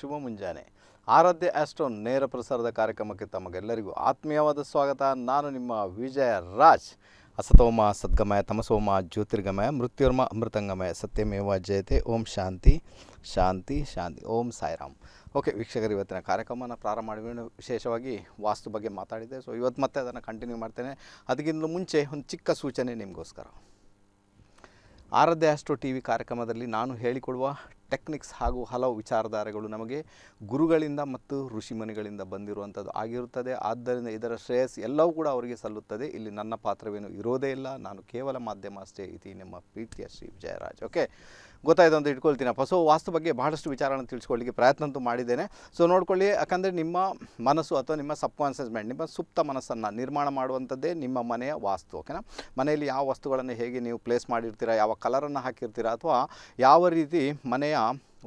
ಶುಭ ಮುಂಜಾನೆ ಆರಾಧ್ಯ ಆಸ್ಟೋನ್ ನೇರ ಪ್ರಸಾರದ ಕಾರ್ಯಕ್ರಮಕ್ಕೆ ತಮಗೆಲ್ಲರಿಗೂ ಆತ್ಮೀಯವಾದ ಸ್ವಾಗತ ನಾನು ನಿಮ್ಮ ವಿಜಯ ರಾಜ್ ಅಸತೋಮ ಸದ್ಗಮಯ ತಮಸೋಮ ಜ್ಯೋತಿರ್ಗಮಯ ಮೃತ್ಯುರ್ಮ ಅಮೃತಂಗಮಯ ಸತ್ಯಮೇವ ಜಯತೆ ಓಂ ಶಾಂತಿ ಶಾಂತಿ ಶಾಂತಿ ಓಂ ಸಾಯಿರಾಮ್ ಓಕೆ ವೀಕ್ಷಕರು ಇವತ್ತಿನ ಕಾರ್ಯಕ್ರಮನ ಪ್ರಾರಂಭ ಮಾಡಿ ವಿಶೇಷವಾಗಿ ವಾಸ್ತು ಬಗ್ಗೆ ಮಾತಾಡಿದೆ ಸೊ ಇವತ್ತು ಮತ್ತೆ ಅದನ್ನು ಕಂಟಿನ್ಯೂ ಮಾಡ್ತೇನೆ ಅದಕ್ಕಿಂತ ಮುಂಚೆ ಒಂದು ಚಿಕ್ಕ ಸೂಚನೆ ನಿಮಗೋಸ್ಕರ ಆರಾಧ್ಯ ಆಸ್ಟ್ರೋ ಟಿ ವಿ ಕಾರ್ಯಕ್ರಮದಲ್ಲಿ ನಾನು ಹೇಳಿಕೊಡುವ ಟೆಕ್ನಿಕ್ಸ್ ಹಾಗೂ ಹಲವು ವಿಚಾರಧಾರೆಗಳು ನಮಗೆ ಗುರುಗಳಿಂದ ಮತ್ತು ಋಷಿಮುನಿಗಳಿಂದ ಬಂದಿರುವಂಥದ್ದು ಆಗಿರುತ್ತದೆ ಆದ್ದರಿಂದ ಇದರ ಶ್ರೇಯಸ್ ಎಲ್ಲವೂ ಕೂಡ ಅವರಿಗೆ ಸಲ್ಲುತ್ತದೆ ಇಲ್ಲಿ ನನ್ನ ಪಾತ್ರವೇನು ಇರೋದೇ ಇಲ್ಲ ನಾನು ಕೇವಲ ಮಾಧ್ಯಮ ಅಷ್ಟೇ ಇತಿ ನಿಮ್ಮ ಪ್ರೀತಿಯ ಶ್ರೀ ವಿಜಯರಾಜ್ ಓಕೆ ಗೊತ್ತಾಯಿತು ಅಂತ ಇಟ್ಕೊಳ್ತೀನಪ್ಪ ಸೊ ವಾಸ್ತು ಬಗ್ಗೆ ಬಹಳಷ್ಟು ವಿಚಾರನ ತಿಳಿಸ್ಕೊಳ್ಳಿಕ್ಕೆ ಪ್ರಯತ್ನ ಮಾಡಿದ್ದೇನೆ ಸೊ ನೋಡ್ಕೊಳ್ಳಿ ಯಾಕಂದರೆ ನಿಮ್ಮ ಮನಸ್ಸು ಅಥವಾ ನಿಮ್ಮ ಸಬ್ ಕಾನ್ಷಿಯಸ್ ಮೈಂಡ್ ನಿಮ್ಮ ಸುಪ್ತ ಮನಸ್ಸನ್ನು ನಿರ್ಮಾಣ ಮಾಡುವಂಥದ್ದೇ ನಿಮ್ಮ ಮನೆಯ ವಾಸ್ತು ಓಕೆನಾ ಮನೆಯಲ್ಲಿ ಯಾವ ವಸ್ತುಗಳನ್ನು ಹೇಗೆ ನೀವು ಪ್ಲೇಸ್ ಮಾಡಿರ್ತೀರಾ ಯಾವ ಕಲರನ್ನು ಹಾಕಿರ್ತೀರಾ ಅಥವಾ ಯಾವ ರೀತಿ ಮನೆಯ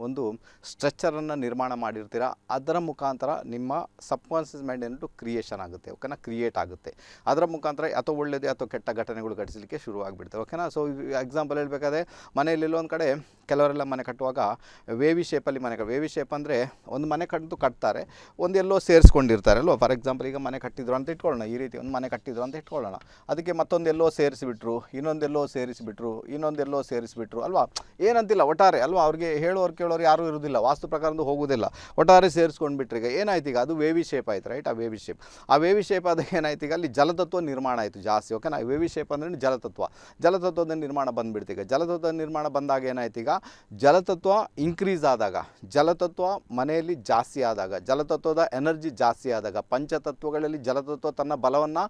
ಒಂದು ಸ್ಟ್ರಕ್ಚರನ್ನು ನಿರ್ಮಾಣ ಮಾಡಿರ್ತೀರ ಅದರ ಮುಖಾಂತರ ನಿಮ್ಮ ಸಬ್ಕಾನ್ಸಿಯಸ್ ಮೈಂಡ್ ಏನಿಟ್ಟು ಕ್ರಿಯೇಷನ್ ಆಗುತ್ತೆ ಓಕೆನಾ ಕ್ರಿಯೇಟ್ ಆಗುತ್ತೆ ಅದರ ಮುಖಾಂತರ ಅಥವಾ ಒಳ್ಳೆಯದೇ ಅಥವಾ ಕೆಟ್ಟ ಘಟನೆಗಳು ಘಟಿಸಲಿಕ್ಕೆ ಶುರು ಓಕೆನಾ ಸೊ ಎಕ್ಸಾಂಪಲ್ ಹೇಳಬೇಕಾದ್ರೆ ಮನೆಯಲ್ಲಿ ಒಂದು ಕಡೆ ಕೆಲವರೆಲ್ಲ ಮನೆ ಕಟ್ಟುವಾಗ ವೇವಿ ಶೇಪಲ್ಲಿ ಮನೆ ವೇವಿ ಶೇಪ್ ಅಂದರೆ ಒಂದು ಮನೆ ಕಟ್ಟಿದ್ದು ಕಟ್ತಾರೆ ಒಂದೆಲ್ಲೋ ಸೇರಿಸ್ಕೊಂಡಿರ್ತಾರೆ ಅಲ್ವಾ ಫಾರ್ ಎಕ್ಸಾಂಪಲ್ ಈಗ ಮನೆ ಕಟ್ಟಿದ್ರು ಅಂತ ಇಟ್ಕೊಳ್ಳೋಣ ಈ ರೀತಿ ಒಂದು ಮನೆ ಕಟ್ಟಿದ್ರು ಅಂತ ಇಟ್ಕೊಳ್ಳೋಣ ಅದಕ್ಕೆ ಮತ್ತೊಂದೆಲ್ಲೋ ಸೇರಿಸಿಬಿಟ್ರು ಇನ್ನೊಂದೆಲ್ಲೋ ಸೇರಿಸಿಬಿಟ್ರು ಇನ್ನೊಂದೆಲ್ಲೋ ಸೇರಿಸಿಬಿಟ್ರು ಅಲ್ವಾ ಏನಂತಿಲ್ಲ ಒಟ್ಟಾರೆ ಅಲ್ವಾ ಅವ್ರಿಗೆ ಹೇಳೋರ್ಗೆ ಕೇಳೋರು ಯಾರೂ ಇರೋದಿಲ್ಲ ವಾಸ್ತು ಪ್ರಕಾರದ್ದು ಹೋಗುವುದಿಲ್ಲ ಒಟ್ಟಾರೆ ಸೇರಿಸ್ಕೊಂಡ್ಬಿಟ್ರೆ ಈಗ ಏನಾಯ್ತು ಈಗ ಅದು ವೇವಿ ಶೇಪ್ ಆಯ್ತು ರೈಟ್ ಆ ವೇವಿ ಶೇಪ್ ಆ ವೇವಿ ಶೇಪ್ ಆದಾಗ ಏನಾಯ್ತು ಈಗ ಅಲ್ಲಿ ಜಲತತ್ವ ನಿರ್ಮಾಣ ಆಯಿತು ಜಾಸ್ತಿ ಓಕೆನಾ ವೇವಿ ಶೇಪ್ ಅಂದ್ರೆ ಜಲತತ್ವ ಜಲತತ್ವದ ನಿರ್ಮಾಣ ಬಂದ್ಬಿಡ್ತೀಗ ಈಗ ಜಲತತ್ವ ನಿರ್ಮಾಣ ಬಂದಾಗ ಏನಾಯ್ತು ಈಗ ಜಲತತ್ವ ಇನ್ಕ್ರೀಸ್ ಆದಾಗ ಜಲತತ್ವ ಮನೆಯಲ್ಲಿ ಜಾಸ್ತಿ ಆದಾಗ ಜಲತತ್ವದ ಎನರ್ಜಿ ಜಾಸ್ತಿ ಆದಾಗ ಪಂಚತತ್ವಗಳಲ್ಲಿ ಜಲತತ್ವ ತನ್ನ ಬಲವನ್ನು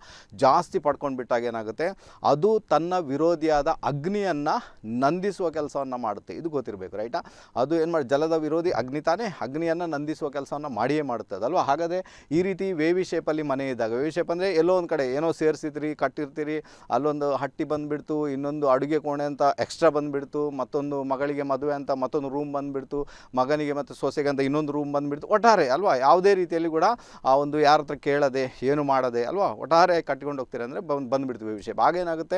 ಜಾಸ್ತಿ ಬಿಟ್ಟಾಗ ಏನಾಗುತ್ತೆ ಅದು ತನ್ನ ವಿರೋಧಿಯಾದ ಅಗ್ನಿಯನ್ನು ನಂದಿಸುವ ಕೆಲಸವನ್ನು ಮಾಡುತ್ತೆ ಇದು ಗೊತ್ತಿರಬೇಕು ರೈಟ್ ಅದು ಏನು ಮಾಡಿ ಜಲದ ವಿರೋಧಿ ಅಗ್ನಿ ತಾನೇ ಅಗ್ನಿಯನ್ನು ನಂದಿಸುವ ಕೆಲಸವನ್ನು ಮಾಡಿಯೇ ಅಲ್ವಾ ಹಾಗಾದರೆ ಈ ರೀತಿ ವೇವಿ ಶೇಪಲ್ಲಿ ಮನೆ ಇದ್ದಾಗ ವೇವಿ ಶೇಪ್ ಅಂದರೆ ಎಲ್ಲೋ ಒಂದು ಕಡೆ ಏನೋ ಸೇರಿಸಿದ್ರಿ ಕಟ್ಟಿರ್ತೀರಿ ಅಲ್ಲೊಂದು ಹಟ್ಟಿ ಬಂದುಬಿಡ್ತು ಇನ್ನೊಂದು ಅಡುಗೆ ಕೋಣೆ ಅಂತ ಎಕ್ಸ್ಟ್ರಾ ಬಂದುಬಿಡ್ತು ಮತ್ತೊಂದು ಮಗಳಿಗೆ ಮದುವೆ ಅಂತ ಮತ್ತೊಂದು ರೂಮ್ ಬಂದುಬಿಡ್ತು ಮಗನಿಗೆ ಮತ್ತು ಸೊಸೆಗೆ ಅಂತ ಇನ್ನೊಂದು ರೂಮ್ ಬಂದುಬಿಡ್ತು ಒಟ್ಟಾರೆ ಅಲ್ವಾ ಯಾವುದೇ ರೀತಿಯಲ್ಲಿ ಕೂಡ ಆ ಒಂದು ಯಾರ ಹತ್ರ ಕೇಳದೆ ಏನು ಮಾಡದೆ ಅಲ್ವಾ ಒಟ್ಟಾರೆ ಕಟ್ಕೊಂಡು ಹೋಗ್ತೀರಿ ಅಂದರೆ ಬಂದು ವೇವಿ ಶೇಪ್ ಆಗೇನಾಗುತ್ತೆ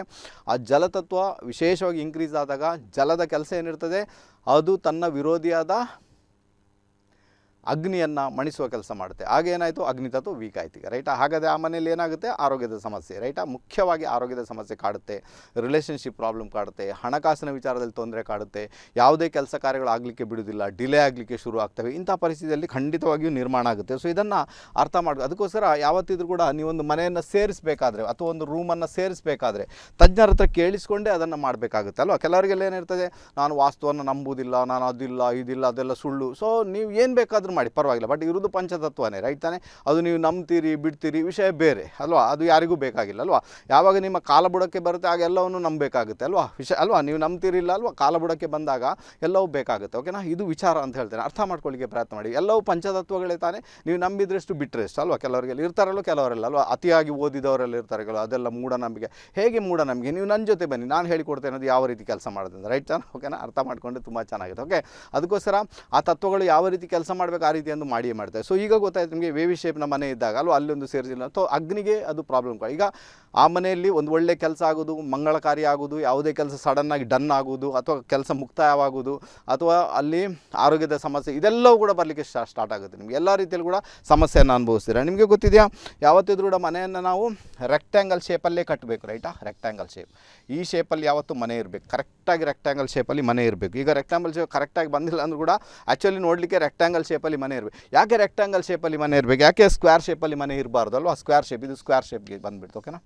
ಆ ಜಲತತ್ವ ವಿಶೇಷವಾಗಿ ಇನ್ಕ್ರೀಸ್ ಆದಾಗ ಜಲದ ಕೆಲಸ ಏನಿರ್ತದೆ ಅದು ತನ್ನ ವಿರೋಧಿಯಾದ ಅಗ್ನಿಯನ್ನು ಮಣಿಸುವ ಕೆಲಸ ಮಾಡುತ್ತೆ ಆಗ ಏನಾಯಿತು ಅಗ್ನಿತತ್ವ ವೀಕ್ ಆಯ್ತು ಈಗ ರೈಟಾ ಹಾಗಾದರೆ ಆ ಮನೇಲಿ ಏನಾಗುತ್ತೆ ಆರೋಗ್ಯದ ಸಮಸ್ಯೆ ರೈಟಾ ಮುಖ್ಯವಾಗಿ ಆರೋಗ್ಯದ ಸಮಸ್ಯೆ ಕಾಡುತ್ತೆ ರಿಲೇಷನ್ಶಿಪ್ ಪ್ರಾಬ್ಲಮ್ ಕಾಡುತ್ತೆ ಹಣಕಾಸಿನ ವಿಚಾರದಲ್ಲಿ ತೊಂದರೆ ಕಾಡುತ್ತೆ ಯಾವುದೇ ಕೆಲಸ ಕಾರ್ಯಗಳು ಆಗಲಿಕ್ಕೆ ಬಿಡುವುದಿಲ್ಲ ಡಿಲೇ ಆಗಲಿಕ್ಕೆ ಶುರು ಆಗ್ತವೆ ಇಂಥ ಪರಿಸ್ಥಿತಿಯಲ್ಲಿ ಖಂಡಿತವಾಗಿಯೂ ನಿರ್ಮಾಣ ಆಗುತ್ತೆ ಸೊ ಇದನ್ನು ಅರ್ಥ ಮಾಡಿ ಅದಕ್ಕೋಸ್ಕರ ಯಾವತ್ತಿದ್ರೂ ಕೂಡ ನೀವೊಂದು ಮನೆಯನ್ನು ಸೇರಿಸಬೇಕಾದ್ರೆ ಅಥವಾ ಒಂದು ರೂಮನ್ನು ಸೇರಿಸಬೇಕಾದ್ರೆ ತಜ್ಞರ ಹತ್ರ ಕೇಳಿಸ್ಕೊಂಡೇ ಅದನ್ನು ಮಾಡಬೇಕಾಗುತ್ತೆ ಅಲ್ವಾ ಕೆಲವರಿಗೆಲ್ಲ ಏನಿರ್ತದೆ ನಾನು ವಾಸ್ತುವನ್ನು ನಂಬುವುದಿಲ್ಲ ನಾನು ಅದಿಲ್ಲ ಇದಿಲ್ಲ ಅದೆಲ್ಲ ಸುಳ್ಳು ಸೊ ನೀವು ಏನು ಬೇಕಾದರೂ ಮಾಡಿ ಪರವಾಗಿಲ್ಲ ಬಟ್ ಇರೋದು ಪಂಚತತ್ವನೇ ರೈಟ್ ತಾನೆ ಅದು ನೀವು ನಂಬ್ತೀರಿ ಬಿಡ್ತೀರಿ ವಿಷಯ ಬೇರೆ ಅಲ್ವಾ ಅದು ಯಾರಿಗೂ ಬೇಕಾಗಿಲ್ಲ ಅಲ್ವಾ ಯಾವಾಗ ನಿಮ್ಮ ಕಾಲಬುಡಕ್ಕೆ ಬರುತ್ತೆ ಆಗ ಎಲ್ಲವನ್ನು ನಂಬಬೇಕಾಗುತ್ತೆ ಅಲ್ವಾ ವಿಷಯ ಅಲ್ವಾ ನೀವು ನಂಬ್ತಿರಿಲ್ಲ ಅಲ್ವಾ ಕಾಲಬುಡಕ್ಕೆ ಬಂದಾಗ ಎಲ್ಲವೂ ಬೇಕಾಗುತ್ತೆ ಓಕೆನಾ ಇದು ವಿಚಾರ ಅಂತ ಹೇಳ್ತೇನೆ ಅರ್ಥ ಮಾಡ್ಕೊಳ್ಳಿಕ್ಕೆ ಪ್ರಯತ್ನ ಮಾಡಿ ಎಲ್ಲವೂ ಪಂಚತತ್ವಗಳೇ ತಾನೇ ನೀವು ನಂಬಿದ್ರೆಷ್ಟು ಬಿಟ್ಟರೆಷ್ಟು ಅಲ್ವಾ ಕೆಲವರಿಗೆ ಇರ್ತಾರಲ್ಲೋ ಕೆಲವರೆಲ್ಲ ಅಲ್ವಾ ಅತಿಯಾಗಿ ಓದಿದವರೆಲ್ಲ ಇರ್ತಾರೆ ಕೆಲವು ಅದೆಲ್ಲ ಮೂಢನಂಬಿಕೆ ಹೇಗೆ ನಮಗೆ ನೀವು ನನ್ನ ಜೊತೆ ಬನ್ನಿ ನಾನು ಹೇಳಿಕೊಡ್ತೇನೆ ಅದು ಯಾವ ರೀತಿ ಕೆಲಸ ಮಾಡೋದಂತ ರೈಟ್ ತಾನೆ ಓಕೆನಾ ಅರ್ಥ ಮಾಡ್ಕೊಂಡು ತುಂಬ ಚೆನ್ನಾಗಿದೆ ಓಕೆ ಅದಕ್ಕೋಸ್ಕರ ಆ ತತ್ವಗಳು ಯಾವ ರೀತಿ ಕೆಲಸ ಮಾಡಬೇಕು ಆ ರೀತಿಯನ್ನು ಮಾಡಿ ಮಾಡ್ತಾರೆ ಸೊ ಈಗ ಗೊತ್ತಾಯ್ತು ನಿಮಗೆ ವೇವಿ ಶೇಪ್ನ ಮನೆ ಇದ್ದಾಗ ಅಲ್ಲಿ ಅಲ್ಲೊಂದು ಸೇರಿಸಿಲ್ಲ ಸೊ ಅಗ್ನಿಗೆ ಅದು ಪ್ರಾಬ್ಲಮ್ ಈಗ ಆ ಮನೆಯಲ್ಲಿ ಒಂದು ಒಳ್ಳೆ ಕೆಲಸ ಆಗೋದು ಮಂಗಳ ಕಾರ್ಯ ಆಗೋದು ಯಾವುದೇ ಕೆಲಸ ಸಡನ್ನಾಗಿ ಡನ್ ಆಗೋದು ಅಥವಾ ಕೆಲಸ ಮುಕ್ತಾಯವಾಗೋದು ಅಥವಾ ಅಲ್ಲಿ ಆರೋಗ್ಯದ ಸಮಸ್ಯೆ ಇದೆಲ್ಲವೂ ಕೂಡ ಬರಲಿಕ್ಕೆ ಸ್ಟಾರ್ಟ್ ಆಗುತ್ತೆ ನಿಮಗೆ ಎಲ್ಲ ರೀತಿಯಲ್ಲಿ ಕೂಡ ಸಮಸ್ಯೆಯನ್ನು ಅನುಭವಿಸ್ತೀರ ನಿಮಗೆ ಗೊತ್ತಿದೆಯಾ ಯಾವತ್ತಿದ್ರೂ ಕೂಡ ಮನೆಯನ್ನು ನಾವು ರೆಕ್ಟ್ಯಾಂಗಲ್ ಶೇಪಲ್ಲೇ ಕಟ್ಟಬೇಕು ರೈಟಾ ರೆಕ್ಟ್ಯಾಂಗಲ್ ಶೇಪ್ ಈ ಶೇಪಲ್ಲಿ ಯಾವತ್ತೂ ಮನೆ ಇರಬೇಕು ಕರೆಕ್ಟಾಗಿ ರೆಕ್ಟ್ಯಾಂಗಲ್ ಶೇಪಲ್ಲಿ ಮನೆ ಇರಬೇಕು ಈಗ ರೆಕ್ಟ್ಯಾಂಗಲ್ ಶೇಪ್ ಕರೆಕ್ಟಾಗಿ ಬಂದಿಲ್ಲ ಅಂದ್ರೂ ಕೂಡ ಆ್ಯಕ್ಚುಲಿ ನೋಡಲಿಕ್ಕೆ ರೆಕ್ಟ್ಯಾಂಗಲ್ ಶೇಪಲ್ಲಿ ಶೇಪಲ್ಲಿ ಮನೆ ಇರಬೇಕು ಯಾಕೆ ರೆಕ್ಟಾಂಗಲ್ ಶೇಪಲ್ಲಿ ಮನೆ ಇರಬೇಕು ಯಾಕೆ ಸ್ಕ್ವೇರ್ ಶೇಪಲ್ಲಿ ಮನೆ ಇರಬಾರ್ದು ಅಲ್ವಾ ಸ್ಕ್ವೇರ್ ಶೇಪ್ ಇದು ಸ್ಕ್ವೇರ್ ಶೇಪ್ಗೆ ಬಂದುಬಿಡ್ತು ಓಕೆನಾ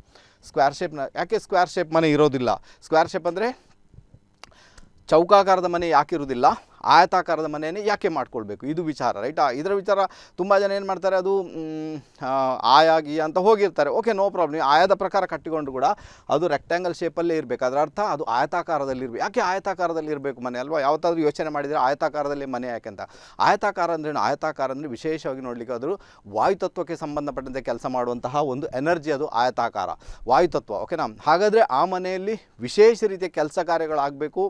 ಸ್ಕ್ವೇರ್ ಶೇಪ್ನ ಯಾಕೆ ಸ್ಕ್ವೇರ್ ಶೇಪ್ ಮನೆ ಇರೋದಿಲ್ಲ ಸ್ಕ್ವೇರ್ ಶೇಪ್ ಅಂದರೆ ಚೌಕಾಕಾರದ ಮನೆ ಯಾಕಿರೋದಿಲ್ಲ ಆಯತಾಕಾರದ ಮನೆಯನ್ನು ಯಾಕೆ ಮಾಡ್ಕೊಳ್ಬೇಕು ಇದು ವಿಚಾರ ರೈಟ್ ಇದರ ವಿಚಾರ ತುಂಬ ಜನ ಏನು ಮಾಡ್ತಾರೆ ಅದು ಆಯಾಗಿ ಅಂತ ಹೋಗಿರ್ತಾರೆ ಓಕೆ ನೋ ಪ್ರಾಬ್ಲಮ್ ಆಯಾದ ಪ್ರಕಾರ ಕಟ್ಟಿಕೊಂಡು ಕೂಡ ಅದು ರೆಕ್ಟ್ಯಾಂಗಲ್ ಶೇಪಲ್ಲೇ ಇರಬೇಕು ಅದರ ಅರ್ಥ ಅದು ಆಯತಾಕಾರದಲ್ಲಿ ಇರಬೇಕು ಯಾಕೆ ಆಯತಾಕಾರದಲ್ಲಿ ಇರಬೇಕು ಮನೆ ಅಲ್ವಾ ಯಾವತ್ತಾದರೂ ಯೋಚನೆ ಮಾಡಿದರೆ ಆಯತಾಕಾರದಲ್ಲಿ ಮನೆ ಯಾಕೆ ಅಂತ ಆಯತಾಕಾರ ಅಂದ್ರೆ ಆಯತಾಕಾರ ಅಂದರೆ ವಿಶೇಷವಾಗಿ ನೋಡಲಿಕ್ಕೆ ವಾಯು ವಾಯುತತ್ವಕ್ಕೆ ಸಂಬಂಧಪಟ್ಟಂತೆ ಕೆಲಸ ಮಾಡುವಂತಹ ಒಂದು ಎನರ್ಜಿ ಅದು ಆಯತಾಕಾರ ವಾಯುತತ್ವ ಓಕೆನಾ ಹಾಗಾದರೆ ಆ ಮನೆಯಲ್ಲಿ ವಿಶೇಷ ರೀತಿಯ ಕೆಲಸ ಕಾರ್ಯಗಳಾಗಬೇಕು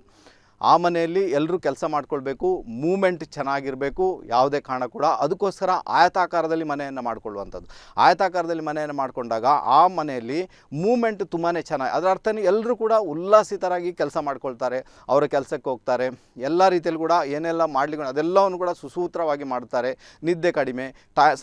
ಆ ಮನೆಯಲ್ಲಿ ಎಲ್ಲರೂ ಕೆಲಸ ಮಾಡ್ಕೊಳ್ಬೇಕು ಮೂಮೆಂಟ್ ಚೆನ್ನಾಗಿರಬೇಕು ಯಾವುದೇ ಕಾರಣ ಕೂಡ ಅದಕ್ಕೋಸ್ಕರ ಆಯತಾಕಾರದಲ್ಲಿ ಮನೆಯನ್ನು ಮಾಡಿಕೊಳ್ಳುವಂಥದ್ದು ಆಯತಾಕಾರದಲ್ಲಿ ಮನೆಯನ್ನು ಮಾಡಿಕೊಂಡಾಗ ಆ ಮನೆಯಲ್ಲಿ ಮೂಮೆಂಟ್ ತುಂಬಾ ಚೆನ್ನಾಗಿ ಅದರ ಅರ್ಥನೇ ಎಲ್ಲರೂ ಕೂಡ ಉಲ್ಲಾಸಿತರಾಗಿ ಕೆಲಸ ಮಾಡ್ಕೊಳ್ತಾರೆ ಅವರ ಕೆಲಸಕ್ಕೆ ಹೋಗ್ತಾರೆ ಎಲ್ಲ ರೀತಿಯಲ್ಲಿ ಕೂಡ ಏನೆಲ್ಲ ಮಾಡಲಿ ಅದೆಲ್ಲವನ್ನು ಕೂಡ ಸುಸೂತ್ರವಾಗಿ ಮಾಡ್ತಾರೆ ನಿದ್ದೆ ಕಡಿಮೆ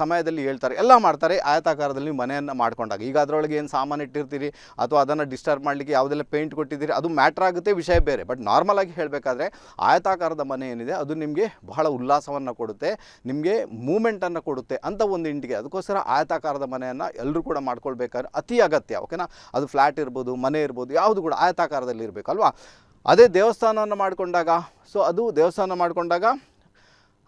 ಸಮಯದಲ್ಲಿ ಹೇಳ್ತಾರೆ ಎಲ್ಲ ಮಾಡ್ತಾರೆ ಆಯತಾಕಾರದಲ್ಲಿ ಮನೆಯನ್ನು ಮಾಡ್ಕೊಂಡಾಗ ಈಗ ಅದರೊಳಗೆ ಏನು ಸಾಮಾನು ಇಟ್ಟಿರ್ತೀರಿ ಅಥವಾ ಅದನ್ನು ಡಿಸ್ಟರ್ಬ್ ಮಾಡಲಿಕ್ಕೆ ಯಾವುದೆಲ್ಲ ಪೇಂಟ್ ಕೊಟ್ಟಿದ್ದೀರಿ ಅದು ಮ್ಯಾಟ್ರ್ ಆಗುತ್ತೆ ವಿಷಯ ಬೇರೆ ಬಟ್ ನಾರ್ಮಲಾಗಿ ಹೇಳಬೇಕಾದ್ರೆ ಆಯತಾಕಾರದ ಮನೆ ಏನಿದೆ ಅದು ನಿಮಗೆ ಬಹಳ ಉಲ್ಲಾಸವನ್ನು ಕೊಡುತ್ತೆ ನಿಮಗೆ ಮೂಮೆಂಟನ್ನು ಕೊಡುತ್ತೆ ಅಂತ ಒಂದು ಇಂಟಿಗೆ ಅದಕ್ಕೋಸ್ಕರ ಆಯತಾಕಾರದ ಮನೆಯನ್ನು ಎಲ್ಲರೂ ಕೂಡ ಮಾಡ್ಕೊಳ್ಬೇಕಾದ್ರೆ ಅತಿ ಅಗತ್ಯ ಓಕೆನಾ ಅದು ಫ್ಲ್ಯಾಟ್ ಇರ್ಬೋದು ಮನೆ ಇರ್ಬೋದು ಯಾವುದು ಕೂಡ ಆಯತಾಕಾರದಲ್ಲಿ ಇರಬೇಕಲ್ವಾ ಅದೇ ದೇವಸ್ಥಾನವನ್ನು ಮಾಡಿಕೊಂಡಾಗ ಸೊ ಅದು ದೇವಸ್ಥಾನ ಮಾಡಿಕೊಂಡಾಗ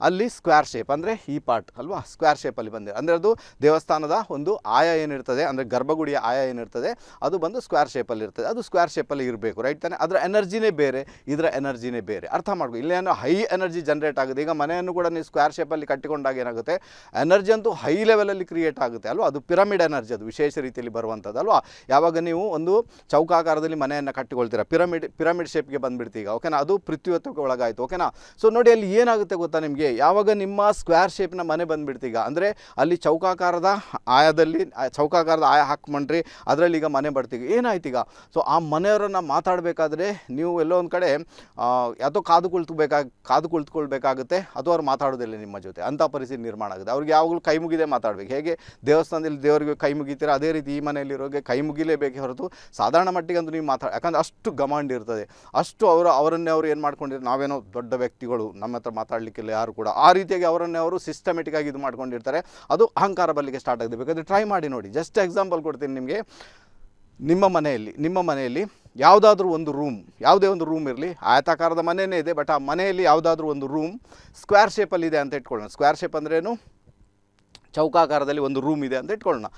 ಅಲ್ಲಿ ಸ್ಕ್ವೇರ್ ಶೇಪ್ ಅಂದರೆ ಈ ಪಾರ್ಟ್ ಅಲ್ವಾ ಸ್ಕ್ವೇರ್ ಶೇಪಲ್ಲಿ ಬಂದಿದೆ ಅಂದರೆ ಅದು ದೇವಸ್ಥಾನದ ಒಂದು ಆಯ ಏನಿರ್ತದೆ ಅಂದರೆ ಗರ್ಭಗುಡಿಯ ಆಯ ಏನಿರ್ತದೆ ಅದು ಬಂದು ಸ್ಕ್ವೇರ್ ಶೇಪಲ್ಲಿ ಇರ್ತದೆ ಅದು ಸ್ಕ್ವೇರ್ ಶೇಪಲ್ಲಿ ಇರಬೇಕು ರೈಟ್ ತಾನೆ ಅದರ ಎನರ್ಜಿನೇ ಬೇರೆ ಇದರ ಎನರ್ಜಿನೇ ಬೇರೆ ಅರ್ಥ ಮಾಡ್ಕೊ ಇಲ್ಲೇನು ಹೈ ಎನರ್ಜಿ ಜನರೇಟ್ ಆಗುತ್ತೆ ಈಗ ಮನೆಯನ್ನು ಕೂಡ ನೀವು ಸ್ಕ್ವೇರ್ ಶೇಪಲ್ಲಿ ಕಟ್ಟಿಕೊಂಡಾಗ ಏನಾಗುತ್ತೆ ಎನರ್ಜಿ ಅಂತೂ ಹೈ ಲೆವೆಲಲ್ಲಿ ಕ್ರಿಯೇಟ್ ಆಗುತ್ತೆ ಅಲ್ವಾ ಅದು ಪಿರಮಿಡ್ ಎನರ್ಜಿ ಅದು ವಿಶೇಷ ರೀತಿಯಲ್ಲಿ ಬರುವಂಥದ್ದು ಅಲ್ವಾ ಯಾವಾಗ ನೀವು ಒಂದು ಚೌಕಾಕಾರದಲ್ಲಿ ಮನೆಯನ್ನು ಕಟ್ಟಿಕೊಳ್ತೀರಾ ಪಿರಮಿಡ್ ಪಿರಮಿಡ್ ಶೇಪ್ಗೆ ಈಗ ಓಕೆನಾ ಅದು ಪೃಥ್ವಿತ್ವಕ್ಕೆ ಒಳಗಾಯಿತು ಓಕೆನಾ ಸೊ ನೋಡಿ ಅಲ್ಲಿ ಏನಾಗುತ್ತೆ ಗೊತ್ತಾ ನಿಮಗೆ ಹಾಗೆ ಯಾವಾಗ ನಿಮ್ಮ ಸ್ಕ್ವೇರ್ ಶೇಪ್ನ ಮನೆ ಬಂದುಬಿಡ್ತೀಗ ಅಂದರೆ ಅಲ್ಲಿ ಚೌಕಾಕಾರದ ಆಯದಲ್ಲಿ ಚೌಕಾಕಾರದ ಆಯ ಹಾಕ್ಕೊಂಡ್ರಿ ಅದರಲ್ಲಿ ಈಗ ಮನೆ ಬರ್ತೀವಿ ಏನಾಯ್ತೀಗ ಸೊ ಆ ಮನೆಯವರನ್ನು ಮಾತಾಡಬೇಕಾದ್ರೆ ನೀವು ಎಲ್ಲೋ ಒಂದು ಕಡೆ ಯಾವುದೋ ಕಾದು ಕುಳಿತುಬೇಕಾಗ ಕಾದು ಕುಳಿತುಕೊಳ್ಬೇಕಾಗುತ್ತೆ ಅದು ಅವ್ರು ಮಾತಾಡೋದಿಲ್ಲ ನಿಮ್ಮ ಜೊತೆ ಅಂಥ ಪರಿಸ್ಥಿತಿ ನಿರ್ಮಾಣ ಆಗುತ್ತೆ ಅವ್ರಿಗೆ ಯಾವಾಗಲೂ ಕೈ ಮುಗಿದೆ ಮಾತಾಡಬೇಕು ಹೇಗೆ ದೇವಸ್ಥಾನದಲ್ಲಿ ದೇವರಿಗೆ ಕೈ ಮುಗಿತೀರ ಅದೇ ರೀತಿ ಈ ಮನೆಯಲ್ಲಿರೋಗೆ ಕೈ ಮುಗಿಲೇಬೇಕು ಹೊರತು ಸಾಧಾರಣ ಮಟ್ಟಿಗೆ ಅಂತ ನೀವು ಮಾತಾಡ ಯಾಕಂದರೆ ಅಷ್ಟು ಗಮಾಂಡ್ ಇರ್ತದೆ ಅಷ್ಟು ಅವರು ಅವರನ್ನೇ ಅವರು ಏನು ಮಾಡ್ಕೊಂಡಿರೋ ನಾವೇನೋ ದೊಡ್ಡ ವ್ಯಕ್ತಿಗಳು ನಮ್ಮ ಹತ್ರ ಮಾತಾಡಲಿಕ್ಕೆಲ್ಲ ಯಾರು ಕೂಡ ಆ ರೀತಿಯಾಗಿ ಅವರನ್ನೇ ಅವರು ಸಿಸ್ಟಮೆಟಿಕ್ ಆಗಿ ಇದು ಮಾಡ್ಕೊಂಡಿರ್ತಾರೆ ಅದು ಅಹಂಕಾರ ಬಲ್ಲಿಗೆ ಸ್ಟಾರ್ಟ್ ಆಗಿದೆ ಬೇಕಾದರೆ ಟ್ರೈ ಮಾಡಿ ನೋಡಿ ಜಸ್ಟ್ ಎಕ್ಸಾಂಪಲ್ ಕೊಡ್ತೀನಿ ನಿಮಗೆ ನಿಮ್ಮ ಮನೆಯಲ್ಲಿ ನಿಮ್ಮ ಮನೆಯಲ್ಲಿ ಯಾವುದಾದ್ರೂ ಒಂದು ರೂಮ್ ಯಾವುದೇ ಒಂದು ರೂಮ್ ಇರಲಿ ಆಯತಾಕಾರದ ಮನೆಯೇ ಇದೆ ಬಟ್ ಆ ಮನೆಯಲ್ಲಿ ಯಾವುದಾದ್ರೂ ಒಂದು ರೂಮ್ ಸ್ಕ್ವೇರ್ ಶೇಪಲ್ಲಿದೆ ಅಂತ ಇಟ್ಕೊಳ್ಳೋಣ ಸ್ಕ್ವೇರ್ ಶೇಪ್ ಅಂದ್ರೇನು ಚೌಕಾಕಾರದಲ್ಲಿ ಒಂದು ರೂಮ್ ಇದೆ ಅಂತ ಇಟ್ಕೊಳ್ಳೋಣ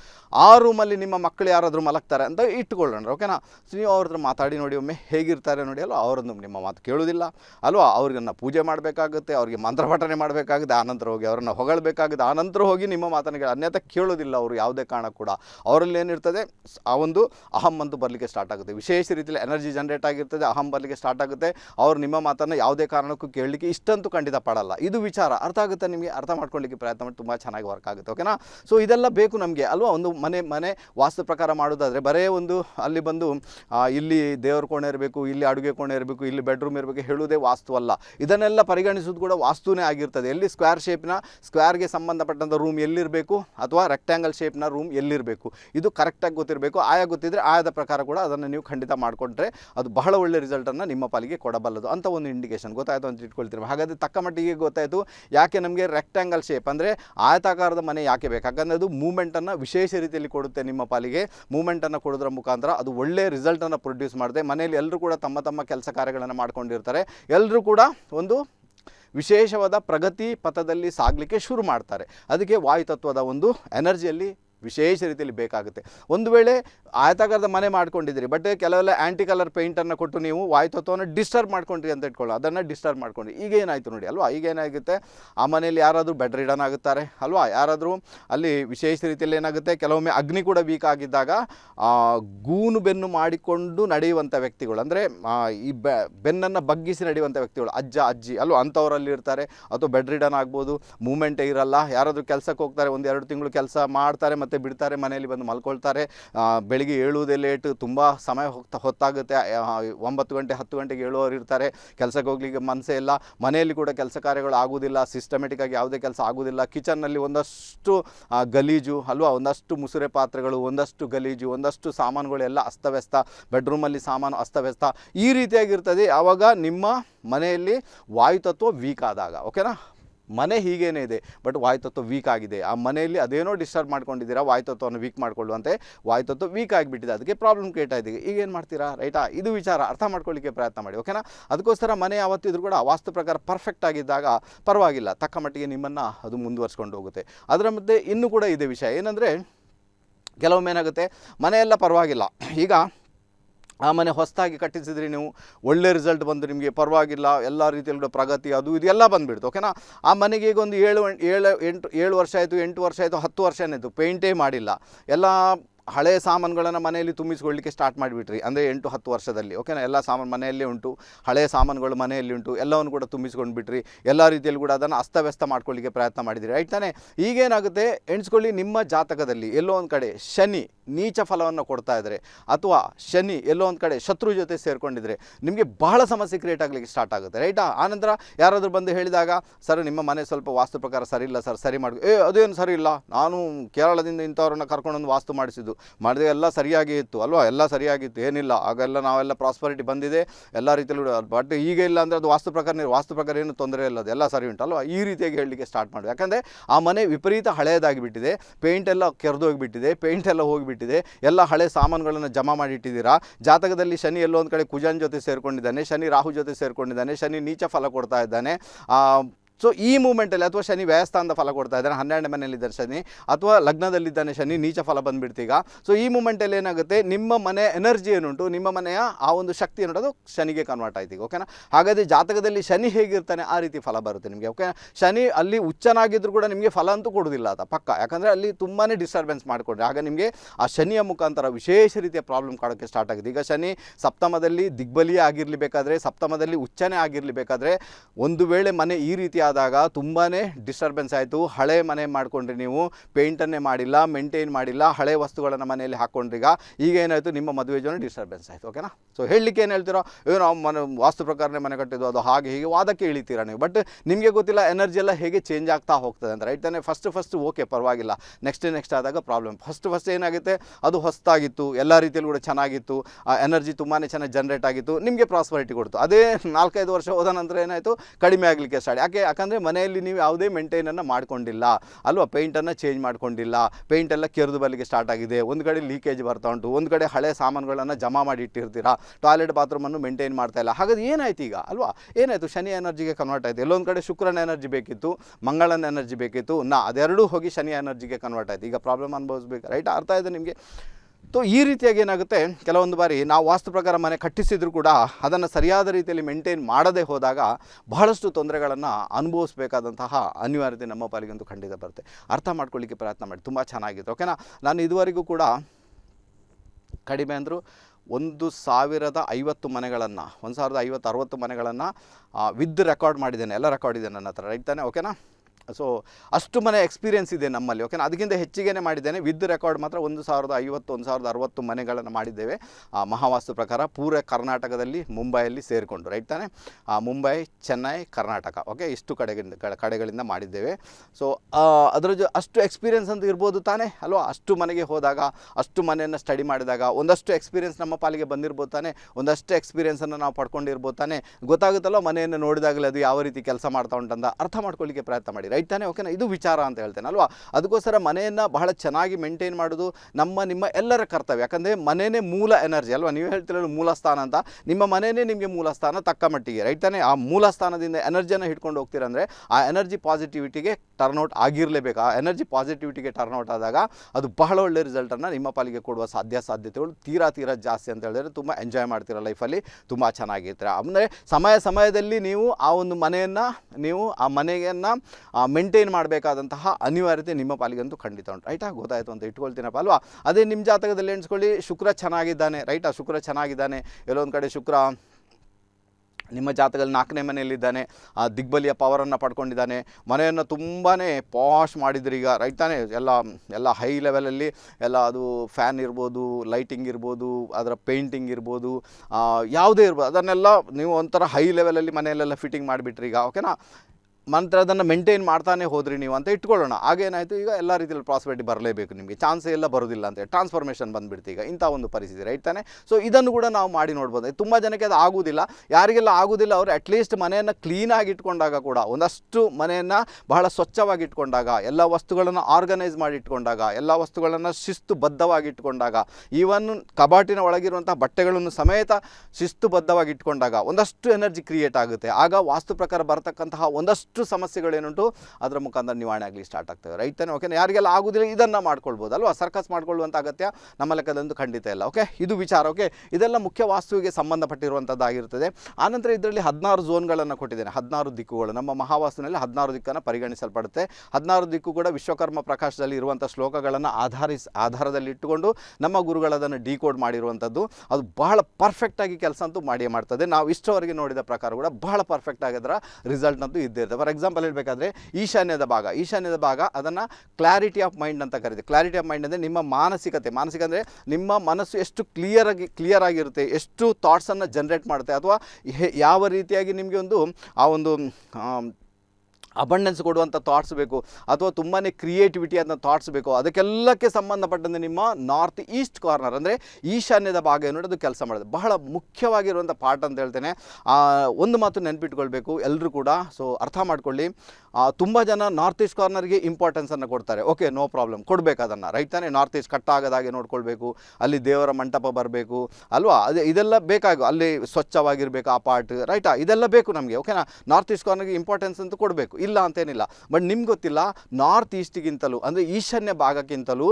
ಆ ರೂಮಲ್ಲಿ ನಿಮ್ಮ ಮಕ್ಕಳು ಯಾರಾದರೂ ಮಲಗ್ತಾರೆ ಅಂತ ಇಟ್ಕೊಳ್ಳೋಣ ಓಕೆನಾ ನೀವು ಅವ್ರ ಹತ್ರ ಮಾತಾಡಿ ನೋಡಿ ಒಮ್ಮೆ ಹೇಗಿರ್ತಾರೆ ನೋಡಿ ಅಲ್ವಾ ಅವರನ್ನು ನಿಮ್ಮ ಮಾತು ಕೇಳೋದಿಲ್ಲ ಅಲ್ವಾ ಅವ್ರಿಗನ್ನು ಪೂಜೆ ಮಾಡಬೇಕಾಗುತ್ತೆ ಅವರಿಗೆ ಮಂತ್ರ ಮಾಡಬೇಕಾಗುತ್ತೆ ಆನಂತರ ಹೋಗಿ ಅವರನ್ನು ಹೊಗಳಬೇಕಾಗುತ್ತೆ ಆನಂತರ ಹೋಗಿ ನಿಮ್ಮ ಮಾತನ್ನು ಕೇಳಿ ಅನ್ಯಥ ಕೇಳೋದಿಲ್ಲ ಅವರು ಯಾವುದೇ ಕಾರಣ ಕೂಡ ಅವರಲ್ಲಿ ಏನಿರ್ತದೆ ಆ ಒಂದು ಅಹಂ ಅಂತ ಬರಲಿಕ್ಕೆ ಸ್ಟಾರ್ಟ್ ಆಗುತ್ತೆ ವಿಶೇಷ ರೀತಿಯಲ್ಲಿ ಎನರ್ಜಿ ಜನರೇಟ್ ಆಗಿರ್ತದೆ ಅಹಂ ಬರಲಿಕ್ಕೆ ಸ್ಟಾರ್ಟ್ ಆಗುತ್ತೆ ಅವ್ರು ನಿಮ್ಮ ಮಾತನ್ನು ಯಾವುದೇ ಕಾರಣಕ್ಕೂ ಕೇಳಲಿಕ್ಕೆ ಇಷ್ಟಂತೂ ಖಂಡಿತ ಪಡಲ್ಲ ಇದು ವಿಚಾರ ಅರ್ಥ ಆಗುತ್ತೆ ನಿಮಗೆ ಅರ್ಥ ಮಾಡ್ಕೊಳ್ಳಿಕ್ಕೆ ಪ್ರಯತ್ನ ಮಾಡಿ ತುಂಬ ಚೆನ್ನಾಗಿ ವರ್ಕ್ ಆಗುತ್ತೆ ಆಗುತ್ತೆ ಓಕೆನಾ ಸೊ ಇದೆಲ್ಲ ಬೇಕು ನಮಗೆ ಅಲ್ವಾ ಒಂದು ಮನೆ ಮನೆ ವಾಸ್ತು ಪ್ರಕಾರ ಮಾಡೋದಾದರೆ ಬರೇ ಒಂದು ಅಲ್ಲಿ ಬಂದು ಇಲ್ಲಿ ದೇವ್ರ ಕೋಣೆ ಇರಬೇಕು ಇಲ್ಲಿ ಅಡುಗೆ ಕೋಣೆ ಇರಬೇಕು ಇಲ್ಲಿ ಬೆಡ್ರೂಮ್ ಇರಬೇಕು ಹೇಳುವುದೇ ವಾಸ್ತು ಅಲ್ಲ ಇದನ್ನೆಲ್ಲ ಪರಿಗಣಿಸೋದು ಕೂಡ ವಾಸ್ತುನೇ ಆಗಿರ್ತದೆ ಎಲ್ಲಿ ಸ್ಕ್ವೇರ್ ಶೇಪ್ನ ಸ್ಕ್ವೇರ್ಗೆ ಸಂಬಂಧಪಟ್ಟಂಥ ರೂಮ್ ಎಲ್ಲಿರಬೇಕು ಅಥವಾ ರೆಕ್ಟ್ಯಾಂಗಲ್ ಶೇಪ್ನ ರೂಮ್ ಎಲ್ಲಿರಬೇಕು ಇದು ಕರೆಕ್ಟಾಗಿ ಗೊತ್ತಿರಬೇಕು ಆಯಾ ಗೊತ್ತಿದ್ರೆ ಆಯಾದ ಪ್ರಕಾರ ಕೂಡ ಅದನ್ನು ನೀವು ಖಂಡಿತ ಮಾಡಿಕೊಂಡ್ರೆ ಅದು ಬಹಳ ಒಳ್ಳೆ ರಿಸಲ್ಟನ್ನು ನಿಮ್ಮ ಪಾಲಿಗೆ ಕೊಡಬಲ್ಲದು ಅಂತ ಒಂದು ಇಂಡಿಕೇಶನ್ ಗೊತ್ತಾಯಿತು ಅಂತ ಇಟ್ಕೊಳ್ತೀವಿ ಹಾಗಾದರೆ ತಕ್ಕ ಮಟ್ಟಿಗೆ ಗೊತ್ತಾಯಿತು ಯಾಕೆ ನಮಗೆ ರೆಕ್ಟ್ಯಾಂಗಲ್ ಶೇಪ್ ಅಂದರೆ ಆಯತಾಕಾರದ ಮನೆ ಯಾಕೆ ಬೇಕು ಯಾಕಂದರೆ ಅದು ಮೂಮೆಂಟನ್ನು ವಿಶೇಷ ರೀತಿಯಲ್ಲಿ ಕೊಡುತ್ತೆ ನಿಮ್ಮ ಪಾಲಿಗೆ ಮೂಮೆಂಟನ್ನು ಕೊಡೋದ್ರ ಮುಖಾಂತರ ಅದು ಒಳ್ಳೆ ರಿಸಲ್ಟನ್ನು ಪ್ರೊಡ್ಯೂಸ್ ಮಾಡಿದೆ ಮನೆಯಲ್ಲಿ ಎಲ್ಲರೂ ಕೂಡ ತಮ್ಮ ತಮ್ಮ ಕೆಲಸ ಕಾರ್ಯಗಳನ್ನು ಮಾಡ್ಕೊಂಡಿರ್ತಾರೆ ಎಲ್ಲರೂ ಕೂಡ ಒಂದು ವಿಶೇಷವಾದ ಪ್ರಗತಿ ಪಥದಲ್ಲಿ ಸಾಗಲಿಕ್ಕೆ ಶುರು ಮಾಡ್ತಾರೆ ಅದಕ್ಕೆ ವಾಯುತತ್ವದ ಒಂದು ಎನರ್ಜಿಯಲ್ಲಿ ವಿಶೇಷ ರೀತಿಯಲ್ಲಿ ಬೇಕಾಗುತ್ತೆ ಒಂದು ವೇಳೆ ಆಯತಾಕಾರದ ಮನೆ ಮಾಡ್ಕೊಂಡಿದ್ದೀರಿ ಬಟ್ ಕೆಲವೆಲ್ಲ ಆ್ಯಂಟಿ ಕಲರ್ ಪೇಂಟನ್ನು ಕೊಟ್ಟು ನೀವು ವಾಯುತತ್ವವನ್ನು ಡಿಸ್ಟರ್ಬ್ ಮಾಡ್ಕೊಂಡ್ರಿ ಅಂತ ಇಟ್ಕೊಳ್ಳೋ ಅದನ್ನು ಡಿಸ್ಟರ್ಬ್ ಮಾಡ್ಕೊಂಡ್ರಿ ಈಗ ಏನಾಯಿತು ನೋಡಿ ಅಲ್ವಾ ಈಗ ಏನಾಗುತ್ತೆ ಆ ಮನೆಯಲ್ಲಿ ಯಾರಾದರೂ ಬೆಡ್ ರಿಡನ್ ಆಗುತ್ತಾರೆ ಅಲ್ವಾ ಯಾರಾದರೂ ಅಲ್ಲಿ ವಿಶೇಷ ರೀತಿಯಲ್ಲಿ ಏನಾಗುತ್ತೆ ಕೆಲವೊಮ್ಮೆ ಅಗ್ನಿ ಕೂಡ ವೀಕ್ ಆಗಿದ್ದಾಗ ಗೂನು ಬೆನ್ನು ಮಾಡಿಕೊಂಡು ನಡೆಯುವಂಥ ವ್ಯಕ್ತಿಗಳು ಅಂದರೆ ಈ ಬೆನ್ನನ್ನು ಬಗ್ಗಿಸಿ ನಡೆಯುವಂಥ ವ್ಯಕ್ತಿಗಳು ಅಜ್ಜ ಅಜ್ಜಿ ಅಲ್ವಾ ಅಂಥವರಲ್ಲಿ ಇರ್ತಾರೆ ಅಥವಾ ಬೆಡ್ ರಿಡನ್ ಆಗ್ಬೋದು ಮೂಮೆಂಟೇ ಇರಲ್ಲ ಯಾರಾದರೂ ಕೆಲಸಕ್ಕೆ ಹೋಗ್ತಾರೆ ಒಂದು ಎರಡು ತಿಂಗಳು ಕೆಲಸ ಮಾಡ್ತಾರೆ ಮತ್ತು ಮತ್ತೆ ಬಿಡ್ತಾರೆ ಮನೆಯಲ್ಲಿ ಬಂದು ಮಲ್ಕೊಳ್ತಾರೆ ಬೆಳಿಗ್ಗೆ ಏಳುವುದೇ ಲೇಟ್ ತುಂಬ ಸಮಯ ಹೋಗ್ತಾ ಹೊತ್ತಾಗುತ್ತೆ ಒಂಬತ್ತು ಗಂಟೆ ಹತ್ತು ಗಂಟೆಗೆ ಏಳುವವರು ಇರ್ತಾರೆ ಕೆಲಸಕ್ಕೆ ಹೋಗ್ಲಿಕ್ಕೆ ಮನಸ್ಸೇ ಇಲ್ಲ ಮನೆಯಲ್ಲಿ ಕೂಡ ಕೆಲಸ ಕಾರ್ಯಗಳು ಆಗೋದಿಲ್ಲ ಸಿಸ್ಟಮೆಟಿಕ್ಕಾಗಿ ಯಾವುದೇ ಕೆಲಸ ಆಗೋದಿಲ್ಲ ಕಿಚನ್ನಲ್ಲಿ ಒಂದಷ್ಟು ಗಲೀಜು ಅಲ್ವಾ ಒಂದಷ್ಟು ಮುಸುರೆ ಪಾತ್ರೆಗಳು ಒಂದಷ್ಟು ಗಲೀಜು ಒಂದಷ್ಟು ಸಾಮಾನುಗಳೆಲ್ಲ ಅಸ್ತವ್ಯಸ್ತ ಬೆಡ್ರೂಮಲ್ಲಿ ಸಾಮಾನು ಅಸ್ತವ್ಯಸ್ತ ಈ ರೀತಿಯಾಗಿರ್ತದೆ ಆವಾಗ ನಿಮ್ಮ ಮನೆಯಲ್ಲಿ ವಾಯುತತ್ವ ವೀಕ್ ಆದಾಗ ಓಕೆನಾ ಮನೆ ಹೀಗೇನೇ ಇದೆ ಬಟ್ ವಾಯುತತ್ವ ವೀಕ್ ಆಗಿದೆ ಆ ಮನೆಯಲ್ಲಿ ಅದೇನೋ ಡಿಸ್ಟರ್ಬ್ ಮಾಡ್ಕೊಂಡಿದ್ದೀರಾ ವಾಯುತತ್ವವನ್ನು ವೀಕ್ ಮಾಡಿಕೊಳ್ಳುವಂತೆ ವಾಯುತತ್ವ ವೀಕ್ ಆಗಿಬಿಟ್ಟಿದೆ ಅದಕ್ಕೆ ಪ್ರಾಬ್ಲಮ್ ಕ್ರಿಯೇಟ್ ಆಯಿದೆ ಈಗ ಏನು ಮಾಡ್ತೀರಾ ರೈಟಾ ಇದು ವಿಚಾರ ಅರ್ಥ ಮಾಡ್ಕೊಳ್ಳಿಕ್ಕೆ ಪ್ರಯತ್ನ ಮಾಡಿ ಓಕೆನಾ ಅದಕ್ಕೋಸ್ಕರ ಮನೆ ಯಾವತ್ತಿದ್ರು ಕೂಡ ವಾಸ್ತು ಪ್ರಕಾರ ಪರ್ಫೆಕ್ಟ್ ಆಗಿದ್ದಾಗ ಪರವಾಗಿಲ್ಲ ತಕ್ಕ ಮಟ್ಟಿಗೆ ನಿಮ್ಮನ್ನು ಅದು ಮುಂದುವರ್ಸ್ಕೊಂಡು ಹೋಗುತ್ತೆ ಅದರ ಮಧ್ಯೆ ಇನ್ನೂ ಕೂಡ ಇದೆ ವಿಷಯ ಏನಂದರೆ ಕೆಲವೊಮ್ಮೆ ಏನಾಗುತ್ತೆ ಮನೆಯೆಲ್ಲ ಪರವಾಗಿಲ್ಲ ಈಗ ಆ ಮನೆ ಹೊಸದಾಗಿ ಕಟ್ಟಿಸಿದ್ರಿ ನೀವು ಒಳ್ಳೆ ರಿಸಲ್ಟ್ ಬಂದು ನಿಮಗೆ ಪರವಾಗಿಲ್ಲ ಎಲ್ಲ ರೀತಿಯಲ್ಲಿ ಕೂಡ ಪ್ರಗತಿ ಅದು ಇದೆಲ್ಲ ಬಂದುಬಿಡ್ತು ಓಕೆನಾ ಆ ಮನೆಗೆ ಈಗ ಒಂದು ಏಳು ಏಳು ಎಂಟು ಏಳು ವರ್ಷ ಆಯಿತು ಎಂಟು ವರ್ಷ ಆಯಿತು ಹತ್ತು ವರ್ಷ ಏನಾಯಿತು ಪೇಂಟೇ ಮಾಡಿಲ್ಲ ಎಲ್ಲ ಹಳೆಯ ಸಾಮಾನುಗಳನ್ನು ಮನೆಯಲ್ಲಿ ತುಂಬಿಸ್ಕೊಳ್ಳಿಕ್ಕೆ ಸ್ಟಾರ್ಟ್ ಮಾಡಿಬಿಟ್ರಿ ಅಂದರೆ ಎಂಟು ಹತ್ತು ವರ್ಷದಲ್ಲಿ ಓಕೆನಾ ಎಲ್ಲ ಸಾಮಾನು ಮನೆಯಲ್ಲೇ ಉಂಟು ಹಳೆಯ ಸಾಮಾನುಗಳು ಮನೆಯಲ್ಲಿ ಉಂಟು ಎಲ್ಲವನ್ನು ಕೂಡ ತುಂಬಿಸ್ಕೊಂಡು ಬಿಟ್ರಿ ಎಲ್ಲ ರೀತಿಯಲ್ಲಿ ಕೂಡ ಅದನ್ನು ಅಸ್ತವ್ಯಸ್ತ ಮಾಡ್ಕೊಳ್ಳಿಕ್ಕೆ ಪ್ರಯತ್ನ ಮಾಡಿದಿರಿ ರೈಟ್ ತಾನೇ ಈಗೇನಾಗುತ್ತೆ ಎಣಿಸ್ಕೊಳ್ಳಿ ನಿಮ್ಮ ಜಾತಕದಲ್ಲಿ ಎಲ್ಲೋ ಒಂದು ಕಡೆ ಶನಿ ನೀಚ ಫಲವನ್ನು ಕೊಡ್ತಾ ಇದ್ದರೆ ಅಥವಾ ಶನಿ ಎಲ್ಲೋ ಒಂದು ಕಡೆ ಶತ್ರು ಜೊತೆ ಸೇರಿಕೊಂಡಿದ್ರೆ ನಿಮಗೆ ಬಹಳ ಸಮಸ್ಯೆ ಕ್ರಿಯೇಟ್ ಆಗಲಿಕ್ಕೆ ಸ್ಟಾರ್ಟ್ ಆಗುತ್ತೆ ರೈಟಾ ಆನಂತರ ಯಾರಾದರೂ ಬಂದು ಹೇಳಿದಾಗ ಸರ್ ನಿಮ್ಮ ಮನೆ ಸ್ವಲ್ಪ ವಾಸ್ತು ಪ್ರಕಾರ ಸರಿ ಇಲ್ಲ ಸರ್ ಸರಿ ಮಾಡಿ ಏ ಅದೇನು ಸರಿ ಇಲ್ಲ ನಾನು ಕೇರಳದಿಂದ ಇಂಥವ್ರನ್ನ ಕರ್ಕೊಂಡೊಂದು ವಾಸ್ತು ಮಾಡಿಸಿದ್ದು ಮಾಡಿದೆ ಎಲ್ಲ ಸರಿಯಾಗಿ ಇತ್ತು ಅಲ್ವಾ ಎಲ್ಲ ಸರಿಯಾಗಿತ್ತು ಏನಿಲ್ಲ ಆಗೆಲ್ಲ ನಾವೆಲ್ಲ ಪ್ರಾಸ್ಪರಿಟಿ ಬಂದಿದೆ ಎಲ್ಲ ರೀತಿಯಲ್ಲಿ ಬಟ್ ಈಗ ಇಲ್ಲ ಅಂದರೆ ಅದು ವಾಸ್ತು ಪ್ರಕಾರ ನೀವು ವಾಸ್ತು ಪ್ರಕಾರ ಏನು ತೊಂದರೆ ಇಲ್ಲ ಎಲ್ಲ ಸರಿ ಉಂಟು ಅಲ್ವಾ ಈ ರೀತಿಯಾಗಿ ಹೇಳಲಿಕ್ಕೆ ಸ್ಟಾರ್ಟ್ ಮಾಡಿದೆ ಯಾಕಂದರೆ ಆ ಮನೆ ವಿಪರೀತ ಹಳೆಯದಾಗಿಬಿಟ್ಟಿದೆ ಪೇಂಟ್ ಎಲ್ಲ ಕೆರೆದೋಗಿಬಿಟ್ಟಿದೆ ಪೇಂಟ್ ಎಲ್ಲ ಹೋಗಿಬಿಟ್ಟಿದೆ ಮಾಡಿಟ್ಟಿದೆ ಎಲ್ಲ ಹಳೆ ಸಾಮಾನುಗಳನ್ನು ಜಮಾ ಮಾಡಿಟ್ಟಿದ್ದೀರಾ ಜಾತಕದಲ್ಲಿ ಶನಿ ಎಲ್ಲೊಂದು ಕಡೆ ಕುಜನ್ ಜೊತೆ ಸೇರಿಕೊಂಡಿದ್ದಾನೆ ಶನಿ ರಾಹು ಜೊತೆ ಸೇರಿಕೊಂಡಿದ್ದಾನೆ ಶನಿ ನೀಚ ಫಲ ಕೊಡ್ತಾ ಇದ್ದಾನೆ ಸೊ ಈ ಮೂಮೆಂಟಲ್ಲಿ ಅಥವಾ ಶನಿ ವ್ಯಯಸ್ಥಾನದ ಫಲ ಕೊಡ್ತಾ ಇದ್ದಾನೆ ಹನ್ನೆರಡನೇ ಮನೆಯಲ್ಲಿದ್ದಾರೆ ಶನಿ ಅಥವಾ ಲಗ್ನದಲ್ಲಿದ್ದಾನೆ ಶನಿ ನೀಚ ಫಲ ಬಂದುಬಿಡ್ತೀಗ ಸೊ ಈ ಮೂಮೆಂಟಲ್ಲಿ ಏನಾಗುತ್ತೆ ನಿಮ್ಮ ಮನೆ ಎನರ್ಜಿ ಏನುಂಟು ನಿಮ್ಮ ಮನೆಯ ಆ ಒಂದು ಶಕ್ತಿ ಏನುಂಟು ಶನಿಗೆ ಕನ್ವರ್ಟ್ ಆಯ್ತೀಗ ಓಕೆನಾ ಹಾಗಾದರೆ ಜಾತಕದಲ್ಲಿ ಶನಿ ಹೇಗಿರ್ತಾನೆ ಆ ರೀತಿ ಫಲ ಬರುತ್ತೆ ನಿಮಗೆ ಓಕೆ ಶನಿ ಅಲ್ಲಿ ಉಚ್ಚನಾಗಿದ್ದರೂ ಕೂಡ ನಿಮಗೆ ಫಲ ಅಂತೂ ಕೊಡೋದಿಲ್ಲ ಅದ ಪಕ್ಕ ಯಾಕಂದರೆ ಅಲ್ಲಿ ತುಂಬಾ ಡಿಸ್ಟರ್ಬೆನ್ಸ್ ಮಾಡಿಕೊಂಡ್ರೆ ಆಗ ನಿಮಗೆ ಆ ಶನಿಯ ಮುಖಾಂತರ ವಿಶೇಷ ರೀತಿಯ ಪ್ರಾಬ್ಲಮ್ ಕಾಡೋಕ್ಕೆ ಸ್ಟಾರ್ಟ್ ಆಗಿದೆ ಈಗ ಶನಿ ಸಪ್ತಮದಲ್ಲಿ ದಿಗ್ಬಲಿಯೇ ಆಗಿರಲಿ ಬೇಕಾದರೆ ಸಪ್ತಮದಲ್ಲಿ ಉಚ್ಚನೇ ಆಗಿರಲಿ ಬೇಕಾದರೆ ಒಂದು ವೇಳೆ ಮನೆ ಈ ರೀತಿ ಆದಾಗ ತುಂಬಾ ಡಿಸ್ಟರ್ಬೆನ್ಸ್ ಆಯಿತು ಹಳೆ ಮನೆ ಮಾಡಿಕೊಂಡ್ರಿ ನೀವು ಪೇಂಟನ್ನೇ ಮಾಡಿಲ್ಲ ಮೇಂಟೈನ್ ಮಾಡಿಲ್ಲ ಹಳೆ ವಸ್ತುಗಳನ್ನು ಮನೆಯಲ್ಲಿ ಹಾಕ್ಕೊಂಡ್ರಿಗ ಈಗ ಏನಾಯಿತು ನಿಮ್ಮ ಮದುವೆ ಜೊತೆ ಡಿಸ್ಟರ್ಬೆನ್ಸ್ ಆಯಿತು ಓಕೆನಾ ಸೊ ಹೇಳಲಿಕ್ಕೆ ಏನು ಹೇಳ್ತೀರೋ ಏನು ಮನೆ ವಾಸ್ತು ಪ್ರಕಾರನೇ ಮನೆ ಕಟ್ಟಿದ್ದು ಅದು ಹಾಗೆ ಹೀಗೆ ವಾದಕ್ಕೆ ಇಳಿತೀರಾ ನೀವು ಬಟ್ ನಿಮಗೆ ಗೊತ್ತಿಲ್ಲ ಎನರ್ಜಿ ಎಲ್ಲ ಹೇಗೆ ಚೇಂಜ್ ಆಗ್ತಾ ಹೋಗ್ತದೆ ಅಂತ ರೈಟ್ ತಾನೆ ಫಸ್ಟ್ ಫಸ್ಟ್ ಓಕೆ ಪರವಾಗಿಲ್ಲ ನೆಕ್ಸ್ಟ್ ನೆಕ್ಸ್ಟ್ ಆದಾಗ ಪ್ರಾಬ್ಲಮ್ ಫಸ್ಟ್ ಫಸ್ಟ್ ಏನಾಗುತ್ತೆ ಅದು ಹೊಸ್ತಾಗಿತ್ತು ಎಲ್ಲ ರೀತಿಯಲ್ಲಿ ಕೂಡ ಚೆನ್ನಾಗಿತ್ತು ಆ ಎನರ್ಜಿ ತುಂಬಾ ಚೆನ್ನಾಗಿ ಜನರೇಟ್ ಆಗಿತ್ತು ನಿಮಗೆ ಪ್ರಾಸ್ಪರಿಟಿ ಕೊಡ್ತು ಅದೇ ನಾಲ್ಕೈದು ವರ್ಷ ಹೋದ ನಂತರ ಏನಾಯಿತು ಕಡಿಮೆ ಆಗಲಿಕ್ಕೆ ಸ್ಟಾರ್ಟ್ ಯಾಕೆ ಯಾಕಂದರೆ ಮನೆಯಲ್ಲಿ ನೀವು ಯಾವುದೇ ಮೇಂಟೈನನ್ನು ಮಾಡ್ಕೊಂಡಿಲ್ಲ ಅಲ್ವಾ ಪೇಂಟನ್ನು ಚೇಂಜ್ ಮಾಡ್ಕೊಂಡಿಲ್ಲ ಪೇಂಟೆಲ್ಲ ಕೆರೆದು ಬಲಿಗೆ ಸ್ಟಾರ್ಟ್ ಆಗಿದೆ ಒಂದು ಕಡೆ ಲೀಕೇಜ್ ಬರ್ತಾ ಉಂಟು ಒಂದು ಕಡೆ ಹಳೆ ಸಾಮಾನುಗಳನ್ನು ಜಮಾ ಮಾಡಿ ಇಟ್ಟಿರ್ತೀರಾ ಟಾಯ್ಲೆಟ್ ಬಾತ್ರೂಮನ್ನು ಮೇಂಟೈನ್ ಮಾಡ್ತಾ ಇಲ್ಲ ಹಾಗಾದ್ರೆ ಏನಾಯ್ತು ಈಗ ಅಲ್ವಾ ಏನಾಯಿತು ಶನಿ ಎನರ್ಜಿಗೆ ಕನ್ವರ್ಟ್ ಆಯಿತು ಎಲ್ಲೊಂದು ಕಡೆ ಶುಕ್ರನ ಎನರ್ಜಿ ಬೇಕಿತ್ತು ಮಂಗಳನ ಎನರ್ಜಿ ಬೇಕಿತ್ತು ನಾ ಅದೆರಡೂ ಹೋಗಿ ಶನಿ ಎನರ್ಜಿಗೆ ಕನ್ವರ್ಟ್ ಆಯಿತು ಈಗ ಪ್ರಾಬ್ಲಮ್ ಅನುಭವಿಸ್ಬೇಕು ರೈಟ್ ಅರ್ಥ ಇದೆ ನಿಮಗೆ ಸೊ ಈ ರೀತಿಯಾಗಿ ಏನಾಗುತ್ತೆ ಕೆಲವೊಂದು ಬಾರಿ ನಾವು ವಾಸ್ತು ಪ್ರಕಾರ ಮನೆ ಕಟ್ಟಿಸಿದ್ರು ಕೂಡ ಅದನ್ನು ಸರಿಯಾದ ರೀತಿಯಲ್ಲಿ ಮೇಂಟೈನ್ ಮಾಡದೇ ಹೋದಾಗ ಬಹಳಷ್ಟು ತೊಂದರೆಗಳನ್ನು ಅನುಭವಿಸಬೇಕಾದಂತಹ ಅನಿವಾರ್ಯತೆ ನಮ್ಮ ಪಾಲಿಗಂತೂ ಖಂಡಿತ ಬರುತ್ತೆ ಅರ್ಥ ಮಾಡ್ಕೊಳ್ಳಿಕ್ಕೆ ಪ್ರಯತ್ನ ಮಾಡಿ ತುಂಬ ಚೆನ್ನಾಗಿತ್ತು ಓಕೆನಾ ನಾನು ಇದುವರೆಗೂ ಕೂಡ ಕಡಿಮೆ ಅಂದರೂ ಒಂದು ಸಾವಿರದ ಐವತ್ತು ಮನೆಗಳನ್ನು ಒಂದು ಸಾವಿರದ ಐವತ್ತು ಅರುವತ್ತು ಮನೆಗಳನ್ನು ವಿದ್ ರೆಕಾರ್ಡ್ ಮಾಡಿದ್ದೇನೆ ಎಲ್ಲ ರೆಕಾರ್ಡ್ ಇದೆ ನನ್ನ ಹತ್ರ ರೈಟ್ ತಾನೆ ಓಕೆನಾ ಸೊ ಅಷ್ಟು ಮನೆ ಎಕ್ಸ್ಪೀರಿಯೆನ್ಸ್ ಇದೆ ನಮ್ಮಲ್ಲಿ ಓಕೆ ಅದಕ್ಕಿಂತ ಹೆಚ್ಚಿಗೆ ಮಾಡಿದ್ದೇನೆ ವಿದ್ ರೆಕಾರ್ಡ್ ಮಾತ್ರ ಒಂದು ಸಾವಿರದ ಐವತ್ತು ಒಂದು ಸಾವಿರದ ಅರವತ್ತು ಮನೆಗಳನ್ನು ಮಾಡಿದ್ದೇವೆ ಆ ಮಹಾವಾಸ್ತು ಪ್ರಕಾರ ಪೂರ್ವ ಕರ್ನಾಟಕದಲ್ಲಿ ಮುಂಬೈಯಲ್ಲಿ ಸೇರಿಕೊಂಡು ರೈಟ್ ತಾನೆ ಮುಂಬೈ ಚೆನ್ನೈ ಕರ್ನಾಟಕ ಓಕೆ ಇಷ್ಟು ಕಡೆಗಳಿಂದ ಕಡೆಗಳಿಂದ ಮಾಡಿದ್ದೇವೆ ಸೊ ಅದರ ಜೊ ಅಷ್ಟು ಎಕ್ಸ್ಪೀರಿಯೆನ್ಸ್ ಅಂತ ಇರ್ಬೋದು ತಾನೇ ಅಲ್ವಾ ಅಷ್ಟು ಮನೆಗೆ ಹೋದಾಗ ಅಷ್ಟು ಮನೆಯನ್ನು ಸ್ಟಡಿ ಮಾಡಿದಾಗ ಒಂದಷ್ಟು ಎಕ್ಸ್ಪೀರಿಯೆನ್ಸ್ ನಮ್ಮ ಪಾಲಿಗೆ ಬಂದಿರ್ಬೋದು ತಾನೆ ಒಂದಷ್ಟು ಎಕ್ಸ್ಪೀರಿಯೆನ್ಸನ್ನು ನಾವು ಪಡ್ಕೊಂಡಿರ್ಬೋದು ತಾನೇ ಗೊತ್ತಾಗುತ್ತಲ್ಲ ಮನೆಯನ್ನು ನೋಡಿದಾಗಲೇ ಅದು ಯಾವ ರೀತಿ ಕೆಲಸ ಮಾಡ್ತಾ ಉಂಟಂತ ಅರ್ಥ ಮಾಡ್ಕೊಳ್ಳಿಕ್ಕೆ ಪ್ರಯತ್ನ ಮಾಡಿ ರೈಟ್ ತಾನೇ ಓಕೆನಾ ಇದು ವಿಚಾರ ಅಂತ ಹೇಳ್ತೇನೆ ಅಲ್ವಾ ಅದಕ್ಕೋಸ್ಕರ ಮನೆಯನ್ನು ಬಹಳ ಚೆನ್ನಾಗಿ ಮೇಂಟೈನ್ ಮಾಡೋದು ನಮ್ಮ ನಿಮ್ಮ ಎಲ್ಲರ ಕರ್ತವ್ಯ ಯಾಕಂದರೆ ಮನೆಯೇ ಮೂಲ ಎನರ್ಜಿ ಅಲ್ವಾ ನೀವು ಹೇಳ್ತಿರೋದು ಮೂಲ ಸ್ಥಾನ ಅಂತ ನಿಮ್ಮ ಮನೆಯೇ ನಿಮಗೆ ಮೂಲ ಸ್ಥಾನ ತಕ್ಕ ಮಟ್ಟಿಗೆ ರೈಟ್ ತಾನೇ ಆ ಮೂಲ ಸ್ಥಾನದಿಂದ ಎನರ್ಜಿಯನ್ನು ಹಿಡ್ಕೊಂಡು ಹೋಗ್ತೀರಂದರೆ ಆ ಎನರ್ಜಿ ಪಾಸಿಟಿವಿಟಿಗೆ ಟರ್ನ್ಔಟ್ ಆಗಿರಲೇಬೇಕು ಆ ಎನರ್ಜಿ ಪಾಸಿಟಿವಿಟಿಗೆ ಟರ್ನ್ಔಟ್ ಆದಾಗ ಅದು ಬಹಳ ಒಳ್ಳೆ ರಿಸಲ್ಟನ್ನು ನಿಮ್ಮ ಪಾಲಿಗೆ ಕೊಡುವ ಸಾಧ್ಯ ಸಾಧ್ಯತೆಗಳು ತೀರಾ ತೀರಾ ಜಾಸ್ತಿ ಅಂತ ಹೇಳಿದ್ರೆ ತುಂಬ ಎಂಜಾಯ್ ಮಾಡ್ತೀರ ಲೈಫಲ್ಲಿ ತುಂಬ ಚೆನ್ನಾಗಿರ್ತೀರ ಅಂದರೆ ಸಮಯ ಸಮಯದಲ್ಲಿ ನೀವು ಆ ಒಂದು ಮನೆಯನ್ನು ನೀವು ಆ ಮನೆಯನ್ನು ಮೇಂಟೈನ್ ಮಾಡಬೇಕಾದಂತಹ ಅನಿವಾರ್ಯತೆ ನಿಮ್ಮ ಪಾಲಿಗಂತೂ ಖಂಡಿತ ಉಂಟು ರೈಟಾ ಗೊತ್ತಾಯಿತು ಅಂತ ಇಟ್ಕೊಳ್ತೀನಪ್ಪ ಅಲ್ವಾ ಅದೇ ನಿಮ್ಮ ಜಾತಕದಲ್ಲಿ ಎಣಿಸ್ಕೊಳ್ಳಿ ಶುಕ್ರ ಚೆನ್ನಾಗಿದ್ದಾನೆ ರೈಟಾ ಶುಕ್ರ ಚೆನ್ನಾಗಿದ್ದಾನೆ ಎಲ್ಲೊಂದು ಕಡೆ ಶುಕ್ರ ನಿಮ್ಮ ಜಾತಕದಲ್ಲಿ ನಾಲ್ಕನೇ ಮನೆಯಲ್ಲಿದ್ದಾನೆ ಆ ದಿಗ್ಬಲಿಯ ಪವರನ್ನು ಪಡ್ಕೊಂಡಿದ್ದಾನೆ ಮನೆಯನ್ನು ತುಂಬಾ ಪಾಶ್ ಮಾಡಿದ್ರಿ ಈಗ ರೈಟ್ ತಾನೇ ಎಲ್ಲ ಎಲ್ಲ ಹೈ ಲೆವೆಲಲ್ಲಿ ಎಲ್ಲ ಅದು ಫ್ಯಾನ್ ಇರ್ಬೋದು ಲೈಟಿಂಗ್ ಇರ್ಬೋದು ಅದರ ಪೇಂಟಿಂಗ್ ಇರ್ಬೋದು ಯಾವುದೇ ಇರ್ಬೋದು ಅದನ್ನೆಲ್ಲ ನೀವು ಒಂಥರ ಹೈ ಲೆವೆಲಲ್ಲಿ ಮನೆಯಲ್ಲೆಲ್ಲ ಫಿಟ್ಟಿಂಗ್ ಮಾಡಿಬಿಟ್ರಿ ಈಗ ಓಕೆನಾ ಮಂತ್ರ ಅದನ್ನು ಮೇಂಟೈನ್ ಮಾಡ್ತಾನೆ ಹೋದ್ರಿ ನೀವು ಅಂತ ಇಟ್ಕೊಳ್ಳೋಣ ಆಗೇನಾಯಿತು ಈಗ ಎಲ್ಲ ರೀತಿಯಲ್ಲಿ ಪ್ರಾಸ್ಪೆರಿಟಿ ಬರಲೇಬೇಕು ನಿಮಗೆ ಚಾನ್ಸೇ ಎಲ್ಲ ಬರೋದಿಲ್ಲ ಅಂತ ಟ್ರಾನ್ಸ್ಫಾರ್ಮೇಷನ್ ಬಂದುಬಿಡ್ತು ಈಗ ಇಂಥ ಒಂದು ಪರಿಸ್ಥಿತಿ ರೈಟ್ ತಾನೆ ಸೊ ಇದನ್ನು ಕೂಡ ನಾವು ಮಾಡಿ ನೋಡ್ಬೋದು ತುಂಬ ಜನಕ್ಕೆ ಅದು ಆಗೋದಿಲ್ಲ ಯಾರಿಗೆಲ್ಲ ಆಗೋದಿಲ್ಲ ಅವರು ಅಟ್ಲೀಸ್ಟ್ ಮನೆಯನ್ನು ಕ್ಲೀನಾಗಿ ಇಟ್ಕೊಂಡಾಗ ಕೂಡ ಒಂದಷ್ಟು ಮನೆಯನ್ನು ಬಹಳ ಸ್ವಚ್ಛವಾಗಿ ಇಟ್ಕೊಂಡಾಗ ಎಲ್ಲ ವಸ್ತುಗಳನ್ನು ಆರ್ಗನೈಸ್ ಮಾಡಿ ಇಟ್ಕೊಂಡಾಗ ಎಲ್ಲ ವಸ್ತುಗಳನ್ನು ಶಿಸ್ತುಬದ್ಧವಾಗಿ ಇಟ್ಕೊಂಡಾಗ ಈವನ್ ಕಬಾಟಿನ ಒಳಗಿರುವಂಥ ಬಟ್ಟೆಗಳನ್ನು ಸಮೇತ ಶಿಸ್ತುಬದ್ಧವಾಗಿ ಇಟ್ಕೊಂಡಾಗ ಒಂದಷ್ಟು ಎನರ್ಜಿ ಕ್ರಿಯೇಟ್ ಆಗುತ್ತೆ ಆಗ ವಾಸ್ತು ಪ್ರಕಾರ ಬರತಕ್ಕಂತಹ ಒಂದಷ್ಟು ಸಾಕಷ್ಟು ಸಮಸ್ಯೆಗಳೇನುಂಟು ಅದರ ಮುಖಾಂತರ ನಿವಾರಣೆ ಆಗಲಿ ಸ್ಟಾರ್ಟ್ ಆಗ್ತವೆ ರೈತನೇ ಓಕೆ ಯಾರಿಗೆಲ್ಲ ಆಗುವುದಿಲ್ಲ ಇದನ್ನು ಮಾಡ್ಕೊಳ್ಬೋದು ಅಲ್ವಾ ಸರ್ಕಸ್ ಮಾಡ್ಕೊಳ್ಳುವಂಥ ಅಗತ್ಯ ನಮ್ಮ ಲೆಕ್ಕದಂತೂ ಖಂಡಿತ ಇಲ್ಲ ಓಕೆ ಇದು ವಿಚಾರ ಓಕೆ ಇದೆಲ್ಲ ಮುಖ್ಯ ವಾಸ್ತುವಿಗೆ ಸಂಬಂಧಪಟ್ಟಿರುವಂಥದ್ದಾಗಿರುತ್ತದೆ ಆನಂತರ ಇದರಲ್ಲಿ ಹದಿನಾರು ಝೋನ್ಗಳನ್ನು ಕೊಟ್ಟಿದ್ದೇನೆ ಹದಿನಾರು ದಿಕ್ಕುಗಳು ನಮ್ಮ ಮಹಾವಾಸ್ತುವಿನಲ್ಲಿ ಹದಿನಾರು ದಿಕ್ಕನ್ನು ಪರಿಗಣಿಸಲ್ಪಡುತ್ತೆ ಹದಿನಾರು ದಿಕ್ಕು ಕೂಡ ವಿಶ್ವಕರ್ಮ ಪ್ರಕಾಶದಲ್ಲಿ ಇರುವಂಥ ಶ್ಲೋಕಗಳನ್ನು ಆಧಾರಿಸಿ ಆಧಾರದಲ್ಲಿ ಇಟ್ಟುಕೊಂಡು ನಮ್ಮ ಗುರುಗಳದನ್ನು ಡಿಕೋಡ್ ಮಾಡಿರುವಂಥದ್ದು ಅದು ಬಹಳ ಪರ್ಫೆಕ್ಟಾಗಿ ಕೆಲಸ ಅಂತೂ ಮಾಡಿಯೇ ಮಾಡ್ತದೆ ನಾವು ಇಷ್ಟವರೆಗೆ ನೋಡಿದ ಪ್ರಕಾರ ಕೂಡ ಬಹಳ ಪರ್ಫೆಕ್ಟ್ ಆಗಿದ್ರ ರಿಸಲ್ಟ್ ಅಂತೂ ಇದ್ದೇ ಇರ್ತವೆ ಫಾರ್ ಎಕ್ಸಾಂಪಲ್ ಹೇಳಬೇಕಾದ್ರೆ ಈಶಾನ್ಯದ ಭಾಗ ಈಶಾನ್ಯದ ಭಾಗ ಅದನ್ನು ಕ್ಲಾರಿಟಿ ಆಫ್ ಮೈಂಡ್ ಅಂತ ಕರೀತೀವಿ ಕ್ಲಾರಿಟಿ ಆಫ್ ಮೈಂಡ್ ಅಂದರೆ ನಿಮ್ಮ ಮಾನಸಿಕತೆ ಮಾನಸಿಕ ಅಂದರೆ ನಿಮ್ಮ ಮನಸ್ಸು ಎಷ್ಟು ಕ್ಲಿಯರ್ ಆಗಿ ಕ್ಲಿಯರ್ ಆಗಿರುತ್ತೆ ಎಷ್ಟು ಥಾಟ್ಸನ್ನು ಜನ್ರೇಟ್ ಮಾಡುತ್ತೆ ಅಥವಾ ಯಾವ ರೀತಿಯಾಗಿ ನಿಮಗೆ ಒಂದು ಆ ಒಂದು ಅಬಂಡೆನ್ಸ್ ಕೊಡುವಂಥ ಥಾಟ್ಸ್ ಬೇಕು ಅಥವಾ ತುಂಬಾ ಕ್ರಿಯೇಟಿವಿಟಿ ಅದನ್ನ ಥಾಟ್ಸ್ ಬೇಕು ಅದಕ್ಕೆಲ್ಲಕ್ಕೆ ಸಂಬಂಧಪಟ್ಟಂತೆ ನಿಮ್ಮ ನಾರ್ತ್ ಈಸ್ಟ್ ಕಾರ್ನರ್ ಅಂದರೆ ಈಶಾನ್ಯದ ಭಾಗ ಏನೋ ಕೆಲಸ ಮಾಡೋದು ಬಹಳ ಮುಖ್ಯವಾಗಿರುವಂಥ ಪಾಠ ಅಂತ ಹೇಳ್ತೇನೆ ಒಂದು ಮಾತು ನೆನ್ಪಿಟ್ಕೊಳ್ಬೇಕು ಎಲ್ಲರೂ ಕೂಡ ಸೊ ಅರ್ಥ ಮಾಡ್ಕೊಳ್ಳಿ ತುಂಬ ಜನ ನಾರ್ತ್ ಈಸ್ಟ್ ಕಾರ್ನರ್ಗೆ ಇಂಪಾರ್ಟೆನ್ಸನ್ನು ಕೊಡ್ತಾರೆ ಓಕೆ ನೋ ಪ್ರಾಬ್ಲಮ್ ಕೊಡಬೇಕು ಅದನ್ನು ರೈಟ್ ತಾನೇ ನಾರ್ತ್ ಈಸ್ಟ್ ಕಟ್ ನೋಡ್ಕೊಳ್ಬೇಕು ಅಲ್ಲಿ ದೇವರ ಮಂಟಪ ಬರಬೇಕು ಅಲ್ವಾ ಅದೇ ಇದೆಲ್ಲ ಬೇಕಾಗು ಅಲ್ಲಿ ಸ್ವಚ್ಛವಾಗಿರಬೇಕು ಆ ಪಾರ್ಟ್ ರೈಟಾ ಇದೆಲ್ಲ ಬೇಕು ನಮಗೆ ಓಕೆನಾ ನಾರ್ತ್ ಈಸ್ಟ್ ಕಾರ್ನರ್ಗೆ ಇಂಪಾರ್ಟೆನ್ಸ್ ಅಂತ ಕೊಡಬೇಕು ಇಲ್ಲ ಅಂತೇನಿಲ್ಲ ಬಟ್ ನಿಮ್ಗೆ ಗೊತ್ತಿಲ್ಲ ನಾರ್ತ್ ಈಸ್ಟಿಗಿಂತಲೂ ಅಂದರೆ ಈಶಾನ್ಯ ಭಾಗಕ್ಕಿಂತಲೂ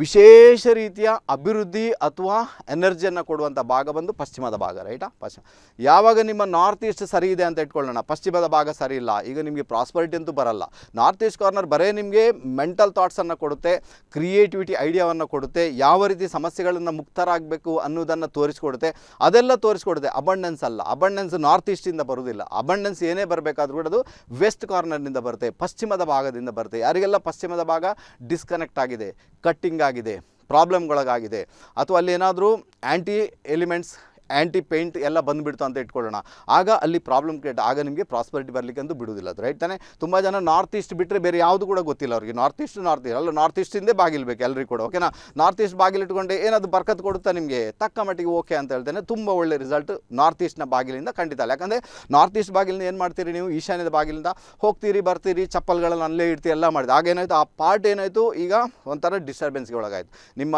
ವಿಶೇಷ ರೀತಿಯ ಅಭಿವೃದ್ಧಿ ಅಥವಾ ಎನರ್ಜಿಯನ್ನು ಕೊಡುವಂಥ ಭಾಗ ಬಂದು ಪಶ್ಚಿಮದ ಭಾಗ ರೈಟಾ ಪಶ್ಚಿಮ ಯಾವಾಗ ನಿಮ್ಮ ನಾರ್ತ್ ಈಸ್ಟ್ ಸರಿ ಇದೆ ಅಂತ ಇಟ್ಕೊಳ್ಳೋಣ ಪಶ್ಚಿಮದ ಭಾಗ ಸರಿ ಇಲ್ಲ ಈಗ ನಿಮಗೆ ಪ್ರಾಸ್ಪರಿಟಿ ಅಂತೂ ಬರಲ್ಲ ನಾರ್ತ್ ಈಸ್ಟ್ ಕಾರ್ನರ್ ಬರೇ ನಿಮಗೆ ಮೆಂಟಲ್ ಥಾಟ್ಸನ್ನು ಕೊಡುತ್ತೆ ಕ್ರಿಯೇಟಿವಿಟಿ ಐಡಿಯಾವನ್ನು ಕೊಡುತ್ತೆ ಯಾವ ರೀತಿ ಸಮಸ್ಯೆಗಳನ್ನು ಮುಕ್ತರಾಗಬೇಕು ಅನ್ನೋದನ್ನು ತೋರಿಸ್ಕೊಡುತ್ತೆ ಅದೆಲ್ಲ ತೋರಿಸ್ಕೊಡುತ್ತೆ ಅಬಂಡೆನ್ಸ್ ಅಲ್ಲ ಅಬಂಡೆನ್ಸ್ ನಾರ್ತ್ ಈಸ್ಟಿಂದ ಬರುವುದಿಲ್ಲ ಅಬಂಡೆನ್ಸ್ ಏನೇ ಬರಬೇಕಾದ್ರೂ ಕೂಡ ಅದು ವೆಸ್ಟ್ ಕಾರ್ನರ್ನಿಂದ ಬರುತ್ತೆ ಪಶ್ಚಿಮದ ಭಾಗದಿಂದ ಬರುತ್ತೆ ಯಾರಿಗೆಲ್ಲ ಪಶ್ಚಿಮದ ಭಾಗ ಡಿಸ್ಕನೆಕ್ಟ್ ಆಗಿದೆ ಕಟ್ಟಿಂಗ್ ಆಗಿದೆ ಆಗಿದೆ ಒಳಗಾಗಿದೆ ಅಥವಾ ಅಲ್ಲಿ ಏನಾದರೂ ಆ್ಯಂಟಿ ಎಲಿಮೆಂಟ್ಸ್ ಆ್ಯಂಟಿ ಪೇಂಟ್ ಎಲ್ಲ ಬಂದುಬಿಡ್ತು ಅಂತ ಇಟ್ಕೊಳ್ಳೋಣ ಆಗ ಅಲ್ಲಿ ಪ್ರಾಬ್ಲಮ್ ಕ್ರಿಯೇಟ್ ಆಗ ನಿಮಗೆ ಪ್ರಾಸ್ಪರಿಟಿ ಬರಲಿಕ್ಕೆ ಅಂತೂ ಬಿಡುವುದಿಲ್ಲ ಅದು ರೈಟ್ ತಾನೆ ತುಂಬ ಜನ ನಾರ್ತ್ ಈಸ್ಟ್ ಬಿಟ್ಟರೆ ಬೇರೆ ಯಾವುದು ಕೂಡ ಗೊತ್ತಿಲ್ಲ ಅವ್ರಿಗೆ ನಾರ್ತ್ ಈಸ್ಟ್ ನಾರ್ತ್ ಈಸ್ಟ್ ಅಲ್ಲ ನಾರ್ತ್ ಬಾಗಿಲು ಬೇಕು ಎಲ್ಲರಿಗೂ ಕೂಡ ಓಕೆನಾ ನಾರ್ತ್ ಈಸ್ಟ್ ಬಾಗಿಲು ಇಟ್ಕೊಂಡೆ ಏನಾದರೂ ಬರ್ಕತ್ ಕೊಡುತ್ತಾ ನಿಮಗೆ ತಕ್ಕ ಮಟ್ಟಿಗೆ ಓಕೆ ಅಂತ ಹೇಳ್ತೇನೆ ತುಂಬ ಒಳ್ಳೆ ರಿಸಲ್ಟ್ ನಾರ್ತ್ ಈಸ್ಟ್ನ ಬಾಗಿಲಿಂದ ಖಂಡಿತ ಯಾಕಂದರೆ ನಾರ್ತ್ ಈಸ್ಟ್ ಬಾಗಿಲಿಂದ ಏನು ಮಾಡ್ತೀರಿ ನೀವು ಈಶಾನ್ಯದ ಬಾಗಿಲಿಂದ ಹೋಗ್ತೀರಿ ಬರ್ತೀರಿ ಚಪ್ಪಲ್ಗಳನ್ನು ಅಲ್ಲೇ ಇಡ್ತೀರಿ ಎಲ್ಲ ಮಾಡಿದೆ ಆಗೇನಾಯಿತು ಆ ಪಾರ್ಟ್ ಏನಾಯಿತು ಈಗ ಒಂಥರ ಡಿಸ್ಟರ್ಬೆನ್ಸ್ಗೆ ಒಳಗಾಯಿತು ನಿಮ್ಮ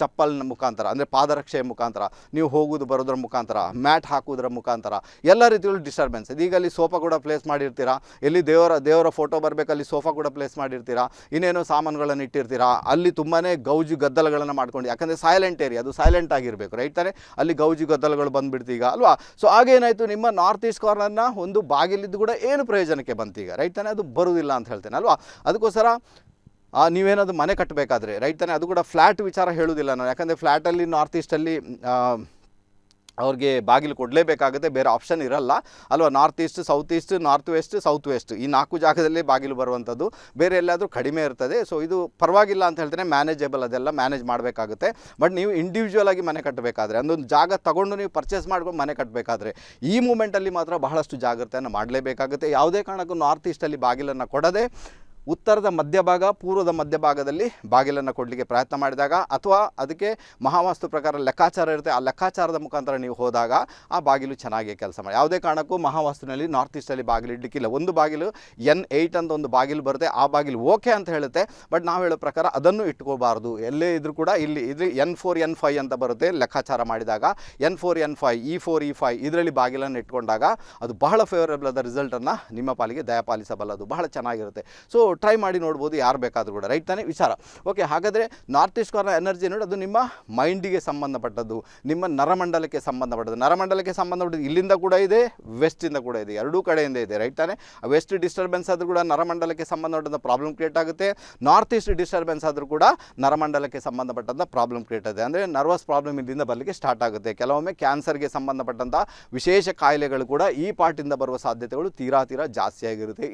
ಚಪ್ಪಲ್ನ ಮುಖಾಂತರ ಅಂದರೆ ಪಾದರಕ್ಷೆಯ ಮುಖಾಂತರ ನೀವು ಹೋಗೋದು ಬರೋದ್ರ ಮುಖಾಂತರ ಮ್ಯಾಟ್ ಹಾಕೋದ್ರ ಮುಖಾಂತರ ಎಲ್ಲ ರೀತಿಯಲ್ಲೂ ಡಿಸ್ಟರ್ಬೆನ್ಸ್ ಇದೀಗ ಅಲ್ಲಿ ಸೋಫಾ ಕೂಡ ಪ್ಲೇಸ್ ಮಾಡಿರ್ತೀರಾ ಎಲ್ಲಿ ದೇವರ ದೇವರ ಫೋಟೋ ಬರಬೇಕು ಅಲ್ಲಿ ಸೋಫಾ ಕೂಡ ಪ್ಲೇಸ್ ಮಾಡಿರ್ತೀರಾ ಇನ್ನೇನೋ ಸಾಮಾನುಗಳನ್ನು ಇಟ್ಟಿರ್ತೀರಾ ಅಲ್ಲಿ ತುಂಬಾ ಗೌಜು ಗದ್ದಲಗಳನ್ನು ಮಾಡ್ಕೊಂಡು ಯಾಕಂದರೆ ಸೈಲೆಂಟ್ ಏರಿಯಾ ಅದು ಸೈಲೆಂಟ್ ಆಗಿರಬೇಕು ರೈಟ್ ತಾನೆ ಅಲ್ಲಿ ಗೌಜು ಗದ್ದಲಗಳು ಬಂದುಬಿಡ್ತೀಗ ಅಲ್ವಾ ಸೊ ಆಗೇನಾಯಿತು ನಿಮ್ಮ ನಾರ್ತ್ ಈಸ್ಟ್ ಕಾರ್ನರ್ನ ಒಂದು ಬಾಗಿಲಿದ್ದು ಕೂಡ ಏನು ಪ್ರಯೋಜನಕ್ಕೆ ಬಂತೀಗ ಈಗ ರೈಟ್ ತಾನೆ ಅದು ಬರುವುದಿಲ್ಲ ಅಂತ ಹೇಳ್ತೇನೆ ಅಲ್ವಾ ಅದಕ್ಕೋಸ್ಕರ ನೀವೇನಾದರೂ ಮನೆ ಕಟ್ಟಬೇಕಾದ್ರೆ ರೈಟ್ ತಾನೇ ಅದು ಕೂಡ ಫ್ಲ್ಯಾಟ್ ವಿಚಾರ ಹೇಳೋದಿಲ್ಲ ನಾನು ಯಾಕಂದರೆ ಫ್ಲ್ಯಾಟಲ್ಲಿ ನಾರ್ತ್ ಈಸ್ಟಲ್ಲಿ ಅವ್ರಿಗೆ ಬಾಗಿಲು ಕೊಡಲೇಬೇಕಾಗುತ್ತೆ ಬೇರೆ ಆಪ್ಷನ್ ಇರಲ್ಲ ಅಲ್ವಾ north east south east north west south west ಈ ನಾಲ್ಕು ಜಾಗದಲ್ಲಿ ಬಾಗಿಲು ಬರುವಂಥದ್ದು ಬೇರೆ ಎಲ್ಲಾದರೂ ಕಡಿಮೆ ಇರ್ತದೆ ಸೊ ಇದು ಪರವಾಗಿಲ್ಲ ಅಂತ ಹೇಳ್ತೇನೆ ಮ್ಯಾನೇಜಬಲ್ ಅದೆಲ್ಲ ಮ್ಯಾನೇಜ್ ಮಾಡಬೇಕಾಗುತ್ತೆ ಬಟ್ ನೀವು ಇಂಡಿವಿಜುವಲ್ ಆಗಿ ಮನೆ ಕಟ್ಟಬೇಕಾದ್ರೆ ಅಂದೊಂದು ಜಾಗ ತಗೊಂಡು ನೀವು ಪರ್ಚೇಸ್ ಮಾಡ್ಕೊಂಡು ಮನೆ ಕಟ್ಟಬೇಕಾದ್ರೆ ಈ ಮೂಮೆಂಟಲ್ಲಿ ಮಾತ್ರ ಬಹಳಷ್ಟು ಜಾಗ್ರತೆಯನ್ನು ಮಾಡಲೇಬೇಕಾಗುತ್ತೆ ಯಾವುದೇ ಕಾರಣಕ್ಕೂ ನಾರ್ತ್ ಈಸ್ಟಲ್ಲಿ ಬಾಗಿಲನ್ನು ಕೊಡದೆ ಉತ್ತರದ ಮಧ್ಯಭಾಗ ಪೂರ್ವದ ಮಧ್ಯಭಾಗದಲ್ಲಿ ಬಾಗಿಲನ್ನು ಕೊಡಲಿಕ್ಕೆ ಪ್ರಯತ್ನ ಮಾಡಿದಾಗ ಅಥವಾ ಅದಕ್ಕೆ ಮಹಾವಾಸ್ತು ಪ್ರಕಾರ ಲೆಕ್ಕಾಚಾರ ಇರುತ್ತೆ ಆ ಲೆಕ್ಕಾಚಾರದ ಮುಖಾಂತರ ನೀವು ಹೋದಾಗ ಆ ಬಾಗಿಲು ಚೆನ್ನಾಗಿ ಕೆಲಸ ಮಾಡಿ ಯಾವುದೇ ಕಾರಣಕ್ಕೂ ಮಹಾವಾಸ್ತುನಲ್ಲಿ ನಾರ್ತ್ ಈಸ್ಟಲ್ಲಿ ಬಾಗಿಲು ಇಡ್ಲಿಕ್ಕಿಲ್ಲ ಒಂದು ಬಾಗಿಲು ಎನ್ ಏಯ್ಟ್ ಅಂತ ಒಂದು ಬಾಗಿಲು ಬರುತ್ತೆ ಆ ಬಾಗಿಲು ಓಕೆ ಅಂತ ಹೇಳುತ್ತೆ ಬಟ್ ನಾವು ಹೇಳೋ ಪ್ರಕಾರ ಅದನ್ನು ಇಟ್ಕೋಬಾರ್ದು ಎಲ್ಲೇ ಇದ್ರೂ ಕೂಡ ಇಲ್ಲಿ ಇದು ಎನ್ ಫೋರ್ ಎನ್ ಫೈವ್ ಅಂತ ಬರುತ್ತೆ ಲೆಕ್ಕಾಚಾರ ಮಾಡಿದಾಗ N four N five E four E five ಇದರಲ್ಲಿ ಬಾಗಿಲನ್ನು ಇಟ್ಕೊಂಡಾಗ ಅದು ಬಹಳ ಫೇವರೇಬಲ್ ಆದ ರಿಸಲ್ಟನ್ನು ನಿಮ್ಮ ಪಾಲಿಗೆ ದಯಪಾಲಿಸಬಲ್ಲದು ಬಹಳ ಚೆನ್ನಾಗಿರುತ್ತೆ ಸೊ ಟ್ರೈ ಮಾಡಿ ನೋಡ್ಬೋದು ಯಾರು ಬೇಕಾದರೂ ಕೂಡ ರೈಟ್ ತಾನೇ ವಿಚಾರ ಓಕೆ ಹಾಗಾದರೆ ನಾರ್ತ್ ಈಸ್ಟ್ ಕಾರ್ನರ್ ಎನರ್ಜಿ ನೋಡಿ ಅದು ನಿಮ್ಮ ಮೈಂಡಿಗೆ ಸಂಬಂಧಪಟ್ಟದ್ದು ನಿಮ್ಮ ನರಮಂಡಲಕ್ಕೆ ಸಂಬಂಧಪಟ್ಟದ್ದು ನರಮಂಡಲಕ್ಕೆ ಸಂಬಂಧಪಟ್ಟದ್ದು ಇಲ್ಲಿಂದ ಕೂಡ ಇದೆ ವೆಸ್ಟಿಂದ ಕೂಡ ಇದೆ ಎರಡೂ ಕಡೆಯಿಂದ ಇದೆ ರೈಟ್ ತಾನೇ ವೆಸ್ಟ್ ಡಿಸ್ಟರ್ಬೆನ್ಸ್ ಆದರೂ ಕೂಡ ನರಮಂಡಲಕ್ಕೆ ಸಂಬಂಧಪಟ್ಟಂಥ ಪ್ರಾಬ್ಲಮ್ ಕ್ರಿಯೇಟ್ ಆಗುತ್ತೆ ನಾರ್ತ್ ಈಸ್ಟ್ ಡಿಸ್ಟರ್ಬೆನ್ಸ್ ಆದರೂ ಕೂಡ ನರಮಂಡಲಕ್ಕೆ ಸಂಬಂಧಪಟ್ಟಂಥ ಪ್ರಾಬ್ಲಮ್ ಕ್ರಿಯೇಟ್ ಆಗುತ್ತೆ ಅಂದರೆ ನರ್ವಸ್ ಪ್ರಾಬ್ಲಮ್ ಇಲ್ಲಿಂದ ಬರಲಿಕ್ಕೆ ಸ್ಟಾರ್ಟ್ ಆಗುತ್ತೆ ಕೆಲವೊಮ್ಮೆ ಕ್ಯಾನ್ಸರ್ಗೆ ಸಂಬಂಧಪಟ್ಟಂಥ ವಿಶೇಷ ಕಾಯಿಲೆಗಳು ಕೂಡ ಈ ಪಾರ್ಟಿಂದ ಬರುವ ಸಾಧ್ಯತೆಗಳು ತೀರಾ ತೀರಾ ಜಾಸ್ತಿ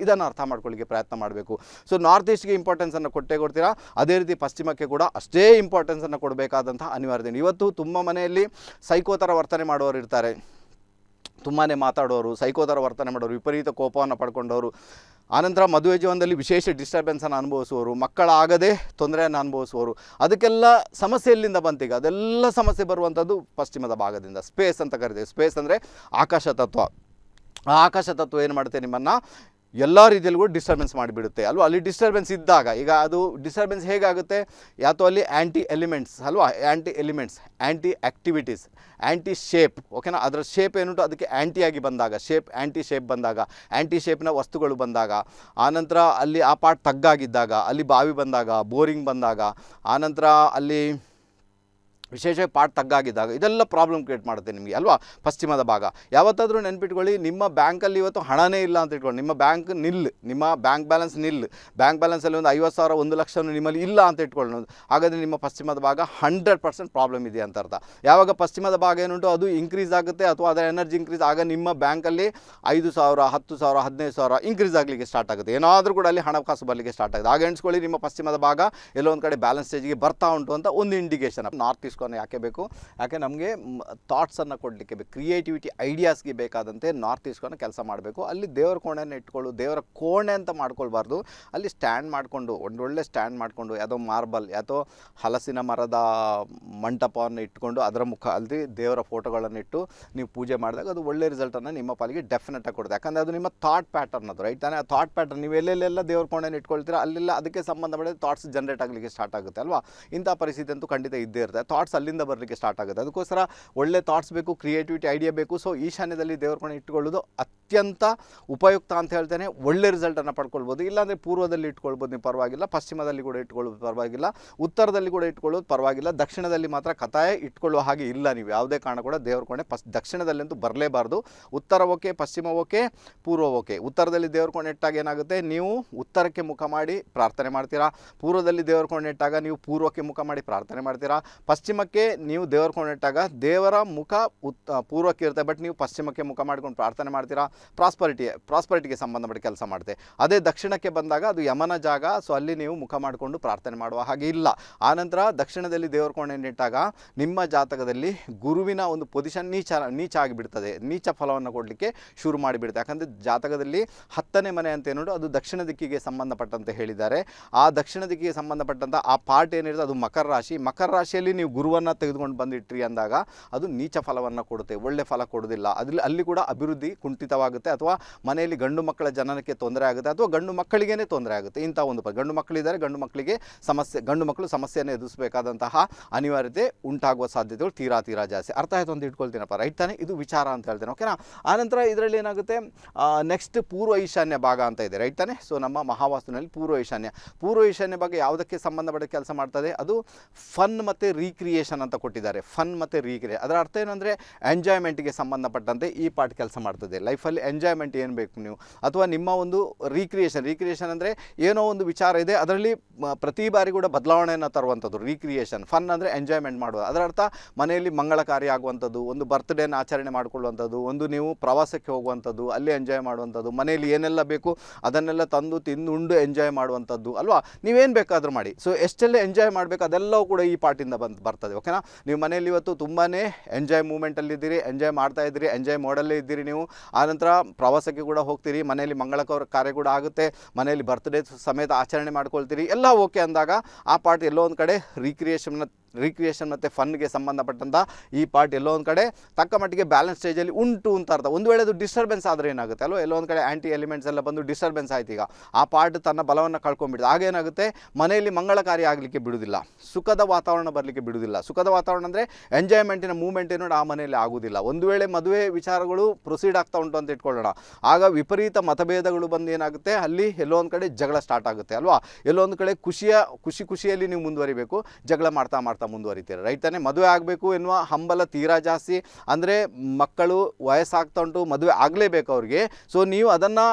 ಇದನ್ನು ಅರ್ಥ ಮಾಡ್ಕೊಳ್ಳಿಕ್ಕೆ ಪ್ರಯತ್ನ ಮಾಡಬೇಕು ಸೊ ನಾರ್ತ್ ಈಸ್ಟ್ಗೆ ಇಂಪಾರ್ಟೆನ್ಸನ್ನು ಕೊಟ್ಟೇ ಕೊಡ್ತೀರಾ ಅದೇ ರೀತಿ ಪಶ್ಚಿಮಕ್ಕೆ ಕೂಡ ಅಷ್ಟೇ ಇಂಪಾರ್ಟೆನ್ಸನ್ನು ಕೊಡಬೇಕಾದಂಥ ಅನಿವಾರ್ಯತೆ ಇವತ್ತು ತುಂಬ ಮನೆಯಲ್ಲಿ ಸೈಕೋ ಥರ ವರ್ತನೆ ಮಾಡುವವರು ಇರ್ತಾರೆ ತುಂಬಾ ಮಾತಾಡೋರು ಸೈಕೋ ಥರ ವರ್ತನೆ ಮಾಡೋರು ವಿಪರೀತ ಕೋಪವನ್ನು ಪಡ್ಕೊಂಡವರು ಆನಂತರ ಮದುವೆ ಜೀವನದಲ್ಲಿ ವಿಶೇಷ ಡಿಸ್ಟರ್ಬೆನ್ಸನ್ನು ಅನುಭವಿಸುವವರು ಮಕ್ಕಳಾಗದೆ ತೊಂದರೆಯನ್ನು ಅನುಭವಿಸುವವರು ಅದಕ್ಕೆಲ್ಲ ಸಮಸ್ಯೆ ಎಲ್ಲಿಂದ ಬಂತೀಗ ಅದೆಲ್ಲ ಸಮಸ್ಯೆ ಬರುವಂಥದ್ದು ಪಶ್ಚಿಮದ ಭಾಗದಿಂದ ಸ್ಪೇಸ್ ಅಂತ ಕರಿತೀವಿ ಸ್ಪೇಸ್ ಅಂದರೆ ಆಕಾಶ ತತ್ವ ಆ ಆಕಾಶ ತತ್ವ ಏನು ಮಾಡುತ್ತೆ ನಿಮ್ಮನ್ನು ಎಲ್ಲ ರೀತಿಯಲ್ಲಿ ಕೂಡ ಡಿಸ್ಟರ್ಬೆನ್ಸ್ ಮಾಡಿಬಿಡುತ್ತೆ ಅಲ್ವಾ ಅಲ್ಲಿ ಡಿಸ್ಟರ್ಬೆನ್ಸ್ ಇದ್ದಾಗ ಈಗ ಅದು ಡಿಸ್ಟರ್ಬೆನ್ಸ್ ಹೇಗಾಗುತ್ತೆ ಯಾತೋ ಅಲ್ಲಿ ಆ್ಯಂಟಿ ಎಲಿಮೆಂಟ್ಸ್ ಅಲ್ವಾ anti elements anti activities anti shape ಓಕೆನಾ ಅದರ ಶೇಪ್ ಏನುಂಟು ಅದಕ್ಕೆ ಆ್ಯಂಟಿಯಾಗಿ ಬಂದಾಗ ಶೇಪ್ ಆ್ಯಂಟಿ ಶೇಪ್ ಬಂದಾಗ ಆ್ಯಂಟಿ ಶೇಪ್ನ ವಸ್ತುಗಳು ಬಂದಾಗ ಆನಂತರ ಅಲ್ಲಿ ಆ ಪಾರ್ಟ್ ತಗ್ಗಾಗಿದ್ದಾಗ ಅಲ್ಲಿ ಬಾವಿ ಬಂದಾಗ ಬೋರಿಂಗ್ ಬಂದಾಗ ಆನಂತರ ಅಲ್ಲಿ ವಿಶೇಷ ಪಾಠ ತಗ್ಗಾಗಿದ್ದಾಗ ಇದೆಲ್ಲ ಪ್ರಾಬ್ಲಮ್ ಕ್ರಿಯೇಟ್ ಮಾಡುತ್ತೆ ನಿಮಗೆ ಅಲ್ವಾ ಪಶ್ಚಿಮದ ಭಾಗ ಯಾವತ್ತಾದರೂ ನೆನ್ಪಿಟ್ಕೊಳ್ಳಿ ನಿಮ್ಮ ಬ್ಯಾಂಕಲ್ಲಿ ಇವತ್ತು ಹಣನೇ ಇಲ್ಲ ಅಂತ ಇಟ್ಕೊಳ್ಳಿ ನಿಮ್ಮ ಬ್ಯಾಂಕ್ ನಿಲ್ ನಿಮ್ಮ ಬ್ಯಾಂಕ್ ಬ್ಯಾಲೆನ್ಸ್ ನಿಲ್ ಬ್ಯಾಂಕ್ ಬ್ಯಾಲೆನ್ಸಲ್ಲಿ ಒಂದು ಐವತ್ತು ಸಾವಿರ ಒಂದು ಲಕ್ಷವೂ ನಿಮ್ಮಲ್ಲಿ ಇಲ್ಲ ಅಂತ ಇಟ್ಕೊಳ್ಳೋದು ಹಾಗಾದರೆ ನಿಮ್ಮ ಪಶ್ಚಿಮದ ಭಾಗ ಹಂಡ್ರೆಡ್ ಪರ್ಸೆಂಟ್ ಪ್ರಾಬ್ಲಮ್ ಇದೆ ಅಂತ ಅರ್ಥ ಯಾವಾಗ ಪಶ್ಚಿಮದ ಭಾಗ ಏನುಂಟು ಅದು ಇನ್ಕ್ರೀಸ್ ಆಗುತ್ತೆ ಅಥವಾ ಅದರ ಎನರ್ಜಿ ಇನ್ಕ್ರೀಸ್ ಆಗ ನಿಮ್ಮ ಬ್ಯಾಂಕಲ್ಲಿ ಐದು ಸಾವಿರ ಹತ್ತು ಸಾವಿರ ಹದಿನೈದು ಸಾವಿರ ಇನ್ಕ್ರೀಸ್ ಆಗಲಿಕ್ಕೆ ಸ್ಟಾರ್ಟ್ ಆಗುತ್ತೆ ಏನಾದರೂ ಕೂಡ ಅಲ್ಲಿ ಹಣಕಾಸು ಬರಲಿಕ್ಕೆ ಸ್ಟಾರ್ಟ್ ಆಗುತ್ತೆ ಆಗ ಎಣಿಸ್ಕೊಳ್ಳಿ ನಿಮ್ಮ ಪಶ್ಚಿಮದ ಭಾಗ ಎಲ್ಲೊಂದು ಕಡೆ ಬ್ಯಾಲೆನ್ಸ್ ಸ್ಟೇಜ್ಗೆ ಬರ್ತಾ ಉಂಟು ಅಂತ ಒಂದು ಇಂಡಿಕೇಶನ್ ನಾರ್ತ್ ಈಸ್ಟ್ ಯಾಕೆ ಬೇಕು ಯಾಕೆ ನಮಗೆ ಥಾಟ್ಸನ್ನು ಕೊಡಲಿಕ್ಕೆ ಬೇಕು ಕ್ರಿಯೇಟಿವಿಟಿ ಐಡಿಯಾಸ್ಗೆ ಬೇಕಾದಂತೆ ನಾರ್ತ್ ಈಸ್ಟ್ಕೊಂಡು ಕೆಲಸ ಮಾಡಬೇಕು ಅಲ್ಲಿ ದೇವರ ಕೋಣೆಯನ್ನು ಇಟ್ಕೊಳ್ಳು ದೇವರ ಕೋಣೆ ಅಂತ ಮಾಡ್ಕೊಳ್ಬಾರ್ದು ಅಲ್ಲಿ ಸ್ಟ್ಯಾಂಡ್ ಮಾಡಿಕೊಂಡು ಒಂದೊಳ್ಳೆ ಸ್ಟ್ಯಾಂಡ್ ಮಾಡಿಕೊಂಡು ಯಾವುದೋ ಮಾರ್ಬಲ್ ಯಾವುದೋ ಹಲಸಿನ ಮರದ ಮಂಟಪವನ್ನು ಇಟ್ಕೊಂಡು ಅದರ ಮುಖ ಅಲ್ಲಿ ದೇವರ ಫೋಟೋಗಳನ್ನು ಇಟ್ಟು ನೀವು ಪೂಜೆ ಮಾಡಿದಾಗ ಅದು ಒಳ್ಳೆ ರಿಸಲ್ಟನ್ನು ನಿಮ್ಮ ಪಾಲಿಗೆ ಡೆಫಿನೆಟಾಗಿ ಕೊಡುತ್ತೆ ಯಾಕಂದರೆ ಅದು ನಿಮ್ಮ ಥಾಟ್ ಪ್ಯಾಟರ್ನ್ ಅದು ರೈಟ್ ತಾನೆ ಆ ಥಾಟ್ ಪ್ಯಾಟರ್ನ್ ನೀವು ಎಲ್ಲೆಲ್ಲೆಲ್ಲ ದೇವರ ಕೋಣೆನ ಇಟ್ಕೊಳ್ತೀರ ಅಲ್ಲೆಲ್ಲ ಅದಕ್ಕೆ ಸಂಬಂಧಪಟ್ಟ ಥಾಟ್ಸ್ ಜನರೇಟ್ ಆಗಲಿಕ್ಕೆ ಸ್ಟಾರ್ಟ್ ಆಗುತ್ತೆ ಅಲ್ವಾ ಇಂಥ ಪರಿಸ್ಥಿತಿ ಅಂತೂ ಖಂಡಿತ ಇದ್ದೇ ಇರುತ್ತೆ ಥಾಟ್ಸ್ ಥಾಟ್ಸ್ ಅಲ್ಲಿಂದ ಬರಲಿಕ್ಕೆ ಸ್ಟಾರ್ಟ್ ಆಗುತ್ತೆ ಅದಕ್ಕೋಸ್ಕರ ಒಳ್ಳೆ ಥಾಟ್ಸ್ ಬೇಕು ಕ್ರಿಯೇಟಿವಿಟಿ ಐಡಿಯಾ ಬೇಕು ಸೊ ಈಶಾನ್ಯದಲ್ಲಿ ದೇವರ ಕೋಣೆ ಇಟ್ಕೊಳ್ಳೋದು ಅತ್ಯಂತ ಉಪಯುಕ್ತ ಅಂತ ಹೇಳ್ತೇನೆ ಒಳ್ಳೆ ರಿಸಲ್ಟನ್ನು ಪಡ್ಕೊಳ್ಬೋದು ಇಲ್ಲಾಂದರೆ ಪೂರ್ವದಲ್ಲಿ ಇಟ್ಕೊಳ್ಬೋದು ನೀವು ಪರವಾಗಿಲ್ಲ ಪಶ್ಚಿಮದಲ್ಲಿ ಕೂಡ ಇಟ್ಕೊಳ್ಳೋದು ಪರವಾಗಿಲ್ಲ ಉತ್ತರದಲ್ಲಿ ಕೂಡ ಇಟ್ಕೊಳ್ಳೋದು ಪರವಾಗಿಲ್ಲ ದಕ್ಷಿಣದಲ್ಲಿ ಮಾತ್ರ ಕಥಾಯ ಇಟ್ಕೊಳ್ಳುವ ಹಾಗೆ ಇಲ್ಲ ನೀವು ಯಾವುದೇ ಕಾರಣ ಕೂಡ ದೇವ್ರ ಕೋಣೆ ದಕ್ಷಿಣದಲ್ಲಿ ದಕ್ಷಿಣದಲ್ಲಂತೂ ಬರಲೇಬಾರ್ದು ಉತ್ತರ ಓಕೆ ಪಶ್ಚಿಮ ಓಕೆ ಪೂರ್ವ ಓಕೆ ಉತ್ತರದಲ್ಲಿ ದೇವ್ರ ಕೋಣೆ ಇಟ್ಟಾಗ ಏನಾಗುತ್ತೆ ನೀವು ಉತ್ತರಕ್ಕೆ ಮುಖ ಮಾಡಿ ಪ್ರಾರ್ಥನೆ ಮಾಡ್ತೀರಾ ಪೂರ್ವದಲ್ಲಿ ದೇವ್ರ ಕೋಣೆ ಇಟ್ಟಾಗ ನೀವು ಪೂರ್ವಕ್ಕೆ ಮುಖ ಮಾಡಿ ಪ್ರಾರ್ಥನೆ ಮಾಡ್ತೀರಾ ಪಶ್ಚಿಮ ಪಶ್ಚಿಮಕ್ಕೆ ನೀವು ದೇವರು ಕೊಂಡಿಟ್ಟಾಗ ದೇವರ ಮುಖ ಉತ್ ಪೂರ್ವಕ್ಕೆ ಇರುತ್ತೆ ಬಟ್ ನೀವು ಪಶ್ಚಿಮಕ್ಕೆ ಮುಖ ಮಾಡ್ಕೊಂಡು ಪ್ರಾರ್ಥನೆ ಮಾಡ್ತೀರಾ ಪ್ರಾಸ್ಪರಿಟಿ ಪ್ರಾಸ್ಪರಿಟಿಗೆ ಸಂಬಂಧಪಟ್ಟ ಕೆಲಸ ಮಾಡುತ್ತೆ ಅದೇ ದಕ್ಷಿಣಕ್ಕೆ ಬಂದಾಗ ಅದು ಯಮನ ಜಾಗ ಸೊ ಅಲ್ಲಿ ನೀವು ಮುಖ ಮಾಡಿಕೊಂಡು ಪ್ರಾರ್ಥನೆ ಮಾಡುವ ಹಾಗೆ ಇಲ್ಲ ಆನಂತರ ದಕ್ಷಿಣದಲ್ಲಿ ದೇವರು ಕೊಂಡಿಟ್ಟಾಗ ನಿಮ್ಮ ಜಾತಕದಲ್ಲಿ ಗುರುವಿನ ಒಂದು ಪೊಸಿಷನ್ ನೀಚ ನೀಚ ಆಗಿಬಿಡ್ತದೆ ನೀಚ ಫಲವನ್ನು ಕೊಡಲಿಕ್ಕೆ ಶುರು ಮಾಡಿಬಿಡುತ್ತೆ ಯಾಕಂದರೆ ಜಾತಕದಲ್ಲಿ ಹತ್ತನೇ ಮನೆ ಅಂತ ಏನೋ ಅದು ದಕ್ಷಿಣ ದಿಕ್ಕಿಗೆ ಸಂಬಂಧಪಟ್ಟಂತೆ ಹೇಳಿದ್ದಾರೆ ಆ ದಕ್ಷಿಣ ದಿಕ್ಕಿಗೆ ಸಂಬಂಧಪಟ್ಟಂಥ ಆ ಪಾರ್ಟ್ ಏನಿರುತ್ತೆ ಅದು ಮಕರ ರಾಶಿ ಮಕರ ರಾಶಿಯಲ್ಲಿ ನೀವು ಗುರುವನ್ನು ತೆಗೆದುಕೊಂಡು ಬಂದಿಟ್ರಿ ಅಂದಾಗ ಅದು ನೀಚ ಫಲವನ್ನು ಕೊಡುತ್ತೆ ಒಳ್ಳೆ ಫಲ ಕೊಡೋದಿಲ್ಲ ಅದ್ರಲ್ಲಿ ಅಲ್ಲಿ ಕೂಡ ಅಭಿವೃದ್ಧಿ ಕುಂಠಿತವಾಗುತ್ತೆ ಅಥವಾ ಮನೆಯಲ್ಲಿ ಗಂಡು ಮಕ್ಕಳ ಜನನಕ್ಕೆ ತೊಂದರೆ ಆಗುತ್ತೆ ಅಥವಾ ಗಂಡು ಮಕ್ಕಳಿಗೇ ತೊಂದರೆ ಆಗುತ್ತೆ ಇಂಥ ಒಂದು ಗಂಡು ಮಕ್ಕಳಿದ್ದಾರೆ ಗಂಡು ಮಕ್ಕಳಿಗೆ ಸಮಸ್ಯೆ ಗಂಡು ಮಕ್ಕಳು ಸಮಸ್ಯೆಯನ್ನು ಎದುರಿಸಬೇಕಾದಂತಹ ಅನಿವಾರ್ಯತೆ ಉಂಟಾಗುವ ಸಾಧ್ಯತೆಗಳು ತೀರಾ ತೀರಾ ಜಾಸ್ತಿ ಅರ್ಥ ಆಯಿತು ಅಂತ ಇಟ್ಕೊಳ್ತೀನಪ್ಪ ರೈಟ್ ತಾನೇ ಇದು ವಿಚಾರ ಅಂತ ಹೇಳ್ತೇನೆ ಓಕೆನಾ ಆನಂತರ ಇದರಲ್ಲಿ ಏನಾಗುತ್ತೆ ನೆಕ್ಸ್ಟ್ ಪೂರ್ವ ಈಶಾನ್ಯ ಭಾಗ ಅಂತ ಇದೆ ರೈಟ್ ತಾನೆ ಸೊ ನಮ್ಮ ಮಹಾವಾಸ್ತುನಲ್ಲಿ ಪೂರ್ವ ಈಶಾನ್ಯ ಪೂರ್ವ ಈಶಾನ್ಯ ಭಾಗ ಯಾವುದಕ್ಕೆ ಸಂಬಂಧಪಟ್ಟ ಕೆಲಸ ಮಾಡ್ತದೆ ಅದು ಫನ್ ಮತ್ತು ರೀಕ್ರಿಯೇ ರಿಕ್ರಿಯೇಷನ್ ಅಂತ ಕೊಟ್ಟಿದ್ದಾರೆ ಫನ್ ಮತ್ತು ರೀಕ್ರಿಯೇ ಅದರ ಅರ್ಥ ಏನಂದರೆ ಎಂಜಾಯ್ಮೆಂಟ್ಗೆ ಸಂಬಂಧಪಟ್ಟಂತೆ ಈ ಪಾರ್ಟ್ ಕೆಲಸ ಮಾಡ್ತದೆ ಲೈಫಲ್ಲಿ ಎಂಜಾಯ್ಮೆಂಟ್ ಏನು ಬೇಕು ನೀವು ಅಥವಾ ನಿಮ್ಮ ಒಂದು ರೀಕ್ರಿಯೇಷನ್ ರೀಕ್ರಿಯೇಷನ್ ಅಂದರೆ ಏನೋ ಒಂದು ವಿಚಾರ ಇದೆ ಅದರಲ್ಲಿ ಪ್ರತಿ ಬಾರಿ ಕೂಡ ಬದಲಾವಣೆಯನ್ನು ತರುವಂಥದ್ದು ರೀಕ್ರಿಯೇಷನ್ ಫನ್ ಅಂದರೆ ಎಂಜಾಯ್ಮೆಂಟ್ ಮಾಡೋದು ಅದರ ಅರ್ಥ ಮನೆಯಲ್ಲಿ ಮಂಗಳ ಕಾರ್ಯ ಆಗುವಂಥದ್ದು ಒಂದು ಬರ್ತ್ಡೇನ ಆಚರಣೆ ಮಾಡಿಕೊಳ್ಳುವಂಥದ್ದು ಒಂದು ನೀವು ಪ್ರವಾಸಕ್ಕೆ ಹೋಗುವಂಥದ್ದು ಅಲ್ಲಿ ಎಂಜಾಯ್ ಮಾಡುವಂಥದ್ದು ಮನೆಯಲ್ಲಿ ಏನೆಲ್ಲ ಬೇಕು ಅದನ್ನೆಲ್ಲ ತಂದು ತಿಂದು ಉಂಡು ಎಂಜಾಯ್ ಮಾಡುವಂಥದ್ದು ಅಲ್ವಾ ನೀವೇನು ಬೇಕಾದರೂ ಮಾಡಿ ಸೊ ಎಷ್ಟೆಲ್ಲ ಎಂಜಾಯ್ ಮಾಡಬೇಕು ಅದೆಲ್ಲವೂ ಕೂಡ ಈ ಪಾರ್ಟಿಂದ ಬಂದು ಬರ್ತದೆ ಓಕೆನಾ ನೀವು ಮನೆಯಲ್ಲಿ ಇವತ್ತು ತುಂಬಾ ಎಂಜಾಯ್ ಮೂಮೆಂಟಲ್ಲಿದ್ದೀರಿ ಎಂಜಾಯ್ ಮಾಡ್ತಾ ಇದ್ದೀರಿ ಎಂಜಾಯ್ ಮಾಡಲ್ಲೇ ಇದ್ದೀರಿ ನೀವು ಆನಂತರ ಪ್ರವಾಸಕ್ಕೆ ಕೂಡ ಹೋಗ್ತೀರಿ ಮನೆಯಲ್ಲಿ ಮಂಗಳ ಕಾರ್ಯ ಕೂಡ ಆಗುತ್ತೆ ಮನೆಯಲ್ಲಿ ಬರ್ತ್ಡೇ ಸಮೇತ ಆಚರಣೆ ಮಾಡ್ಕೊಳ್ತೀರಿ ಎಲ್ಲ ಓಕೆ ಅಂದಾಗ ಆ ಪಾರ್ಟ್ ಎಲ್ಲೋ ಒಂದು ಕಡೆ ರೀಕ್ರಿಯೇಷನ್ನ ರಿಕ್ರಿಯೇಷನ್ ಮತ್ತು ಫನ್ಗೆ ಸಂಬಂಧಪಟ್ಟಂಥ ಈ ಪಾರ್ಟ್ ಎಲ್ಲೋ ಒಂದು ಕಡೆ ತಕ್ಕ ಮಟ್ಟಿಗೆ ಬ್ಯಾಲೆನ್ಸ್ ಸ್ಟೇಜಲ್ಲಿ ಉಂಟು ಅಂತ ಅರ್ಥ ಒಂದು ವೇಳೆ ಅದು ಡಿಸ್ಟರ್ಬೆನ್ಸ್ ಆದರೆ ಏನಾಗುತ್ತೆ ಅಲ್ವ ಎಲ್ಲೋ ಒಂದು ಕಡೆ ಆ್ಯಂಟಿ ಎಲಿಮೆಂಟ್ಸ್ ಎಲ್ಲ ಬಂದು ಡಿಸ್ಟರ್ಬೆನ್ಸ್ ಆಯ್ತು ಈಗ ಆ ಪಾರ್ಟ್ ತನ್ನ ಬಲವನ್ನು ಕಳ್ಕೊಂಡ್ಬಿಡ್ತು ಆಗೇನಾಗುತ್ತೆ ಮನೆಯಲ್ಲಿ ಮಂಗಳಕಾರಿ ಆಗಲಿಕ್ಕೆ ಬಿಡುವುದಿಲ್ಲ ಸುಖದ ವಾತಾವರಣ ಬರಲಿಕ್ಕೆ ಬಿಡುವುದಿಲ್ಲ ಸುಖದ ವಾತಾವರಣ ಅಂದರೆ ಎಂಜಾಯ್ಮೆಂಟಿನ ಮೂವ್ಮೆಂಟ್ ಏನೋ ಆ ಮನೆಯಲ್ಲಿ ಆಗುವುದಿಲ್ಲ ಒಂದು ವೇಳೆ ಮದುವೆ ವಿಚಾರಗಳು ಪ್ರೊಸೀಡ್ ಆಗ್ತಾ ಉಂಟು ಅಂತ ಇಟ್ಕೊಳ್ಳೋಣ ಆಗ ವಿಪರೀತ ಮತಭೇದಗಳು ಬಂದು ಏನಾಗುತ್ತೆ ಅಲ್ಲಿ ಎಲ್ಲೋ ಒಂದು ಕಡೆ ಜಗಳ ಸ್ಟಾರ್ಟ್ ಆಗುತ್ತೆ ಅಲ್ವಾ ಎಲ್ಲೋ ಒಂದು ಕಡೆ ಖುಷಿಯ ಖುಷಿ ಖುಷಿಯಲ್ಲಿ ನೀವು ಮುಂದುವರಿಬೇಕು ಜಗಳ ಮಾಡ್ತಾ ಮಾಡ್ತಾ ಮುಂದುವರಿತೀರ ಮುಂದುವರಿತೀರ ರೈಟ್ ತಾನೇ ಮದುವೆ ಆಗಬೇಕು ಎನ್ನುವ ಹಂಬಲ ತೀರಾ ಜಾಸ್ತಿ ಅಂದರೆ ಮಕ್ಕಳು ವಯಸ್ಸಾಗ್ತಾ ಉಂಟು ಮದುವೆ ಆಗಲೇಬೇಕು ಅವ್ರಿಗೆ ಸೊ ನೀವು ಅದನ್ನು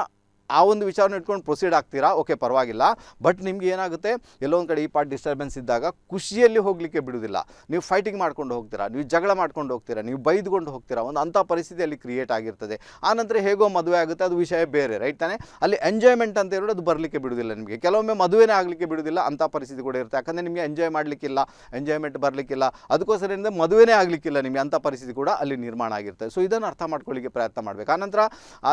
ಆ ಒಂದು ವಿಚಾರನ ಇಟ್ಕೊಂಡು ಪ್ರೊಸೀಡ್ ಆಗ್ತೀರಾ ಓಕೆ ಪರವಾಗಿಲ್ಲ ಬಟ್ ನಿಮ್ಗೆ ಏನಾಗುತ್ತೆ ಎಲ್ಲೊಂದು ಕಡೆ ಈ ಪಾರ್ಟ್ ಡಿಸ್ಟರ್ಬೆನ್ಸ್ ಇದ್ದಾಗ ಖುಷಿಯಲ್ಲಿ ಹೋಗಲಿಕ್ಕೆ ಬಿಡೋದಿಲ್ಲ ನೀವು ಫೈಟಿಂಗ್ ಮಾಡ್ಕೊಂಡು ಹೋಗ್ತೀರಾ ನೀವು ಜಗಳ ಮಾಡ್ಕೊಂಡು ಹೋಗ್ತೀರಾ ನೀವು ಬೈದುಕೊಂಡು ಹೋಗ್ತೀರಾ ಒಂದು ಅಂಥ ಪರಿಸ್ಥಿತಿಯಲ್ಲಿ ಕ್ರಿಯೇಟ್ ಆಗಿರ್ತದೆ ಆನಂತರ ಹೇಗೋ ಮದುವೆ ಆಗುತ್ತೆ ಅದು ವಿಷಯ ಬೇರೆ ರೈಟ್ ತಾನೇ ಅಲ್ಲಿ ಎಂಜಾಯ್ಮೆಂಟ್ ಅಂತ ಹೇಳೋದು ಅದು ಬರಲಿಕ್ಕೆ ಬಿಡುವುದಿಲ್ಲ ನಿಮಗೆ ಕೆಲವೊಮ್ಮೆ ಮದುವೆನೇ ಆಗಲಿಕ್ಕೆ ಬಿಡೋದಿಲ್ಲ ಅಂಥ ಪರಿಸ್ಥಿತಿ ಕೂಡ ಇರುತ್ತೆ ಯಾಕಂದರೆ ನಿಮಗೆ ಎಂಜಾಯ್ ಮಾಡಲಿಕ್ಕಿಲ್ಲ ಎಂಜಾಯ್ಮೆಂಟ್ ಬರಲಿಕ್ಕಿಲ್ಲ ಅದಕ್ಕೋಸ್ಕರದಿಂದ ಮದುವೆನೇ ಆಗಲಿಕ್ಕಿಲ್ಲ ನಿಮಗೆ ಅಂಥ ಪರಿಸ್ಥಿತಿ ಕೂಡ ಅಲ್ಲಿ ನಿರ್ಮಾಣ ಆಗಿರ್ತದೆ ಸೊ ಇದನ್ನು ಅರ್ಥ ಮಾಡ್ಕೊಳ್ಳಿಕ್ಕೆ ಪ್ರಯತ್ನ ಮಾಡಬೇಕು ಆನಂತರ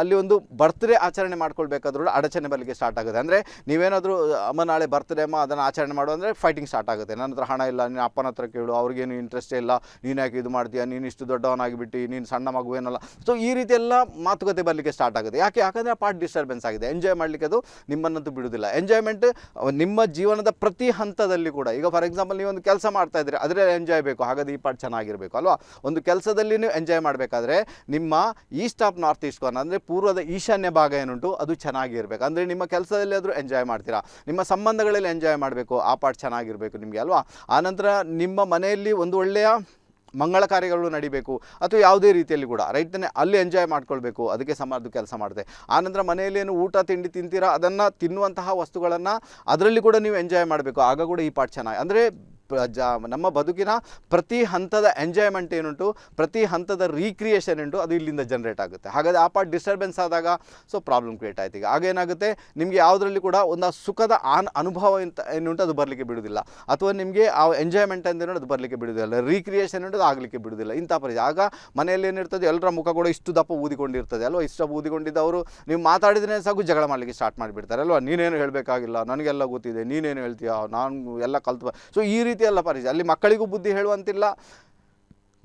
ಅಲ್ಲಿ ಒಂದು ಬರ್ತ್ಡೇ ಆಚರಣೆ ಮಾಡ್ಕೊಳ್ಳಿ ಬೇಕಾದ್ರೂ ಅಡಚಣೆ ಬರಲಿಕ್ಕೆ ಸ್ಟಾರ್ಟ್ ಆಗುತ್ತೆ ಅಂದರೆ ನೀವೇನಾದರೂ ಅಮ್ಮ ನಾಳೆ ಬರ್ತಡೇ ಅಮ್ಮ ಅದನ್ನು ಆಚರಣೆ ಮಾಡು ಅಂದರೆ ಫೈಟಿಂಗ್ ಸ್ಟಾರ್ಟ್ ಆಗುತ್ತೆ ನನ್ನ ಹತ್ರ ಹಣ ಇಲ್ಲ ನೀನು ಅಪ್ಪನ ಹತ್ರ ಕೇಳು ಅವ್ರಿಗೇನು ಇಂಟ್ರೆಸ್ಟ್ ಇಲ್ಲ ನೀನು ಯಾಕೆ ಇದು ಮಾಡ್ತೀಯ ನೀನು ಇಷ್ಟು ದೊಡ್ಡವನಾಗಿಬಿಟ್ಟು ನೀನು ಸಣ್ಣ ಮಗುವೇನಲ್ಲ ಸೊ ಈ ರೀತಿ ಎಲ್ಲ ಮಾತುಕತೆ ಬರಲಿಕ್ಕೆ ಸ್ಟಾರ್ಟ್ ಆಗುತ್ತೆ ಯಾಕೆ ಯಾಕಂದರೆ ಆ ಪಾರ್ಟ್ ಡಿಸ್ಟರ್ಬೆನ್ಸ್ ಆಗಿದೆ ಎಂಜಾಯ್ ಮಾಡಲಿಕ್ಕೆ ಅದು ನಿಮ್ಮನ್ನಂತೂ ಬಿಡುವುದಿಲ್ಲ ಎಂಜಾಯ್ಮೆಂಟ್ ನಿಮ್ಮ ಜೀವನದ ಪ್ರತಿ ಹಂತದಲ್ಲಿ ಕೂಡ ಈಗ ಫಾರ್ ಎಕ್ಸಾಂಪಲ್ ನೀವೊಂದು ಕೆಲಸ ಮಾಡ್ತಾ ಇದ್ದೀರಿ ಅದರಲ್ಲಿ ಎಂಜಾಯ್ ಬೇಕು ಹಾಗಾದ್ರೆ ಈ ಪಾರ್ಟ್ ಚೆನ್ನಾಗಿರಬೇಕು ಅಲ್ವಾ ಒಂದು ಕೆಲಸದಲ್ಲಿ ನೀವು ಎಂಜಾಯ್ ಮಾಡಬೇಕಾದ್ರೆ ನಿಮ್ಮ east of north east corner ಅಂದರೆ ಪೂರ್ವದ ಈಶಾನ್ಯ ಭಾಗ ಏನುಂಟು ಅದು ಚೆನ್ನಾಗಿರ್ಬೇಕು ಅಂದರೆ ನಿಮ್ಮ ಕೆಲಸದಲ್ಲಿ ಆದರೂ ಎಂಜಾಯ್ ಮಾಡ್ತೀರಾ ನಿಮ್ಮ ಸಂಬಂಧಗಳಲ್ಲಿ ಎಂಜಾಯ್ ಮಾಡಬೇಕು ಆ ಪಾಠ ಚೆನ್ನಾಗಿರಬೇಕು ನಿಮಗೆ ಅಲ್ವಾ ಆನಂತರ ನಿಮ್ಮ ಮನೆಯಲ್ಲಿ ಒಂದು ಒಳ್ಳೆಯ ಮಂಗಳ ಕಾರ್ಯಗಳು ನಡಿಬೇಕು ಅಥವಾ ಯಾವುದೇ ರೀತಿಯಲ್ಲಿ ಕೂಡ ರೈತನೇ ಅಲ್ಲಿ ಎಂಜಾಯ್ ಮಾಡ್ಕೊಳ್ಬೇಕು ಅದಕ್ಕೆ ಸಮಾರ್ದು ಕೆಲಸ ಮಾಡಿದೆ ಆನಂತರ ಏನು ಊಟ ತಿಂಡಿ ತಿಂತೀರಾ ಅದನ್ನು ತಿನ್ನುವಂತಹ ವಸ್ತುಗಳನ್ನು ಅದರಲ್ಲಿ ಕೂಡ ನೀವು ಎಂಜಾಯ್ ಮಾಡಬೇಕು ಆಗ ಕೂಡ ಈ ಪಾರ್ಟ್ ಚೆನ್ನಾಗಿ ಅಂದರೆ ಜ ನಮ್ಮ ಬದುಕಿನ ಪ್ರತಿ ಹಂತದ ಎಂಜಾಯ್ಮೆಂಟ್ ಏನುಂಟು ಪ್ರತಿ ಹಂತದ ರೀಕ್ರಿಯೇಷನ್ ಉಂಟು ಅದು ಇಲ್ಲಿಂದ ಜನರೇಟ್ ಆಗುತ್ತೆ ಹಾಗಾದರೆ ಆ ಪಾರ್ಟ್ ಡಿಸ್ಟರ್ಬೆನ್ಸ್ ಆದಾಗ ಸೊ ಪ್ರಾಬ್ಲಮ್ ಕ್ರಿಯೇಟ್ ಆಯ್ತು ಈಗ ಆಗೇನಾಗುತ್ತೆ ನಿಮಗೆ ಯಾವುದರಲ್ಲಿ ಕೂಡ ಒಂದು ಸುಖದ ಆನ್ ಅನುಭವ ಅಂತ ಏನುಂಟು ಅದು ಬರಲಿಕ್ಕೆ ಬಿಡುವುದಿಲ್ಲ ಅಥವಾ ನಿಮಗೆ ಆ ಎಂಜಾಯ್ಮೆಂಟ್ ಅಂತ ಅದು ಬರಲಿಕ್ಕೆ ಬಿಡುವುದಿಲ್ಲ ರೀಕ್ರಿಯೇಷನ್ ಉಂಟು ಅದು ಆಗಲಿಕ್ಕೆ ಬಿಡುವುದಿಲ್ಲ ಇಂಥ ಪರಿಸ್ಥಿತಿ ಆಗ ಮನೆಯಲ್ಲಿ ಏನಿರ್ತದೆ ಎಲ್ಲರ ಮುಖ ಕೂಡ ಇಷ್ಟು ದಪ್ಪ ಊದಿಕೊಂಡಿರ್ತದೆ ಅಲ್ವಾ ಇಷ್ಟು ಊದಿಕೊಂಡಿದ್ದ ಅವರು ನೀವು ಮಾತಾಡಿದ್ರೆ ಸಾಕು ಜಗಳ ಮಾಡಲಿಕ್ಕೆ ಸ್ಟಾರ್ಟ್ ಮಾಡಿಬಿಡ್ತಾರೆ ಅಲ್ವಾ ನೀನೇನು ಹೇಳಬೇಕಾಗಿಲ್ಲ ನನಗೆಲ್ಲ ಗೊತ್ತಿದೆ ನೀನೇನು ಹೇಳ್ತೀಯಾ ನಾನು ಎಲ್ಲ ಕಲ್ತು ಸೊ ಈ ರೀತಿ ರೀತಿಯಲ್ಲ ಪರಿಸ್ಥಿತಿ ಅಲ್ಲಿ ಮಕ್ಕಳಿಗೂ ಬುದ್ಧಿ ಹೇಳುವಂತಿಲ್ಲ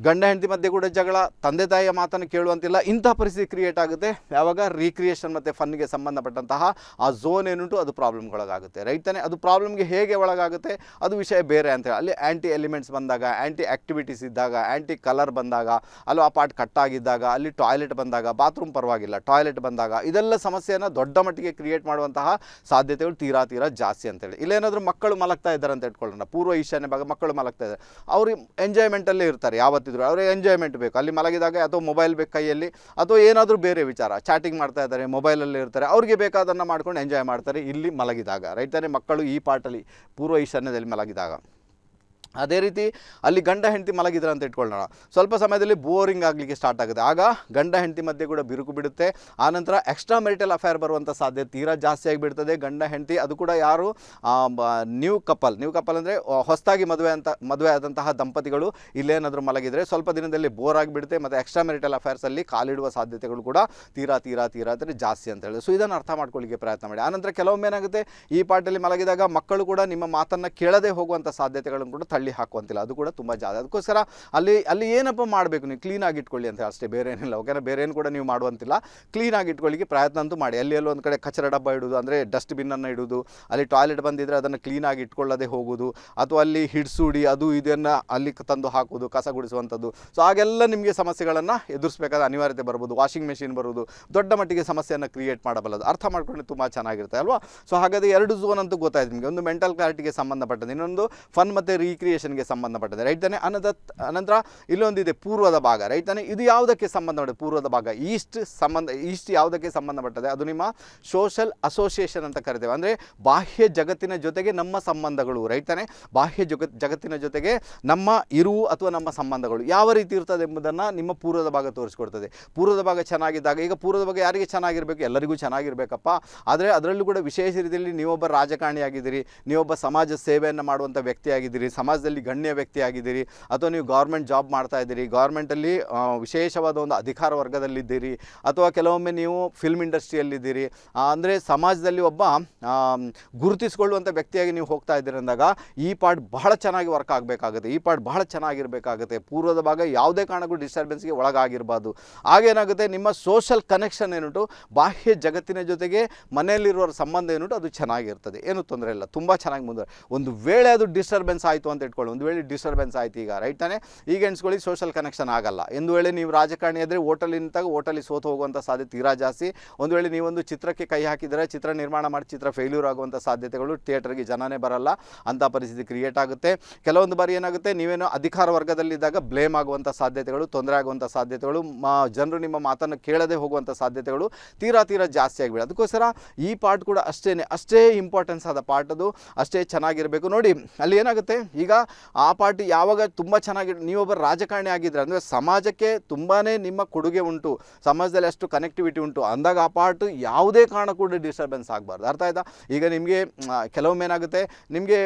ಗಂಡ ಹೆಂಡತಿ ಮಧ್ಯೆ ಕೂಡ ಜಗಳ ತಂದೆ ತಾಯಿಯ ಮಾತನ್ನು ಕೇಳುವಂತಿಲ್ಲ ಇಂಥ ಪರಿಸ್ಥಿತಿ ಕ್ರಿಯೇಟ್ ಆಗುತ್ತೆ ಯಾವಾಗ ರೀಕ್ರಿಯೇಷನ್ ಮತ್ತು ಫನ್ನಿಗೆ ಸಂಬಂಧಪಟ್ಟಂತಹ ಆ ಝೋನ್ ಏನುಂಟು ಅದು ಪ್ರಾಬ್ಲಮ್ಗೊಳಗಾಗುತ್ತೆ ರೈಟ್ ತಾನೇ ಅದು ಪ್ರಾಬ್ಲಮ್ಗೆ ಹೇಗೆ ಒಳಗಾಗುತ್ತೆ ಅದು ವಿಷಯ ಬೇರೆ ಅಂತ ಹೇಳಿ ಅಲ್ಲಿ ಆ್ಯಂಟಿ ಎಲಿಮೆಂಟ್ಸ್ ಬಂದಾಗ ಆ್ಯಂಟಿ ಆ್ಯಕ್ಟಿವಿಟೀಸ್ ಇದ್ದಾಗ ಆ್ಯಂಟಿ ಕಲರ್ ಬಂದಾಗ ಅಲ್ಲೂ ಆ ಪಾರ್ಟ್ ಕಟ್ಟಾಗಿದ್ದಾಗ ಅಲ್ಲಿ ಟಾಯ್ಲೆಟ್ ಬಂದಾಗ ಬಾತ್ರೂಮ್ ಪರವಾಗಿಲ್ಲ ಟಾಯ್ಲೆಟ್ ಬಂದಾಗ ಇದೆಲ್ಲ ಸಮಸ್ಯೆಯನ್ನು ದೊಡ್ಡ ಮಟ್ಟಿಗೆ ಕ್ರಿಯೇಟ್ ಮಾಡುವಂತಹ ಸಾಧ್ಯತೆಗಳು ತೀರಾ ತೀರಾ ಜಾಸ್ತಿ ಅಂತೇಳಿ ಇಲ್ಲೇನಾದರೂ ಮಕ್ಕಳು ಮಲಗ್ತಾ ಇದ್ದಾರೆ ಅಂತ ಇಟ್ಕೊಳ್ಳೋಣ ಪೂರ್ವ ಈಶಾನ್ಯ ಭಾಗ ಮಕ್ಕಳು ಮಲಗ್ತಾ ಇದ್ದಾರೆ ಅವರು ಎಂಜಾಯ್ಮೆಂಟಲ್ಲೇ ಇರ್ತಾರೆ ಯಾವತ್ತು ಮಾಡ್ತಿದ್ರು ಅವರೇ ಎಂಜಾಯ್ಮೆಂಟ್ ಬೇಕು ಅಲ್ಲಿ ಮಲಗಿದಾಗ ಅಥವಾ ಮೊಬೈಲ್ ಬೇಕು ಕೈಯಲ್ಲಿ ಅಥವಾ ಏನಾದರೂ ಬೇರೆ ವಿಚಾರ ಚಾಟಿಂಗ್ ಮಾಡ್ತಾ ಇದ್ದಾರೆ ಮೊಬೈಲಲ್ಲಿ ಇರ್ತಾರೆ ಅವ್ರಿಗೆ ಬೇಕಾದನ್ನು ಮಾಡ್ಕೊಂಡು ಎಂಜಾಯ್ ಮಾಡ್ತಾರೆ ಇಲ್ಲಿ ಮಲಗಿದಾಗ ರೈತನೇ ಮಕ್ಕಳು ಈ ಪಾಟಲ್ಲಿ ಪೂರ್ವ ಈಶಾನ್ಯದಲ್ಲಿ ಮಲಗಿದಾಗ ಅದೇ ರೀತಿ ಅಲ್ಲಿ ಗಂಡ ಹೆಂಡತಿ ಮಲಗಿದ್ರೆ ಅಂತ ಇಟ್ಕೊಳ್ಳೋಣ ಸ್ವಲ್ಪ ಸಮಯದಲ್ಲಿ ಬೋರಿಂಗ್ ಆಗಲಿಕ್ಕೆ ಸ್ಟಾರ್ಟ್ ಆಗುತ್ತೆ ಆಗ ಗಂಡ ಹೆಂಡತಿ ಮಧ್ಯೆ ಕೂಡ ಬಿರುಕು ಬಿಡುತ್ತೆ ಆನಂತರ ಎಕ್ಸ್ಟ್ರಾ ಮೆರಿಟಲ್ ಅಫೇರ್ ಬರುವಂಥ ಸಾಧ್ಯತೆ ತೀರಾ ಜಾಸ್ತಿ ಆಗಿಬಿಡ್ತದೆ ಗಂಡ ಹೆಂಡತಿ ಅದು ಕೂಡ ಯಾರು ನ್ಯೂ ಕಪಲ್ ನ್ಯೂ ಕಪಲ್ ಅಂದರೆ ಹೊಸದಾಗಿ ಮದುವೆ ಅಂತ ಮದುವೆ ಆದಂತಹ ದಂಪತಿಗಳು ಇಲ್ಲೇನಾದರೂ ಮಲಗಿದರೆ ಸ್ವಲ್ಪ ದಿನದಲ್ಲಿ ಬೋರ್ ಆಗಿಬಿಡುತ್ತೆ ಮತ್ತು ಎಕ್ಸ್ಟ್ರಾ ಮೆರಿಟಲ್ ಅಫೇರ್ಸಲ್ಲಿ ಕಾಲಿಡುವ ಸಾಧ್ಯತೆಗಳು ಕೂಡ ತೀರಾ ತೀರಾ ತೀರಾ ಅಂದರೆ ಜಾಸ್ತಿ ಅಂತ ಹೇಳಿ ಸೊ ಇದನ್ನು ಅರ್ಥ ಮಾಡ್ಕೊಳ್ಳಿಕ್ಕೆ ಪ್ರಯತ್ನ ಮಾಡಿ ಆನಂತರ ಕೆಲವೊಮ್ಮೆ ಏನಾಗುತ್ತೆ ಈ ಪಾಟಲ್ಲಿ ಮಲಗಿದಾಗ ಮಕ್ಕಳು ಕೂಡ ನಿಮ್ಮ ಮಾತನ್ನು ಕೇಳದೆ ಹೋಗುವಂಥ ಸಾಧ್ಯತೆಗಳನ್ನು ಕೂಡ ಹಳ್ಳಿ ಹಾಕುವಂತಿಲ್ಲ ಅದು ಕೂಡ ತುಂಬ ಜಾಸ್ತಿ ಅದಕ್ಕೋಸ್ಕರ ಅಲ್ಲಿ ಅಲ್ಲಿ ಏನಪ್ಪ ಮಾಡಬೇಕು ನೀವು ಕ್ಲೀನಾಗಿ ಇಟ್ಕೊಳ್ಳಿ ಅಂತ ಅಷ್ಟೇ ಬೇರೆ ಏನಿಲ್ಲ ಓಕೆನಾ ಬೇರೆ ಏನು ಕೂಡ ನೀವು ಮಾಡುವಂತಿಲ್ಲ ಕ್ಲೀನಾಗಿ ಇಟ್ಕೊಳ್ಳಿಕ್ಕೆ ಪ್ರಯತ್ನ ಅಂತೂ ಮಾಡಿ ಅಲ್ಲಿ ಎಲ್ಲೋ ಒಂದು ಕಡೆ ಕಚರ ಡಬ್ಬ ಇಡೋದು ಅಂದರೆ ಡಸ್ಟ್ಬಿನ್ನನ್ನು ಇಡೋದು ಅಲ್ಲಿ ಟಾಯ್ಲೆಟ್ ಬಂದಿದ್ದರೆ ಅದನ್ನು ಕ್ಲೀನಾಗಿ ಇಟ್ಕೊಳ್ಳದೆ ಹೋಗೋದು ಅಥವಾ ಅಲ್ಲಿ ಹಿಡ್ಸೂಡಿ ಅದು ಇದನ್ನು ಅಲ್ಲಿ ತಂದು ಹಾಕೋದು ಕಸ ಗುಡಿಸುವಂಥದ್ದು ಸೊ ಹಾಗೆಲ್ಲ ನಿಮಗೆ ಸಮಸ್ಯೆಗಳನ್ನು ಎದುರಿಸಬೇಕಾದ ಅನಿವಾರ್ಯತೆ ಬರ್ಬೋದು ವಾಷಿಂಗ್ ಮೆಷಿನ್ ಬರೋದು ದೊಡ್ಡ ಮಟ್ಟಿಗೆ ಸಮಸ್ಯೆಯನ್ನು ಕ್ರಿಯೇಟ್ ಮಾಡಬಲ್ಲದು ಅರ್ಥ ಮಾಡ್ಕೊಂಡು ತುಂಬ ಚೆನ್ನಾಗಿರುತ್ತೆ ಅಲ್ವಾ ಸೊ ಹಾಗಾದರೆ ಎರಡು ಝೋನ್ ಅಂತೂ ಗೊತ್ತಾಯ್ತು ನಿಮಗೆ ಒಂದು ಮೆಂಟಲ್ ಕ್ಲಾರಿಟಿಗೆ ಸಂಬಂಧಪಟ್ಟದ್ದು ಇನ್ನೊಂದು ಫನ್ ಮತ್ತು ರೀಕ್ರಿಯೇ ರಿಕ್ರಿಯೇಷನ್ಗೆ ಸಂಬಂಧಪಟ್ಟಿದೆ ರೈಟ್ ತಾನೆ ಅನದ ಅನಂತರ ಇಲ್ಲೊಂದಿದೆ ಪೂರ್ವದ ಭಾಗ ರೈಟ್ ತಾನೆ ಇದು ಯಾವುದಕ್ಕೆ ಸಂಬಂಧಪಟ್ಟಿದೆ ಪೂರ್ವದ ಭಾಗ ಈಸ್ಟ್ ಸಂಬಂಧ ಈಸ್ಟ್ ಯಾವುದಕ್ಕೆ ಸಂಬಂಧಪಟ್ಟದೆ ಅದು ನಿಮ್ಮ ಸೋಷಲ್ ಅಸೋಸಿಯೇಷನ್ ಅಂತ ಕರಿತೇವೆ ಅಂದರೆ ಬಾಹ್ಯ ಜಗತ್ತಿನ ಜೊತೆಗೆ ನಮ್ಮ ಸಂಬಂಧಗಳು ರೈಟ್ ತಾನೆ ಬಾಹ್ಯ ಜಗತ್ ಜಗತ್ತಿನ ಜೊತೆಗೆ ನಮ್ಮ ಇರುವು ಅಥವಾ ನಮ್ಮ ಸಂಬಂಧಗಳು ಯಾವ ರೀತಿ ಇರ್ತದೆ ಎಂಬುದನ್ನು ನಿಮ್ಮ ಪೂರ್ವದ ಭಾಗ ತೋರಿಸ್ಕೊಡ್ತದೆ ಪೂರ್ವದ ಭಾಗ ಚೆನ್ನಾಗಿದ್ದಾಗ ಈಗ ಪೂರ್ವದ ಭಾಗ ಯಾರಿಗೆ ಚೆನ್ನಾಗಿರಬೇಕು ಎಲ್ಲರಿಗೂ ಚೆನ್ನಾಗಿರಬೇಕಪ್ಪ ಆದರೆ ಅದರಲ್ಲೂ ಕೂಡ ವಿಶೇಷ ರೀತಿಯಲ್ಲಿ ನೀವೊಬ್ಬ ರಾಜಕಾರಣಿಯಾಗಿದ್ದೀರಿ ನೀವೊಬ್ಬ ಸಮಾಜ ಸೇವೆಯನ್ನು ಮಾಡುವಂಥ ವ್ಯಕ್ತಿಯಾಗಿದ್ದೀರಿ ಸಮಾಜ ಸಮಾಜದಲ್ಲಿ ಗಣ್ಯ ವ್ಯಕ್ತಿಯಾಗಿದ್ದೀರಿ ಅಥವಾ ನೀವು ಗೌರ್ಮೆಂಟ್ ಜಾಬ್ ಮಾಡ್ತಾ ಇದ್ದೀರಿ ಗೌರ್ಮೆಂಟಲ್ಲಿ ವಿಶೇಷವಾದ ಒಂದು ಅಧಿಕಾರ ವರ್ಗದಲ್ಲಿದ್ದೀರಿ ಅಥವಾ ಕೆಲವೊಮ್ಮೆ ನೀವು ಫಿಲ್ಮ್ ಇಂಡಸ್ಟ್ರಿಯಲ್ಲಿದ್ದೀರಿ ಅಂದರೆ ಸಮಾಜದಲ್ಲಿ ಒಬ್ಬ ಗುರುತಿಸಿಕೊಳ್ಳುವಂಥ ವ್ಯಕ್ತಿಯಾಗಿ ನೀವು ಹೋಗ್ತಾ ಇದ್ದೀರಿ ಅಂದಾಗ ಈ ಪಾರ್ಟ್ ಬಹಳ ಚೆನ್ನಾಗಿ ವರ್ಕ್ ಆಗಬೇಕಾಗುತ್ತೆ ಈ ಪಾರ್ಟ್ ಬಹಳ ಚೆನ್ನಾಗಿರಬೇಕಾಗುತ್ತೆ ಪೂರ್ವದ ಭಾಗ ಯಾವುದೇ ಕಾರಣಕ್ಕೂ ಡಿಸ್ಟರ್ಬೆನ್ಸ್ಗೆ ಒಳಗಾಗಿರ್ಬಾರ್ದು ಹಾಗೇನಾಗುತ್ತೆ ನಿಮ್ಮ ಸೋಷಲ್ ಕನೆಕ್ಷನ್ ಏನುಂಟು ಬಾಹ್ಯ ಜಗತ್ತಿನ ಜೊತೆಗೆ ಮನೆಯಲ್ಲಿರುವ ಸಂಬಂಧ ಏನುಂಟು ಅದು ಚೆನ್ನಾಗಿರ್ತದೆ ಏನು ತೊಂದರೆ ಇಲ್ಲ ತುಂಬ ಚೆನ್ನಾಗಿ ಮುಂದೆ ಒಂದು ವೇಳೆ ಅದು ಡಿಸ್ಟರ್ಬೆನ್ಸ್ ಆಯಿತು ಅಂತ ಇಟ್ಕೊಳ್ಳಿ ಒಂದು ವೇಳೆ ಡಿಸ್ಟರ್ಬೆನ್ಸ್ ಆಯ್ತು ಈಗ ರೈಟ್ ತಾನೆ ಈಗ ಎಣಿಸ್ಕೊಳ್ಳಿ ಸೋಷಲ್ ಕನೆಕ್ಷನ್ ಆಗಲ್ಲ ಒಂದು ವೇಳೆ ನೀವು ರಾಜಕಾರಣಿ ಆದರೆ ಹೋಟೆಲ್ ನಿಂತಾಗ ಓಟಲ್ಲಿ ಸೋತು ಹೋಗುವಂಥ ಸಾಧ್ಯತೆ ತೀರಾ ಜಾಸ್ತಿ ಒಂದು ವೇಳೆ ನೀವೊಂದು ಚಿತ್ರಕ್ಕೆ ಕೈ ಹಾಕಿದರೆ ಚಿತ್ರ ನಿರ್ಮಾಣ ಮಾಡಿ ಚಿತ್ರ ಫೇಲ್ಯೂರ್ ಆಗುವಂಥ ಸಾಧ್ಯತೆಗಳು ಥಿಯೇಟರ್ಗೆ ಜನನೇ ಬರಲ್ಲ ಅಂತ ಪರಿಸ್ಥಿತಿ ಕ್ರಿಯೇಟ್ ಆಗುತ್ತೆ ಕೆಲವೊಂದು ಬಾರಿ ಏನಾಗುತ್ತೆ ನೀವೇನೋ ಅಧಿಕಾರ ವರ್ಗದಲ್ಲಿದ್ದಾಗ ಬ್ಲೇಮ್ ಆಗುವಂಥ ಸಾಧ್ಯತೆಗಳು ತೊಂದರೆ ಆಗುವಂಥ ಸಾಧ್ಯತೆಗಳು ಜನರು ನಿಮ್ಮ ಮಾತನ್ನು ಕೇಳದೆ ಹೋಗುವಂಥ ಸಾಧ್ಯತೆಗಳು ತೀರಾ ತೀರಾ ಜಾಸ್ತಿ ಆಗಿಬಿಡ ಅದಕ್ಕೋಸ್ಕರ ಈ ಪಾರ್ಟ್ ಕೂಡ ಅಷ್ಟೇ ಅಷ್ಟೇ ಇಂಪಾರ್ಟೆನ್ಸ್ ಆದ ಪಾರ್ಟ್ ಅದು ಅಷ್ಟೇ ಚೆನ್ನಾಗಿರಬೇಕು ನೋಡಿ ಅಲ್ಲಿ ಏನಾಗುತ್ತೆ ಈಗ ಆ ಪಾರ್ಟಿ ಯಾವಾಗ ತುಂಬ ಚೆನ್ನಾಗಿ ನೀವೊಬ್ಬ ರಾಜಕಾರಣಿ ಆಗಿದ್ರೆ ಅಂದರೆ ಸಮಾಜಕ್ಕೆ ತುಂಬಾ ನಿಮ್ಮ ಕೊಡುಗೆ ಉಂಟು ಸಮಾಜದಲ್ಲಿ ಅಷ್ಟು ಕನೆಕ್ಟಿವಿಟಿ ಉಂಟು ಅಂದಾಗ ಆ ಪಾರ್ಟ್ ಯಾವುದೇ ಕಾರಣ ಕೂಡ ಡಿಸ್ಟರ್ಬೆನ್ಸ್ ಆಗಬಾರ್ದು ಅರ್ಥ ಆಯ್ತಾ ಈಗ ನಿಮಗೆ ಕೆಲವೊಮ್ಮೆ ಏನಾಗುತ್ತೆ ನಿಮಗೆ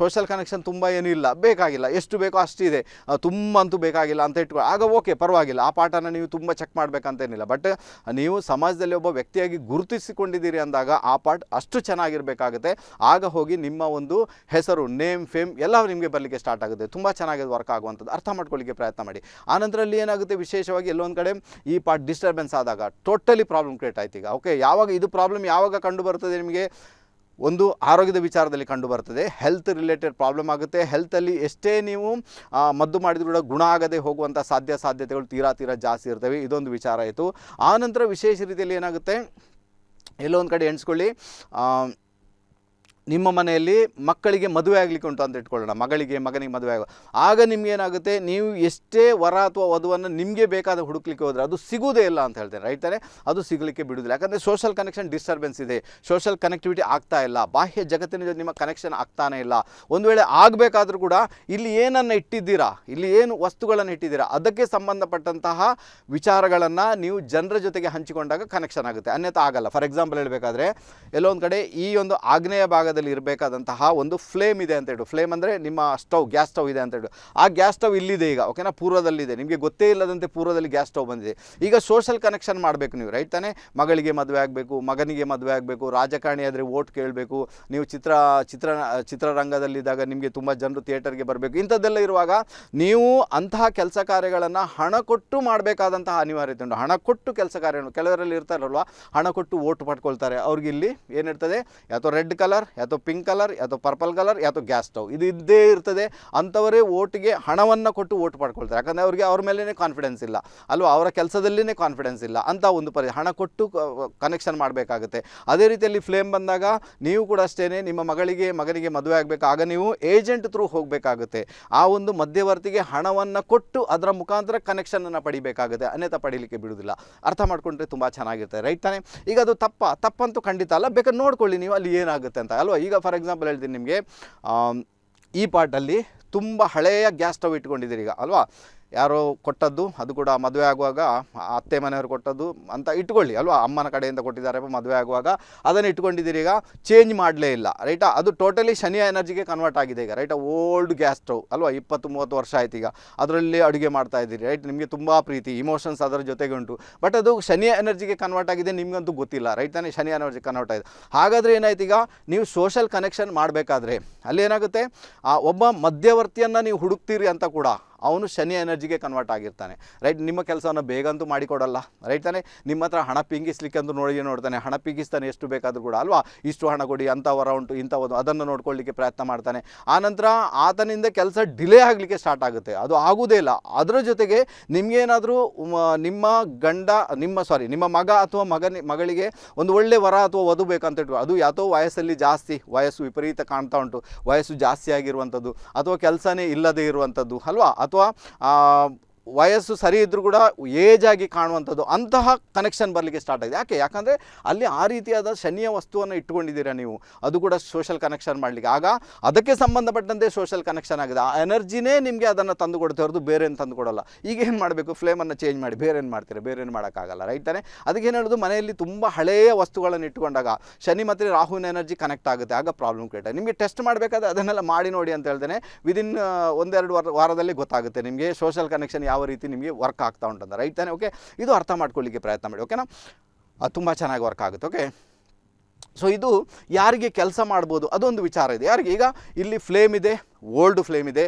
ಸೋಷಲ್ ಕನೆಕ್ಷನ್ ತುಂಬ ಏನೂ ಇಲ್ಲ ಬೇಕಾಗಿಲ್ಲ ಎಷ್ಟು ಬೇಕೋ ಅಷ್ಟಿದೆ ತುಂಬ ಅಂತೂ ಬೇಕಾಗಿಲ್ಲ ಅಂತ ಇಟ್ಕೊ ಆಗ ಓಕೆ ಪರವಾಗಿಲ್ಲ ಆ ಪಾಠನ ನೀವು ತುಂಬ ಚೆಕ್ ಮಾಡಬೇಕಂತೇನಿಲ್ಲ ಬಟ್ ನೀವು ಸಮಾಜದಲ್ಲಿ ಒಬ್ಬ ವ್ಯಕ್ತಿಯಾಗಿ ಗುರುತಿಸಿಕೊಂಡಿದ್ದೀರಿ ಅಂದಾಗ ಆ ಪಾಠ ಅಷ್ಟು ಚೆನ್ನಾಗಿರಬೇಕಾಗುತ್ತೆ ಆಗ ಹೋಗಿ ನಿಮ್ಮ ಒಂದು ಹೆಸರು ನೇಮ್ ಫೇಮ್ ಎಲ್ಲ ನಿಮಗೆ ಬರಲಿಕ್ಕೆ ಸ್ಟಾರ್ಟ್ ಆಗುತ್ತೆ ತುಂಬ ಚೆನ್ನಾಗಿ ವರ್ಕ್ ಆಗುವಂಥದ್ದು ಅರ್ಥ ಮಾಡ್ಕೊಳ್ಳಿಕ್ಕೆ ಪ್ರಯತ್ನ ಮಾಡಿ ಆನಂತರಲ್ಲಿ ಏನಾಗುತ್ತೆ ವಿಶೇಷವಾಗಿ ಎಲ್ಲೊಂದು ಕಡೆ ಈ ಪಾರ್ಟ್ ಡಿಸ್ಟರ್ಬೆನ್ಸ್ ಆದಾಗ ಟೋಟಲಿ ಪ್ರಾಬ್ಲಮ್ ಕ್ರಿಯೇಟ್ ಆಯ್ತು ಈಗ ಓಕೆ ಯಾವಾಗ ಇದು ಪ್ರಾಬ್ಲಮ್ ಯಾವಾಗ ಕಂಡು ಬರ್ತದೆ ನಿಮಗೆ ಒಂದು ಆರೋಗ್ಯದ ವಿಚಾರದಲ್ಲಿ ಕಂಡು ಬರ್ತದೆ ಹೆಲ್ತ್ ರಿಲೇಟೆಡ್ ಪ್ರಾಬ್ಲಮ್ ಆಗುತ್ತೆ ಹೆಲ್ತಲ್ಲಿ ಎಷ್ಟೇ ನೀವು ಮದ್ದು ಮಾಡಿದರೂ ಕೂಡ ಗುಣ ಆಗದೆ ಹೋಗುವಂಥ ಸಾಧ್ಯ ಸಾಧ್ಯತೆಗಳು ತೀರಾ ತೀರಾ ಜಾಸ್ತಿ ಇರ್ತವೆ ಇದೊಂದು ವಿಚಾರ ಆಯಿತು ಆನಂತರ ವಿಶೇಷ ರೀತಿಯಲ್ಲಿ ಏನಾಗುತ್ತೆ ಎಲ್ಲೊಂದು ಕಡೆ ಎಣಿಸ್ಕೊಳ್ಳಿ ನಿಮ್ಮ ಮನೆಯಲ್ಲಿ ಮಕ್ಕಳಿಗೆ ಮದುವೆ ಆಗಲಿಕ್ಕೆ ಉಂಟು ಅಂತ ಇಟ್ಕೊಳ್ಳೋಣ ಮಗಳಿಗೆ ಮಗನಿಗೆ ಮದುವೆ ಆಗೋ ಆಗ ನಿಮ್ಗೇನಾಗುತ್ತೆ ನೀವು ಎಷ್ಟೇ ವರ ಅಥವಾ ವಧುವನ್ನು ನಿಮಗೆ ಬೇಕಾದ ಹುಡುಕ್ಲಿಕ್ಕೆ ಹೋದರೆ ಅದು ಸಿಗುವುದೇ ಇಲ್ಲ ಅಂತ ಹೇಳ್ತಾರೆ ರೈತರೇ ಅದು ಸಿಗಲಿಕ್ಕೆ ಬಿಡುವುದಿಲ್ಲ ಯಾಕಂದರೆ ಸೋಷಲ್ ಕನೆಕ್ಷನ್ ಡಿಸ್ಟರ್ಬೆನ್ಸ್ ಇದೆ ಸೋಷಲ್ ಕನೆಕ್ಟಿವಿಟಿ ಆಗ್ತಾ ಇಲ್ಲ ಬಾಹ್ಯ ಜಗತ್ತಿನ ಜೊತೆ ನಿಮ್ಮ ಕನೆಕ್ಷನ್ ಆಗ್ತಾನೇ ಇಲ್ಲ ಒಂದು ವೇಳೆ ಆಗಬೇಕಾದ್ರೂ ಕೂಡ ಇಲ್ಲಿ ಏನನ್ನು ಇಟ್ಟಿದ್ದೀರಾ ಇಲ್ಲಿ ಏನು ವಸ್ತುಗಳನ್ನು ಇಟ್ಟಿದ್ದೀರಾ ಅದಕ್ಕೆ ಸಂಬಂಧಪಟ್ಟಂತಹ ವಿಚಾರಗಳನ್ನು ನೀವು ಜನರ ಜೊತೆಗೆ ಹಂಚಿಕೊಂಡಾಗ ಕನೆಕ್ಷನ್ ಆಗುತ್ತೆ ಅನ್ಯಥ ಆಗಲ್ಲ ಫಾರ್ ಎಕ್ಸಾಂಪಲ್ ಹೇಳಬೇಕಾದ್ರೆ ಎಲ್ಲೊಂದು ಕಡೆ ಈ ಒಂದು ಆಗ್ನೇಯ ಭಾಗದ ಜಾಗದಲ್ಲಿ ಇರಬೇಕಾದಂತಹ ಒಂದು ಫ್ಲೇಮ್ ಇದೆ ಅಂತ ಹೇಳಿ ಫ್ಲೇಮ್ ಅಂದರೆ ನಿಮ್ಮ ಸ್ಟವ್ ಗ್ಯಾಸ್ ಸ್ಟವ್ ಇದೆ ಅಂತ ಹೇಳಿ ಆ ಗ್ಯಾಸ್ ಸ್ಟವ್ ಇಲ್ಲಿದೆ ಈಗ ಓಕೆನಾ ಪೂರ್ವದಲ್ಲಿದೆ ನಿಮಗೆ ಗೊತ್ತೇ ಇಲ್ಲದಂತೆ ಪೂರ್ವದಲ್ಲಿ ಗ್ಯಾಸ್ ಸ್ಟವ್ ಬಂದಿದೆ ಈಗ ಸೋಷಲ್ ಕನೆಕ್ಷನ್ ಮಾಡಬೇಕು ನೀವು ರೈಟ್ ತಾನೇ ಮಗಳಿಗೆ ಮದುವೆ ಆಗಬೇಕು ಮಗನಿಗೆ ಮದುವೆ ಆಗಬೇಕು ರಾಜಕಾರಣಿ ಆದರೆ ಓಟ್ ಕೇಳಬೇಕು ನೀವು ಚಿತ್ರ ಚಿತ್ರ ಚಿತ್ರರಂಗದಲ್ಲಿದ್ದಾಗ ನಿಮಗೆ ತುಂಬ ಜನರು ಥಿಯೇಟರ್ಗೆ ಬರಬೇಕು ಇಂಥದ್ದೆಲ್ಲ ಇರುವಾಗ ನೀವು ಅಂತಹ ಕೆಲಸ ಕಾರ್ಯಗಳನ್ನು ಹಣ ಕೊಟ್ಟು ಮಾಡಬೇಕಾದಂತಹ ಅನಿವಾರ್ಯತೆ ಉಂಟು ಹಣ ಕೊಟ್ಟು ಕೆಲಸ ಕಾರ್ಯಗಳು ಕೆಲವರಲ್ಲಿ ಇರ್ತಾರಲ್ವ ಹಣ ಕೊಟ್ಟು ಓಟ್ ಪಡ್ಕೊಳ್ತಾರೆ ಅವ್ರಿಗೆ ಇಲ್ಲಿ ಏನಿರ್ತದೆ ಯಾತೋ ರೆಡ್ ಕಲರ್ ಅಥವಾ ಪಿಂಕ್ ಕಲರ್ ಅಥವಾ ಪರ್ಪಲ್ ಕಲರ್ ಯಾತೋ ಗ್ಯಾಸ್ ಸ್ಟವ್ ಇದು ಇದ್ದೇ ಇರ್ತದೆ ಅಂಥವರೇ ಓಟಿಗೆ ಹಣವನ್ನು ಕೊಟ್ಟು ಓಟ್ ಮಾಡ್ಕೊಳ್ತಾರೆ ಯಾಕಂದರೆ ಅವರಿಗೆ ಅವ್ರ ಮೇಲೇ ಕಾನ್ಫಿಡೆನ್ಸ್ ಇಲ್ಲ ಅಲ್ವಾ ಅವರ ಕೆಲಸದಲ್ಲೇ ಕಾನ್ಫಿಡೆನ್ಸ್ ಇಲ್ಲ ಅಂತ ಒಂದು ಪರಿ ಹಣ ಕೊಟ್ಟು ಕನೆಕ್ಷನ್ ಮಾಡಬೇಕಾಗುತ್ತೆ ಅದೇ ರೀತಿಯಲ್ಲಿ ಫ್ಲೇಮ್ ಬಂದಾಗ ನೀವು ಕೂಡ ಅಷ್ಟೇ ನಿಮ್ಮ ಮಗಳಿಗೆ ಮಗನಿಗೆ ಮದುವೆ ಆಗಬೇಕು ಆಗ ನೀವು ಏಜೆಂಟ್ ಥ್ರೂ ಹೋಗಬೇಕಾಗುತ್ತೆ ಆ ಒಂದು ಮಧ್ಯವರ್ತಿಗೆ ಹಣವನ್ನು ಕೊಟ್ಟು ಅದರ ಮುಖಾಂತರ ಕನೆಕ್ಷನನ್ನು ಪಡಿಬೇಕಾಗುತ್ತೆ ಅನ್ಯತಾ ಪಡೀಲಿಕ್ಕೆ ಬಿಡುವುದಿಲ್ಲ ಅರ್ಥ ಮಾಡಿಕೊಂಡ್ರೆ ತುಂಬ ಚೆನ್ನಾಗಿರುತ್ತೆ ರೈಟ್ ತಾನೇ ಈಗ ಅದು ತಪ್ಪ ತಪ್ಪಂತೂ ಖಂಡಿತ ಅಲ್ಲ ಬೇಕಾದ್ರೆ ನೋಡ್ಕೊಳ್ಳಿ ನೀವು ಅಲ್ಲಿ ಏನಾಗುತ್ತೆ ಅಂತ ಅಲ್ವ ಈಗ ಫಾರ್ ಎಕ್ಸಾಂಪಲ್ ಹೇಳ್ತೀನಿ ನಿಮಗೆ ಈ ಪಾಟಲ್ಲಿ ತುಂಬ ಹಳೆಯ ಗ್ಯಾಸ್ ಸ್ಟವ್ ಇಟ್ಕೊಂಡಿದ್ದೀರಿ ಈಗ ಅಲ್ವಾ ಯಾರೋ ಕೊಟ್ಟದ್ದು ಅದು ಕೂಡ ಮದುವೆ ಆಗುವಾಗ ಅತ್ತೆ ಮನೆಯವರು ಕೊಟ್ಟದ್ದು ಅಂತ ಇಟ್ಕೊಳ್ಳಿ ಅಲ್ವಾ ಅಮ್ಮನ ಕಡೆಯಿಂದ ಕೊಟ್ಟಿದ್ದಾರೆ ಮದುವೆ ಆಗುವಾಗ ಅದನ್ನು ಇಟ್ಕೊಂಡಿದ್ದೀರಿ ಈಗ ಚೇಂಜ್ ಮಾಡಲೇ ಇಲ್ಲ ರೈಟಾ ಅದು ಟೋಟಲಿ ಶನಿಯ ಎನರ್ಜಿಗೆ ಕನ್ವರ್ಟ್ ಆಗಿದೆ ಈಗ ರೈಟಾ ಓಲ್ಡ್ ಗ್ಯಾಸ್ ಸ್ಟವ್ ಅಲ್ವಾ ಇಪ್ಪತ್ತು ಮೂವತ್ತು ವರ್ಷ ಆಯ್ತು ಈಗ ಅದರಲ್ಲಿ ಅಡುಗೆ ಮಾಡ್ತಾ ಇದ್ದೀರಿ ರೈಟ್ ನಿಮಗೆ ತುಂಬ ಪ್ರೀತಿ ಇಮೋಷನ್ಸ್ ಅದರ ಜೊತೆಗೆ ಉಂಟು ಬಟ್ ಅದು ಶನಿಯ ಎನರ್ಜಿಗೆ ಕನ್ವರ್ಟ್ ಆಗಿದೆ ನಿಮಗಂತೂ ಗೊತ್ತಿಲ್ಲ ರೈಟ್ ತಾನೇ ಶನಿ ಎನರ್ಜಿ ಕನ್ವರ್ಟ್ ಆಗಿದೆ ಹಾಗಾದರೆ ಏನಾಯ್ತು ಈಗ ನೀವು ಸೋಷಲ್ ಕನೆಕ್ಷನ್ ಮಾಡಬೇಕಾದ್ರೆ ಅಲ್ಲೇನಾಗುತ್ತೆ ಒಬ್ಬ ಮಧ್ಯವರ್ತಿಯನ್ನು ನೀವು ಹುಡುಕ್ತೀರಿ ಅಂತ ಕೂಡ ಅವನು ಶನಿ ಎನರ್ಜಿಗೆ ಕನ್ವರ್ಟ್ ಆಗಿರ್ತಾನೆ ರೈಟ್ ನಿಮ್ಮ ಕೆಲಸವನ್ನು ಬೇಗಂತೂ ಮಾಡಿಕೊಡಲ್ಲ ರೈಟ್ ತಾನೆ ನಿಮ್ಮ ಹತ್ರ ಹಣ ಪಿಂಗಿಸ್ಲಿಕ್ಕೆ ಅಂತ ನೋಡಿ ನೋಡ್ತಾನೆ ಹಣ ಪಿಂಗಿಸ್ತಾನೆ ಎಷ್ಟು ಬೇಕಾದರೂ ಕೂಡ ಅಲ್ವಾ ಇಷ್ಟು ಹಣ ಕೊಡಿ ಅಂಥ ವರ ಉಂಟು ಇಂಥ ಒಂದು ಅದನ್ನು ನೋಡ್ಕೊಳ್ಳಿಕ್ಕೆ ಪ್ರಯತ್ನ ಮಾಡ್ತಾನೆ ಆನಂತರ ಆತನಿಂದ ಕೆಲಸ ಡಿಲೇ ಆಗಲಿಕ್ಕೆ ಸ್ಟಾರ್ಟ್ ಆಗುತ್ತೆ ಅದು ಆಗುವುದೇ ಇಲ್ಲ ಅದರ ಜೊತೆಗೆ ನಿಮಗೇನಾದರೂ ನಿಮ್ಮ ಗಂಡ ನಿಮ್ಮ ಸಾರಿ ನಿಮ್ಮ ಮಗ ಅಥವಾ ಮಗನಿ ಮಗಳಿಗೆ ಒಂದು ಒಳ್ಳೆ ವರ ಅಥವಾ ವಧು ಬೇಕಂತ ಇಟ್ಕೊ ಅದು ಯಾತೋ ವಯಸ್ಸಲ್ಲಿ ಜಾಸ್ತಿ ವಯಸ್ಸು ವಿಪರೀತ ಕಾಣ್ತಾ ಉಂಟು ವಯಸ್ಸು ಜಾಸ್ತಿ ಆಗಿರುವಂಥದ್ದು ಅಥವಾ ಕೆಲಸನೇ ಇಲ್ಲದೇ ಇರುವಂಥದ್ದು ಅಲ್ವಾ ಅಥವಾ ವಯಸ್ಸು ಸರಿ ಇದ್ದರೂ ಕೂಡ ಏಜ್ ಆಗಿ ಕಾಣುವಂಥದ್ದು ಅಂತಹ ಕನೆಕ್ಷನ್ ಬರಲಿಕ್ಕೆ ಸ್ಟಾರ್ಟ್ ಆಗಿದೆ ಯಾಕೆ ಯಾಕಂದರೆ ಅಲ್ಲಿ ಆ ರೀತಿಯಾದ ಶನಿಯ ವಸ್ತುವನ್ನು ಇಟ್ಟುಕೊಂಡಿದ್ದೀರಾ ನೀವು ಅದು ಕೂಡ ಸೋಷಲ್ ಕನೆಕ್ಷನ್ ಮಾಡಲಿಕ್ಕೆ ಆಗ ಅದಕ್ಕೆ ಸಂಬಂಧಪಟ್ಟಂತೆ ಸೋಷಲ್ ಕನೆಕ್ಷನ್ ಆಗಿದೆ ಆ ಎನರ್ಜಿನೇ ನಿಮಗೆ ಅದನ್ನು ತಂದು ಕೊಡ್ತಾ ಇರೋದು ಬೇರೆ ತಂದು ಕೊಡೋಲ್ಲ ಈಗ ಏನು ಮಾಡಬೇಕು ಫ್ಲೇಮನ್ನು ಚೇಂಜ್ ಮಾಡಿ ಬೇರೆ ಏನು ಮಾಡ್ತೀರಾ ಬೇರೆ ಏನು ಮಾಡೋಕ್ಕಾಗಲ್ಲ ರೈಟ್ ತಾನೆ ಏನು ಹೇಳೋದು ಮನೆಯಲ್ಲಿ ತುಂಬ ಹಳೆಯ ವಸ್ತುಗಳನ್ನು ಇಟ್ಕೊಂಡಾಗ ಶನಿ ಮತ್ತು ರಾಹುನ ಎನರ್ಜಿ ಕನೆಕ್ಟ್ ಆಗುತ್ತೆ ಆಗ ಪ್ರಾಬ್ಲಮ್ ಕ್ರಿಯೇಟ್ ನಿಮಗೆ ಟೆಸ್ಟ್ ಮಾಡಬೇಕಾದ್ರೆ ಅದನ್ನೆಲ್ಲ ಮಾಡಿ ನೋಡಿ ಅಂತ ಹೇಳ್ತೇನೆ ವಿದಿನ್ ಒಂದೆರಡು ವಾರ ವಾರದಲ್ಲಿ ಗೊತ್ತಾಗುತ್ತೆ ನಿಮಗೆ ಸೋಷಲ್ ಕನೆಕ್ಷನ್ ಯಾವ ಯಾವ ರೀತಿ ನಿಮಗೆ ವರ್ಕ್ ಆಗ್ತಾ ಉಂಟಂತ ರೈಟ್ ತಾನೆ ಓಕೆ ಇದು ಅರ್ಥ ಮಾಡ್ಕೊಳ್ಳಿಕ್ಕೆ ಪ್ರಯತ್ನ ಮಾಡಿ ಓಕೆನಾ ತುಂಬ ಚೆನ್ನಾಗಿ ವರ್ಕ್ ಆಗುತ್ತೆ ಓಕೆ ಸೊ ಇದು ಯಾರಿಗೆ ಕೆಲಸ ಮಾಡ್ಬೋದು ಅದೊಂದು ವಿಚಾರ ಇದೆ ಯಾರಿಗೆ ಈಗ ಇಲ್ಲಿ ಫ್ಲೇಮ್ ಇದೆ ಓಲ್ಡ್ ಫ್ಲೇಮ್ ಇದೆ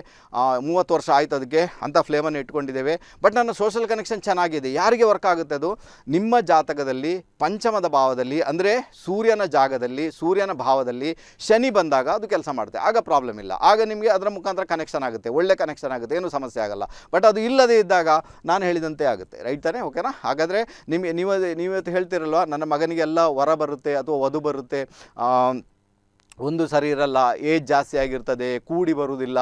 ಮೂವತ್ತು ವರ್ಷ ಆಯಿತು ಅದಕ್ಕೆ ಅಂಥ ಫ್ಲೇಮನ್ನು ಇಟ್ಕೊಂಡಿದ್ದೇವೆ ಬಟ್ ನನ್ನ ಸೋಷಲ್ ಕನೆಕ್ಷನ್ ಚೆನ್ನಾಗಿದೆ ಯಾರಿಗೆ ವರ್ಕ್ ಆಗುತ್ತೆ ಅದು ನಿಮ್ಮ ಜಾತಕದಲ್ಲಿ ಪಂಚಮದ ಭಾವದಲ್ಲಿ ಅಂದರೆ ಸೂರ್ಯನ ಜಾಗದಲ್ಲಿ ಸೂರ್ಯನ ಭಾವದಲ್ಲಿ ಶನಿ ಬಂದಾಗ ಅದು ಕೆಲಸ ಮಾಡುತ್ತೆ ಆಗ ಪ್ರಾಬ್ಲಮ್ ಇಲ್ಲ ಆಗ ನಿಮಗೆ ಅದರ ಮುಖಾಂತರ ಕನೆಕ್ಷನ್ ಆಗುತ್ತೆ ಒಳ್ಳೆ ಕನೆಕ್ಷನ್ ಆಗುತ್ತೆ ಏನೂ ಸಮಸ್ಯೆ ಆಗಲ್ಲ ಬಟ್ ಅದು ಇಲ್ಲದೇ ಇದ್ದಾಗ ನಾನು ಹೇಳಿದಂತೆ ಆಗುತ್ತೆ ರೈಟ್ ತಾನೇ ಓಕೆನಾ ಹಾಗಾದರೆ ನಿಮಗೆ ನೀವು ನೀವತ್ತು ಹೇಳ್ತಿರಲ್ವ ನನ್ನ ಮಗನಿಗೆಲ್ಲ ವರ ಬರುತ್ತೆ ಅಥವಾ ವಧು ಬರುತ್ತೆ ಒಂದು ಸರಿ ಇರಲ್ಲ ಏಜ್ ಜಾಸ್ತಿ ಆಗಿರ್ತದೆ ಕೂಡಿ ಬರುವುದಿಲ್ಲ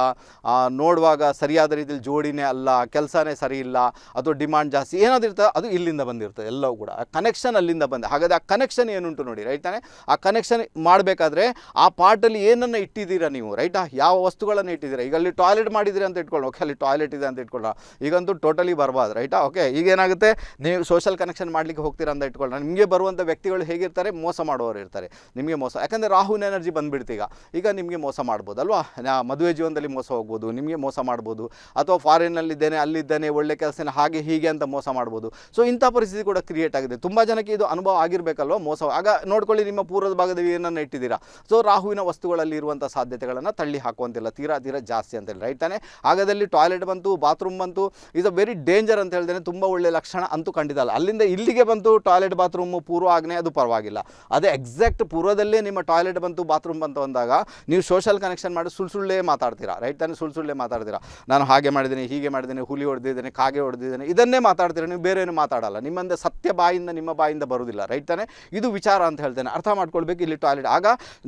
ನೋಡುವಾಗ ಸರಿಯಾದ ರೀತಿಯಲ್ಲಿ ಜೋಡಿನೇ ಅಲ್ಲ ಕೆಲಸನೇ ಸರಿ ಇಲ್ಲ ಅಥವಾ ಡಿಮ್ಯಾಂಡ್ ಜಾಸ್ತಿ ಏನಾದರೂ ಇರ್ತದೆ ಅದು ಇಲ್ಲಿಂದ ಬಂದಿರ್ತದೆ ಎಲ್ಲವೂ ಕೂಡ ಆ ಕನೆಕ್ಷನ್ ಅಲ್ಲಿಂದ ಬಂದೆ ಹಾಗಾದರೆ ಆ ಕನೆಕ್ಷನ್ ಏನುಂಟು ನೋಡಿ ರೈಟ್ ತಾನೆ ಆ ಕನೆಕ್ಷನ್ ಮಾಡಬೇಕಾದ್ರೆ ಆ ಪಾರ್ಟಲ್ಲಿ ಏನನ್ನು ಇಟ್ಟಿದ್ದೀರಾ ನೀವು ರೈಟಾ ಯಾವ ವಸ್ತುಗಳನ್ನು ಇಟ್ಟಿದ್ದೀರಾ ಈಗ ಅಲ್ಲಿ ಟಾಯ್ಲೆಟ್ ಮಾಡಿದ್ರಿ ಅಂತ ಇಟ್ಕೊಳ್ಳೋಣ ಓಕೆ ಅಲ್ಲಿ ಟಾಯ್ಲೆಟ್ ಇದೆ ಅಂತ ಇಟ್ಕೊಳ್ಳೋ ಈಗಂತೂ ಟೋಟಲಿ ಬರಬಾರ್ದು ರೈಟಾ ಓಕೆ ಈಗ ಏನಾಗುತ್ತೆ ನೀವು ಸೋಷಲ್ ಕನೆಕ್ಷನ್ ಮಾಡಲಿಕ್ಕೆ ಹೋಗ್ತೀರಾ ಅಂತ ಇಟ್ಕೊಳ್ಳೋಣ ನಿಮಗೆ ಬರುವಂಥ ವ್ಯಕ್ತಿಗಳು ಹೇಗಿರ್ತಾರೆ ಮೋಸ ಮಾಡುವವರು ಇರ್ತಾರೆ ನಿಮಗೆ ಮೋಸ ಯಾಕಂದರೆ ರಾಹುಲ್ ಎನರ್ಜಿ ಬಂದು ಬಿಡ್ತೀಗ ಈಗ ನಿಮಗೆ ಮೋಸ ಅಲ್ವಾ ಮದುವೆ ಜೀವನದಲ್ಲಿ ಮೋಸ ಹೋಗ್ಬೋದು ನಿಮಗೆ ಮೋಸ ಮಾಡ್ಬೋದು ಅಥವಾ ಫಾರಿನಲ್ಲಿದ್ದೇನೆ ಅಲ್ಲಿದ್ದೇನೆ ಒಳ್ಳೆ ಕೆಲಸನ ಹಾಗೆ ಹೀಗೆ ಅಂತ ಮೋಸ ಮಾಡ್ಬೋದು ಸೊ ಇಂಥ ಪರಿಸ್ಥಿತಿ ಕೂಡ ಕ್ರಿಯೇಟ್ ಆಗಿದೆ ತುಂಬ ಜನಕ್ಕೆ ಇದು ಅನುಭವ ಆಗಿರಬೇಕಲ್ವ ಮೋಸ ಆಗ ನೋಡ್ಕೊಳ್ಳಿ ನಿಮ್ಮ ಪೂರ್ವದ ಭಾಗದಲ್ಲಿ ಏನನ್ನು ಇಟ್ಟಿದ್ದೀರಾ ಸೊ ರಾಹುವಿನ ವಸ್ತುಗಳಲ್ಲಿ ಇರುವಂಥ ಸಾಧ್ಯತೆಗಳನ್ನು ತಳ್ಳಿ ಹಾಕುವಂತಿಲ್ಲ ತೀರಾ ತೀರಾ ಜಾಸ್ತಿ ಅಂತೇಳಿ ರೈಟ್ ತಾನೆ ಆಗದಲ್ಲಿ ಟಾಯ್ಲೆಟ್ ಬಂತು ಬಾತ್ರೂಮ್ ಬಂತು ಇಸ್ ಅ ವೆರಿ ಡೇಂಜರ್ ಅಂತ ಹೇಳಿದ್ರೆ ತುಂಬ ಒಳ್ಳೆ ಲಕ್ಷಣ ಅಂತೂ ಕಂಡಿದ್ದಲ್ಲ ಅಲ್ಲಿಂದ ಇಲ್ಲಿಗೆ ಬಂತು ಟಾಯ್ಲೆಟ್ ಬಾತ್ರೂಮ್ ಪೂರ್ವ ಆಗ್ನೆ ಅದು ಪರವಾಗಿಲ್ಲ ಅದೇ ಎಕ್ಸಾಕ್ಟ್ ಪೂರ್ವದಲ್ಲೇ ನಿಮ್ಮ ಟಾಯ್ಲೆಟ್ ಬಂತು ಬಾತ್ರೂಮ್ ಕುಟುಂಬ ಅಂತ ಬಂದಾಗ ನೀವು ಸೋಷಲ್ ಕನೆಕ್ಷನ್ ಮಾಡಿ ಸುಳ್ಳು ಸುಳ್ಳೇ ಮಾತಾಡ್ತೀರಾ ರೈಟ್ ತಾನೇ ಸುಳ್ಳು ಸುಳ್ಳೇ ಮಾತಾಡ್ತೀರಾ ನಾನು ಹಾಗೆ ಮಾಡಿದ್ದೀನಿ ಹೀಗೆ ಮಾಡಿದ್ದೀನಿ ಹುಲಿ ಹೊಡೆದಿದ್ದೇನೆ ಕಾಗೆ ಹೊಡೆದಿದ್ದೇನೆ ಇದನ್ನೇ ಮಾತಾಡ್ತೀರಾ ನೀವು ಬೇರೆ ಏನು ಮಾತಾಡಲ್ಲ ನಿಮ್ಮಂದೆ ಸತ್ಯ ಬಾಯಿಂದ ನಿಮ್ಮ ಬಾಯಿಂದ ಬರುವುದಿಲ್ಲ ರೈಟ್ ತಾನೇ ಇದು ವಿಚಾರ ಅಂತ ಹೇಳ್ತೇನೆ ಅರ್ಥ ಮಾಡ್ಕೊಳ್ಬೇಕು ಇಲ್ಲಿ ಟಾಯ್ಲೆಟ್ ಆಗ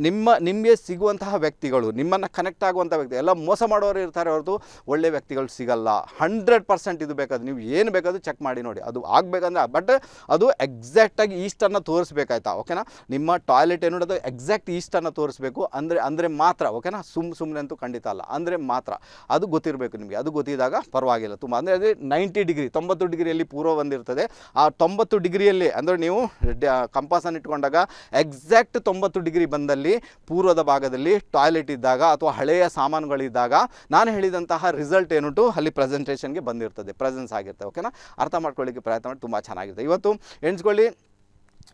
ನಿಮ್ಮ ನಿಮಗೆ ಸಿಗುವಂತಹ ವ್ಯಕ್ತಿಗಳು ನಿಮ್ಮನ್ನು ಕನೆಕ್ಟ್ ಆಗುವಂಥ ವ್ಯಕ್ತಿ ಎಲ್ಲ ಮೋಸ ಮಾಡೋರು ಇರ್ತಾರೆ ಹೊರತು ಒಳ್ಳೆ ವ್ಯಕ್ತಿಗಳು ಸಿಗಲ್ಲ ಹಂಡ್ರೆಡ್ ಪರ್ಸೆಂಟ್ ಇದು ಬೇಕಾದ್ರೆ ನೀವು ಏನು ಬೇಕಾದ್ರೂ ಚೆಕ್ ಮಾಡಿ ನೋಡಿ ಅದು ಆಗಬೇಕಂದ್ರೆ ಬಟ್ ಅದು ಎಕ್ಸಾಕ್ಟಾಗಿ ಈಸ್ಟನ್ನು ತೋರಿಸ್ಬೇಕಾಯ್ತಾ ಓಕೆನಾ ನಿಮ್ಮ ಟಾಯ್ಲೆಟ್ ಏನು ನೋಡೋದು ಎಕ್ಸಾಕ್ಟ್ ಈಸ್ಟನ್ನು ತೋರಿಸ್ಬೇಕು ತೋರಿಸ್ಬೇಕು ಅಂದರೆ ಅಂದರೆ ಮಾತ್ರ ಓಕೆನಾ ಸುಮ್ ಸುಮ್ಮನೆ ಅಂತೂ ಖಂಡಿತ ಅಲ್ಲ ಅಂದರೆ ಮಾತ್ರ ಅದು ಗೊತ್ತಿರಬೇಕು ನಿಮಗೆ ಅದು ಗೊತ್ತಿದ್ದಾಗ ಪರವಾಗಿಲ್ಲ ತುಂಬ ಅಂದರೆ ಅದೇ ನೈಂಟಿ ಡಿಗ್ರಿ ತೊಂಬತ್ತು ಡಿಗ್ರಿಯಲ್ಲಿ ಪೂರ್ವ ಬಂದಿರ್ತದೆ ಆ ತೊಂಬತ್ತು ಡಿಗ್ರಿಯಲ್ಲಿ ಅಂದರೆ ನೀವು ಕಂಪಾಸನ್ನು ಇಟ್ಕೊಂಡಾಗ ಎಕ್ಸಾಕ್ಟ್ ತೊಂಬತ್ತು ಡಿಗ್ರಿ ಬಂದಲ್ಲಿ ಪೂರ್ವದ ಭಾಗದಲ್ಲಿ ಟಾಯ್ಲೆಟ್ ಇದ್ದಾಗ ಅಥವಾ ಹಳೆಯ ಸಾಮಾನುಗಳಿದ್ದಾಗ ನಾನು ಹೇಳಿದಂತಹ ರಿಸಲ್ಟ್ ಏನುಂಟು ಅಲ್ಲಿ ಪ್ರೆಸೆಂಟೇಷನ್ಗೆ ಬಂದಿರ್ತದೆ ಪ್ರೆಸೆನ್ಸ್ ಆಗಿರ್ತದೆ ಓಕೆನಾ ಅರ್ಥ ಮಾಡ್ಕೊಳ್ಳಿಕ್ಕೆ ಪ್ರಯತ್ನ ಮಾಡಿ ತುಂಬ ಚೆನ್ನಾಗಿರುತ್ತೆ ಇವತ್ತು ಎಣಿಸ್ಕೊಳ್ಳಿ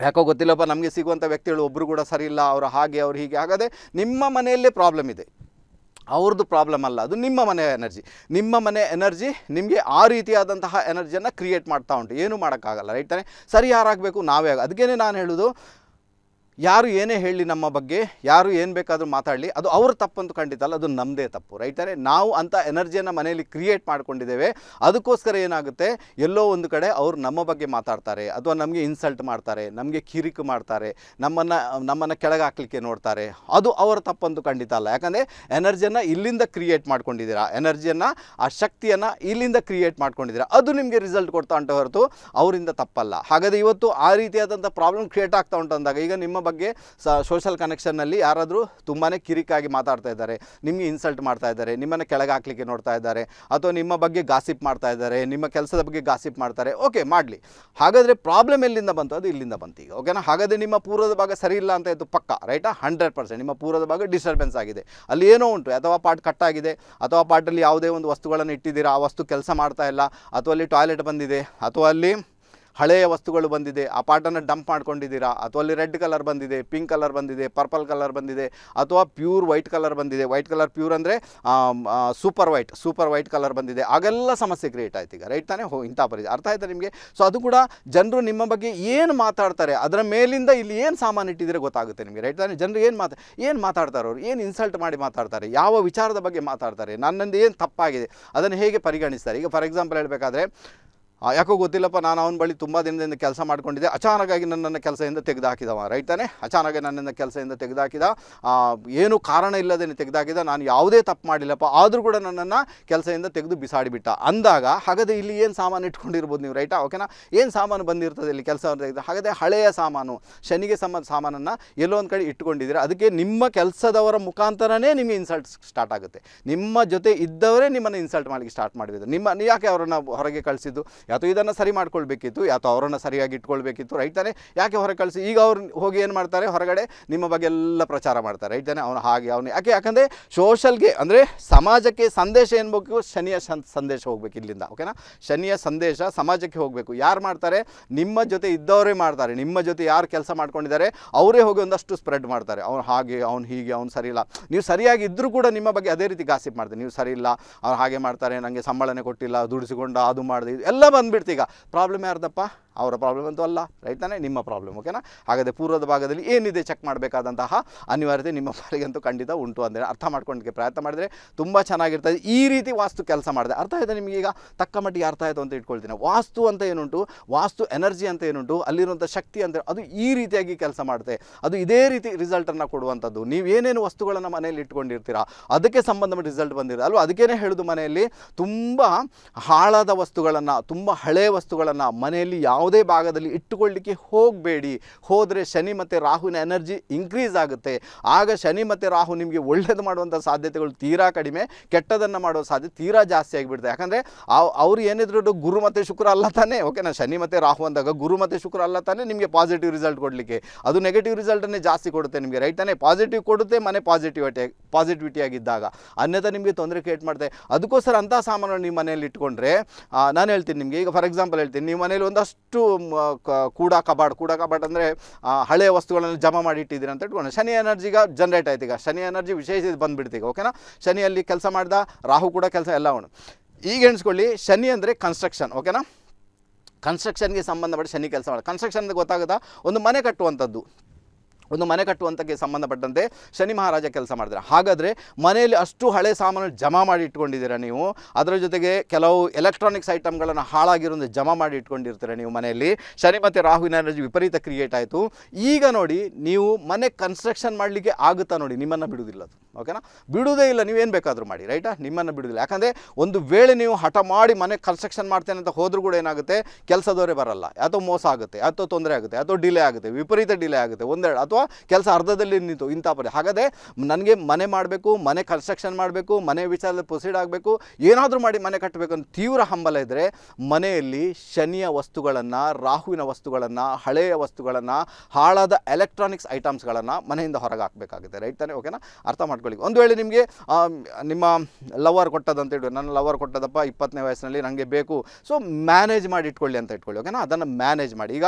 ಯಾಕೋ ಗೊತ್ತಿಲ್ಲಪ್ಪ ನಮಗೆ ಸಿಗುವಂಥ ವ್ಯಕ್ತಿಗಳು ಒಬ್ಬರು ಕೂಡ ಸರಿ ಇಲ್ಲ ಅವರು ಹಾಗೆ ಅವ್ರು ಹೀಗೆ ಹಾಗಾದರೆ ನಿಮ್ಮ ಮನೆಯಲ್ಲೇ ಪ್ರಾಬ್ಲಮ್ ಇದೆ ಅವ್ರದ್ದು ಪ್ರಾಬ್ಲಮ್ ಅಲ್ಲ ಅದು ನಿಮ್ಮ ಮನೆಯ ಎನರ್ಜಿ ನಿಮ್ಮ ಮನೆ ಎನರ್ಜಿ ನಿಮಗೆ ಆ ರೀತಿಯಾದಂತಹ ಎನರ್ಜಿಯನ್ನು ಕ್ರಿಯೇಟ್ ಮಾಡ್ತಾ ಉಂಟು ಏನೂ ಮಾಡೋಕ್ಕಾಗಲ್ಲ ರೈಟ್ ತಾನೆ ಸರಿ ಯಾರಾಗಬೇಕು ನಾವೇ ಅದಕ್ಕೇ ಅದಕ್ಕೇನೆ ನಾನು ಹೇಳೋದು ಯಾರು ಏನೇ ಹೇಳಿ ನಮ್ಮ ಬಗ್ಗೆ ಯಾರು ಏನು ಬೇಕಾದರೂ ಮಾತಾಡಲಿ ಅದು ಅವ್ರ ತಪ್ಪಂತೂ ಖಂಡಿತ ಅಲ್ಲ ಅದು ನಮ್ಮದೇ ತಪ್ಪು ರೈತರೆ ನಾವು ಅಂಥ ಎನರ್ಜಿಯನ್ನು ಮನೆಯಲ್ಲಿ ಕ್ರಿಯೇಟ್ ಮಾಡ್ಕೊಂಡಿದ್ದೇವೆ ಅದಕ್ಕೋಸ್ಕರ ಏನಾಗುತ್ತೆ ಎಲ್ಲೋ ಒಂದು ಕಡೆ ಅವರು ನಮ್ಮ ಬಗ್ಗೆ ಮಾತಾಡ್ತಾರೆ ಅಥವಾ ನಮಗೆ ಇನ್ಸಲ್ಟ್ ಮಾಡ್ತಾರೆ ನಮಗೆ ಕಿರಿಕು ಮಾಡ್ತಾರೆ ನಮ್ಮನ್ನು ನಮ್ಮನ್ನು ಕೆಳಗೆ ಹಾಕ್ಲಿಕ್ಕೆ ನೋಡ್ತಾರೆ ಅದು ಅವರ ತಪ್ಪಂತೂ ಖಂಡಿತ ಅಲ್ಲ ಯಾಕಂದರೆ ಎನರ್ಜಿಯನ್ನು ಇಲ್ಲಿಂದ ಕ್ರಿಯೇಟ್ ಮಾಡ್ಕೊಂಡಿದ್ದೀರಾ ಎನರ್ಜಿಯನ್ನು ಆ ಶಕ್ತಿಯನ್ನು ಇಲ್ಲಿಂದ ಕ್ರಿಯೇಟ್ ಮಾಡ್ಕೊಂಡಿದ್ದೀರಾ ಅದು ನಿಮಗೆ ರಿಸಲ್ಟ್ ಕೊಡ್ತಾ ಉಂಟು ಹೊರತು ಅವರಿಂದ ತಪ್ಪಲ್ಲ ಹಾಗಾದರೆ ಇವತ್ತು ಆ ರೀತಿಯಾದಂಥ ಪ್ರಾಬ್ಲಮ್ ಕ್ರಿಯೇಟ್ ಆಗ್ತಾ ಉಂಟು ಅಂದಾಗ ಈಗ ನಿಮ್ಮ ಬಗ್ಗೆ ಸೋಷಲ್ ಕನೆಕ್ಷನ್ನಲ್ಲಿ ಯಾರಾದರೂ ತುಂಬಾ ಕಿರಿಕಾಗಿ ಮಾತಾಡ್ತಾ ಇದ್ದಾರೆ ನಿಮಗೆ ಇನ್ಸಲ್ಟ್ ಮಾಡ್ತಾ ಇದ್ದಾರೆ ನಿಮ್ಮನ್ನು ಕೆಳಗೆ ಹಾಕ್ಲಿಕ್ಕೆ ನೋಡ್ತಾ ಇದ್ದಾರೆ ಅಥವಾ ನಿಮ್ಮ ಬಗ್ಗೆ ಗಾಸಿಪ್ ಮಾಡ್ತಾ ಇದ್ದಾರೆ ನಿಮ್ಮ ಕೆಲಸದ ಬಗ್ಗೆ ಗಾಸಿಪ್ ಮಾಡ್ತಾರೆ ಓಕೆ ಮಾಡಲಿ ಹಾಗಾದರೆ ಪ್ರಾಬ್ಲಮ್ ಎಲ್ಲಿಂದ ಬಂತು ಅದು ಇಲ್ಲಿಂದ ಬಂತು ಈಗ ಓಕೆನಾ ಹಾಗಾದರೆ ನಿಮ್ಮ ಪೂರ್ವದ ಭಾಗ ಸರಿ ಇಲ್ಲ ಅಂತ ಇದು ಪಕ್ಕ ರೈಟಾ ಹಂಡ್ರೆಡ್ ಪರ್ಸೆಂಟ್ ನಿಮ್ಮ ಪೂರ್ವದ ಭಾಗ ಡಿಸ್ಟರ್ಬೆನ್ಸ್ ಆಗಿದೆ ಅಲ್ಲಿ ಏನೋ ಉಂಟು ಅಥವಾ ಪಾರ್ಟ್ ಕಟ್ಟಾಗಿದೆ ಅಥವಾ ಪಾರ್ಟಲ್ಲಿ ಯಾವುದೇ ಒಂದು ವಸ್ತುಗಳನ್ನು ಇಟ್ಟಿದ್ದೀರಾ ಆ ವಸ್ತು ಕೆಲಸ ಮಾಡ್ತಾ ಇಲ್ಲ ಅಥವಾ ಅಲ್ಲಿ ಟಾಯ್ಲೆಟ್ ಬಂದಿದೆ ಅಥವಾ ಅಲ್ಲಿ ಹಳೆಯ ವಸ್ತುಗಳು ಬಂದಿದೆ ಆ ಪಾಟನ್ನು ಡಂಪ್ ಮಾಡ್ಕೊಂಡಿದ್ದೀರಾ ಅಥವಾ ಅಲ್ಲಿ ರೆಡ್ ಕಲರ್ ಬಂದಿದೆ ಪಿಂಕ್ ಕಲರ್ ಬಂದಿದೆ ಪರ್ಪಲ್ ಕಲರ್ ಬಂದಿದೆ ಅಥವಾ ಪ್ಯೂರ್ ವೈಟ್ ಕಲರ್ ಬಂದಿದೆ ವೈಟ್ ಕಲರ್ ಪ್ಯೂರ್ ಅಂದರೆ super white super white colour ಬಂದಿದೆ ಆಗೆಲ್ಲ ಸಮಸ್ಯೆ ಕ್ರಿಯೇಟ್ ಆಯ್ತು ಈಗ ರೈಟ್ ತಾನೇ ಹೋ ಇಂಥ ಪರಿಸ್ಥಿತಿ ಅರ್ಥ ಆಯ್ತಾ ನಿಮಗೆ ಸೊ ಅದು ಕೂಡ ಜನರು ನಿಮ್ಮ ಬಗ್ಗೆ ಏನು ಮಾತಾಡ್ತಾರೆ ಅದರ ಮೇಲಿಂದ ಇಲ್ಲಿ ಏನು ಸಾಮಾನು ಇಟ್ಟಿದ್ರೆ ಗೊತ್ತಾಗುತ್ತೆ ನಿಮಗೆ ರೈಟ್ ತಾನೆ ಜನರು ಏನು ಮಾತಾ ಏನು ಮಾತಾಡ್ತಾರೆ ಅವರು ಏನು ಇನ್ಸಲ್ಟ್ ಮಾಡಿ ಮಾತಾಡ್ತಾರೆ ಯಾವ ವಿಚಾರದ ಬಗ್ಗೆ ಮಾತಾಡ್ತಾರೆ ನನ್ನಂದು ಏನು ತಪ್ಪಾಗಿದೆ ಅದನ್ನು ಹೇಗೆ ಪರಿಗಣಿಸ್ತಾರೆ ಈಗ ಫಾರ್ ಎಕ್ಸಾಂಪಲ್ ಹೇಳಬೇಕಾದ್ರೆ ಯಾಕೋ ಗೊತ್ತಿಲ್ಲಪ್ಪ ನಾನು ಅವನ ಬಳಿ ತುಂಬ ದಿನದಿಂದ ಕೆಲಸ ಮಾಡ್ಕೊಂಡಿದ್ದೆ ಅಚಾನಕಾಗಿ ನನ್ನನ್ನು ಕೆಲಸದಿಂದ ತೆಗೆದುಹಾಕಿದವ ರೈಟ್ ತಾನೆ ಅಚಾನಕ್ಕೆ ನನ್ನನ್ನು ಕೆಲಸದಿಂದ ತೆಗೆದುಹಾಕಿದ ಏನು ಕಾರಣ ಇಲ್ಲದೇ ತೆಗೆದಾಕಿದ ನಾನು ಯಾವುದೇ ತಪ್ಪು ಮಾಡಿಲ್ಲಪ್ಪ ಆದರೂ ಕೂಡ ನನ್ನನ್ನು ಕೆಲಸದಿಂದ ತೆಗೆದು ಬಿಸಾಡಿಬಿಟ್ಟ ಅಂದಾಗ ಹಾಗಾದರೆ ಇಲ್ಲಿ ಏನು ಸಾಮಾನು ಇಟ್ಕೊಂಡಿರ್ಬೋದು ನೀವು ರೈಟಾ ಓಕೆನಾ ಏನು ಸಾಮಾನು ಬಂದಿರ್ತದೆ ಇಲ್ಲಿ ಕೆಲಸ ತೆಗೆದು ಹಾಗಾದರೆ ಹಳೆಯ ಸಾಮಾನು ಶನಿಗೆ ಸಂಬಂಧ ಸಾಮಾನನ್ನು ಎಲ್ಲೋ ಒಂದು ಕಡೆ ಇಟ್ಕೊಂಡಿದ್ದೀರಾ ಅದಕ್ಕೆ ನಿಮ್ಮ ಕೆಲಸದವರ ಮುಖಾಂತರನೇ ನಿಮಗೆ ಇನ್ಸಲ್ಟ್ ಸ್ಟಾರ್ಟ್ ಆಗುತ್ತೆ ನಿಮ್ಮ ಜೊತೆ ಇದ್ದವರೇ ನಿಮ್ಮನ್ನು ಇನ್ಸಲ್ಟ್ ಮಾಡಲಿಕ್ಕೆ ಸ್ಟಾರ್ಟ್ ಮಾಡಿದ್ರು ನಿಮ್ಮ ಯಾಕೆ ಅವರನ್ನು ಹೊರಗೆ ಕಳಿಸಿದ್ದು ಯಾತೋ ಇದನ್ನು ಸರಿ ಮಾಡ್ಕೊಳ್ಬೇಕಿತ್ತು ಯಾತೋ ಅವರನ್ನು ಸರಿಯಾಗಿ ಇಟ್ಕೊಳ್ಬೇಕಿತ್ತು ರೈಟ್ ತಾನೆ ಯಾಕೆ ಹೊರಗೆ ಕಳಿಸಿ ಈಗ ಅವ್ರು ಹೋಗಿ ಏನು ಮಾಡ್ತಾರೆ ಹೊರಗಡೆ ನಿಮ್ಮ ಬಗ್ಗೆ ಎಲ್ಲ ಪ್ರಚಾರ ಮಾಡ್ತಾರೆ ರೈಟ್ ತಾನೆ ಅವನು ಹಾಗೆ ಅವನು ಯಾಕೆ ಯಾಕಂದರೆ ಸೋಷಲ್ಗೆ ಅಂದರೆ ಸಮಾಜಕ್ಕೆ ಸಂದೇಶ ಏನು ಬೇಕು ಶನಿಯ ಸಂದೇಶ ಹೋಗಬೇಕು ಇಲ್ಲಿಂದ ಓಕೆನಾ ಶನಿಯ ಸಂದೇಶ ಸಮಾಜಕ್ಕೆ ಹೋಗಬೇಕು ಯಾರು ಮಾಡ್ತಾರೆ ನಿಮ್ಮ ಜೊತೆ ಇದ್ದವರೇ ಮಾಡ್ತಾರೆ ನಿಮ್ಮ ಜೊತೆ ಯಾರು ಕೆಲಸ ಮಾಡ್ಕೊಂಡಿದ್ದಾರೆ ಅವರೇ ಹೋಗಿ ಒಂದಷ್ಟು ಸ್ಪ್ರೆಡ್ ಮಾಡ್ತಾರೆ ಅವ್ನು ಹಾಗೆ ಅವ್ನು ಹೀಗೆ ಅವ್ನು ಸರಿ ಇಲ್ಲ ನೀವು ಇದ್ದರೂ ಕೂಡ ನಿಮ್ಮ ಬಗ್ಗೆ ಅದೇ ರೀತಿ ಗಾಸಿಪ್ ಮಾಡ್ತಾರೆ ನೀವು ಸರಿ ಇಲ್ಲ ಅವ್ರು ಹಾಗೆ ಮಾಡ್ತಾರೆ ನನಗೆ ಸಂಬಳನೆ ಕೊಟ್ಟಿಲ್ಲ ದುಡಿಸಿಕೊಂಡ ಅದು ಮಾಡಿದೆ ಎಲ್ಲ ಬಂದು ಬಂದುಬಿಡ್ತು ಈಗ ಪ್ರಾಬ್ಲಮ್ ಯಾರ್ದಪ್ಪ ಅವರ ಪ್ರಾಬ್ಲಮ್ ಅಂತೂ ಅಲ್ಲ ರೈಟ್ ತಾನೇ ನಿಮ್ಮ ಪ್ರಾಬ್ಲಮ್ ಓಕೆನಾ ಹಾಗಾದರೆ ಪೂರ್ವದ ಭಾಗದಲ್ಲಿ ಏನಿದೆ ಚೆಕ್ ಮಾಡಬೇಕಾದಂತಹ ಅನಿವಾರ್ಯತೆ ನಿಮ್ಮ ಪಾಲಿಗಂತೂ ಖಂಡಿತ ಉಂಟು ಅಂದರೆ ಅರ್ಥ ಮಾಡ್ಕೊಂಡಕ್ಕೆ ಪ್ರಯತ್ನ ಮಾಡಿದರೆ ತುಂಬ ಚೆನ್ನಾಗಿರ್ತದೆ ಈ ರೀತಿ ವಾಸ್ತು ಕೆಲಸ ಮಾಡಿದೆ ಅರ್ಥ ಆಯಿತು ನಿಮಗೆ ಈಗ ತಕ್ಕ ಮಟ್ಟಿಗೆ ಅರ್ಥ ಆಯಿತು ಅಂತ ಇಟ್ಕೊಳ್ತೀನಿ ವಾಸ್ತು ಅಂತ ಏನುಂಟು ವಾಸ್ತು ಎನರ್ಜಿ ಅಂತ ಏನುಂಟು ಅಲ್ಲಿರುವಂಥ ಶಕ್ತಿ ಅಂತ ಅದು ಈ ರೀತಿಯಾಗಿ ಕೆಲಸ ಮಾಡುತ್ತೆ ಅದು ಇದೇ ರೀತಿ ರಿಸಲ್ಟನ್ನು ಕೊಡುವಂಥದ್ದು ನೀವೇನೇನು ವಸ್ತುಗಳನ್ನು ಮನೆಯಲ್ಲಿ ಇಟ್ಕೊಂಡಿರ್ತೀರಾ ಅದಕ್ಕೆ ಸಂಬಂಧಪಟ್ಟ ರಿಸಲ್ಟ್ ಬಂದಿರೋದು ಅಲ್ವಾ ಅದಕ್ಕೇ ಹೇಳೋದು ಮನೆಯಲ್ಲಿ ತುಂಬ ಹಾಳಾದ ವಸ್ತುಗಳನ್ನು ತುಂಬ ತುಂಬ ಹಳೆಯ ವಸ್ತುಗಳನ್ನು ಮನೆಯಲ್ಲಿ ಯಾವುದೇ ಭಾಗದಲ್ಲಿ ಇಟ್ಟುಕೊಳ್ಳಲಿಕ್ಕೆ ಹೋಗಬೇಡಿ ಹೋದರೆ ಶನಿ ಮತ್ತು ರಾಹುವಿನ ಎನರ್ಜಿ ಇನ್ಕ್ರೀಸ್ ಆಗುತ್ತೆ ಆಗ ಶನಿ ಮತ್ತು ರಾಹು ನಿಮಗೆ ಒಳ್ಳೇದು ಮಾಡುವಂಥ ಸಾಧ್ಯತೆಗಳು ತೀರಾ ಕಡಿಮೆ ಕೆಟ್ಟದನ್ನು ಮಾಡುವ ಸಾಧ್ಯತೆ ತೀರಾ ಜಾಸ್ತಿ ಆಗಿಬಿಡುತ್ತೆ ಯಾಕಂದರೆ ಅವರು ಏನಿದ್ರು ಗುರು ಮತ್ತು ಶುಕ್ರ ಅಲ್ಲ ತಾನೇ ಓಕೆನಾ ಶನಿ ಮತ್ತು ರಾಹು ಅಂದಾಗ ಗುರು ಮತ್ತು ಶುಕ್ರ ಅಲ್ಲ ತಾನೇ ನಿಮಗೆ ಪಾಸಿಟಿವ್ ರಿಸಲ್ಟ್ ಕೊಡಲಿಕ್ಕೆ ಅದು ನೆಗೆಟಿವ್ ರಿಸಲ್ಟನ್ನೇ ಜಾಸ್ತಿ ಕೊಡುತ್ತೆ ನಿಮಗೆ ರೈಟ್ ತಾನೇ ಪಾಸಿಟಿವ್ ಕೊಡುತ್ತೆ ಮನೆ ಪಾಸಿಟಿವಿಟಿ ಆಗಿದ್ದಾಗ ಅನ್ಯತ ನಿಮಗೆ ತೊಂದರೆ ಕ್ರಿಯೇಟ್ ಮಾಡುತ್ತೆ ಅದಕ್ಕೋಸ್ಕರ ಅಂಥ ಸಾಮಾನು ನಿಮ್ಮ ಮನೆಯಲ್ಲಿ ಇಟ್ಕೊಂಡ್ರೆ ನಾನು ಹೇಳ್ತೀನಿ ನಿಮಗೆ ನಿಮಗೆ ಈಗ ಫಾರ್ ಎಕ್ಸಾಂಪಲ್ ಹೇಳ್ತೀನಿ ನೀವು ಮನೇಲಿ ಒಂದಷ್ಟು ಕೂಡ ಕಬಾಡ್ ಕೂಡ ಕಬಾಡ್ ಅಂದರೆ ಹಳೆಯ ವಸ್ತುಗಳನ್ನು ಜಮಾ ಮಾಡಿ ಇಟ್ಟಿದ್ದೀರಿ ಅಂತ ಇಟ್ಕೊಂಡು ಶನಿ ಎನರ್ಜಿಗ ಜನರೇಟ್ ಆಯ್ತು ಈಗ ಶನಿ ಎನರ್ಜಿ ವಿಶೇಷ ಇದು ಓಕೆನಾ ಶನಿಯಲ್ಲಿ ಕೆಲಸ ಮಾಡಿದ ರಾಹು ಕೂಡ ಕೆಲಸ ಎಲ್ಲ ಅವನು ಈಗ ಎಣಿಸ್ಕೊಳ್ಳಿ ಶನಿ ಅಂದರೆ ಕನ್ಸ್ಟ್ರಕ್ಷನ್ ಓಕೆನಾ ಕನ್ಸ್ಟ್ರಕ್ಷನ್ಗೆ ಸಂಬಂಧಪಟ್ಟ ಶನಿ ಕೆಲಸ ಮಾಡಿ ಕನ್ಸ್ಟ್ರಕ್ಷನ್ ಗೊತ್ತಾಗುತ್ತಾ ಒಂದು ಮನೆ ಕಟ್ಟುವಂಥದ್ದು ಒಂದು ಮನೆ ಕಟ್ಟುವಂಥಕ್ಕೆ ಸಂಬಂಧಪಟ್ಟಂತೆ ಶನಿ ಮಹಾರಾಜ ಕೆಲಸ ಮಾಡಿದ್ರೆ ಹಾಗಾದರೆ ಮನೆಯಲ್ಲಿ ಅಷ್ಟು ಹಳೆ ಸಾಮಾನು ಜಮಾ ಮಾಡಿ ಇಟ್ಕೊಂಡಿದ್ದೀರಾ ನೀವು ಅದರ ಜೊತೆಗೆ ಕೆಲವು ಎಲೆಕ್ಟ್ರಾನಿಕ್ಸ್ ಐಟಮ್ಗಳನ್ನು ಹಾಳಾಗಿರೋದು ಜಮಾ ಮಾಡಿ ಇಟ್ಕೊಂಡಿರ್ತೀರ ನೀವು ಮನೆಯಲ್ಲಿ ಶನಿ ಮತ್ತು ರಾಹುವಿನ ಎನರ್ಜಿ ವಿಪರೀತ ಕ್ರಿಯೇಟ್ ಆಯಿತು ಈಗ ನೋಡಿ ನೀವು ಮನೆ ಕನ್ಸ್ಟ್ರಕ್ಷನ್ ಮಾಡಲಿಕ್ಕೆ ಆಗುತ್ತಾ ನೋಡಿ ನಿಮ್ಮನ್ನು ಬಿಡುವುದಿಲ್ಲ ಅದು ಓಕೆನಾ ಬಿಡುವುದೇ ಇಲ್ಲ ನೀವೇನು ಬೇಕಾದರೂ ಮಾಡಿ ರೈಟಾ ನಿಮ್ಮನ್ನು ಬಿಡೋದಿಲ್ಲ ಯಾಕಂದರೆ ಒಂದು ವೇಳೆ ನೀವು ಹಠ ಮಾಡಿ ಮನೆ ಕನ್ಸ್ಟ್ರಕ್ಷನ್ ಮಾಡ್ತೇನೆ ಅಂತ ಹೋದರೂ ಕೂಡ ಏನಾಗುತ್ತೆ ಕೆಲಸದವರೇ ಬರಲ್ಲ ಅಥವಾ ಮೋಸ ಆಗುತ್ತೆ ಅಥವಾ ತೊಂದರೆ ಆಗುತ್ತೆ ಅಥವಾ ಡಿಲೇ ಆಗುತ್ತೆ ವಿಪರೀತ ಡಿಲೇ ಆಗುತ್ತೆ ಒಂದೆರಡು ಅಥವಾ ಕೆಲಸ ಅರ್ಧದಲ್ಲಿ ನಿಂತು ಇಂಥ ಪರಿ ಹಾಗಾದರೆ ನನಗೆ ಮನೆ ಮಾಡಬೇಕು ಮನೆ ಕನ್ಸ್ಟ್ರಕ್ಷನ್ ಮಾಡಬೇಕು ಮನೆ ವಿಚಾರದಲ್ಲಿ ಪ್ರೊಸೀಡ್ ಆಗಬೇಕು ಏನಾದರೂ ಮಾಡಿ ಮನೆ ಕಟ್ಟಬೇಕು ಅಂತ ತೀವ್ರ ಹಂಬಲ ಇದ್ದರೆ ಮನೆಯಲ್ಲಿ ಶನಿಯ ವಸ್ತುಗಳನ್ನು ರಾಹುವಿನ ವಸ್ತುಗಳನ್ನು ಹಳೆಯ ವಸ್ತುಗಳನ್ನು ಹಾಳಾದ ಎಲೆಕ್ಟ್ರಾನಿಕ್ಸ್ ಐಟಮ್ಸ್ಗಳನ್ನು ಮನೆಯಿಂದ ಹೊರಗೆ ಹಾಕಬೇಕಾಗುತ್ತೆ ರೈಟ್ ತಾನೇ ಓಕೆನಾ ಅರ್ಥ ಮಾಡ್ಕೊಂಡು ಇಟ್ಕೊಳ್ಳಿ ಒಂದು ವೇಳೆ ನಿಮಗೆ ನಿಮ್ಮ ಲವರ್ ಕೊಟ್ಟದಂತ ಹೇಳಿ ನನ್ನ ಲವರ್ ಕೊಟ್ಟದಪ್ಪ ಇಪ್ಪತ್ತನೇ ವಯಸ್ಸಿನಲ್ಲಿ ನನಗೆ ಬೇಕು ಸೊ ಮ್ಯಾನೇಜ್ ಮಾಡಿ ಇಟ್ಕೊಳ್ಳಿ ಅಂತ ಇಟ್ಕೊಳ್ಳಿ ಓಕೆನಾ ಅದನ್ನು ಮ್ಯಾನೇಜ್ ಮಾಡಿ ಈಗ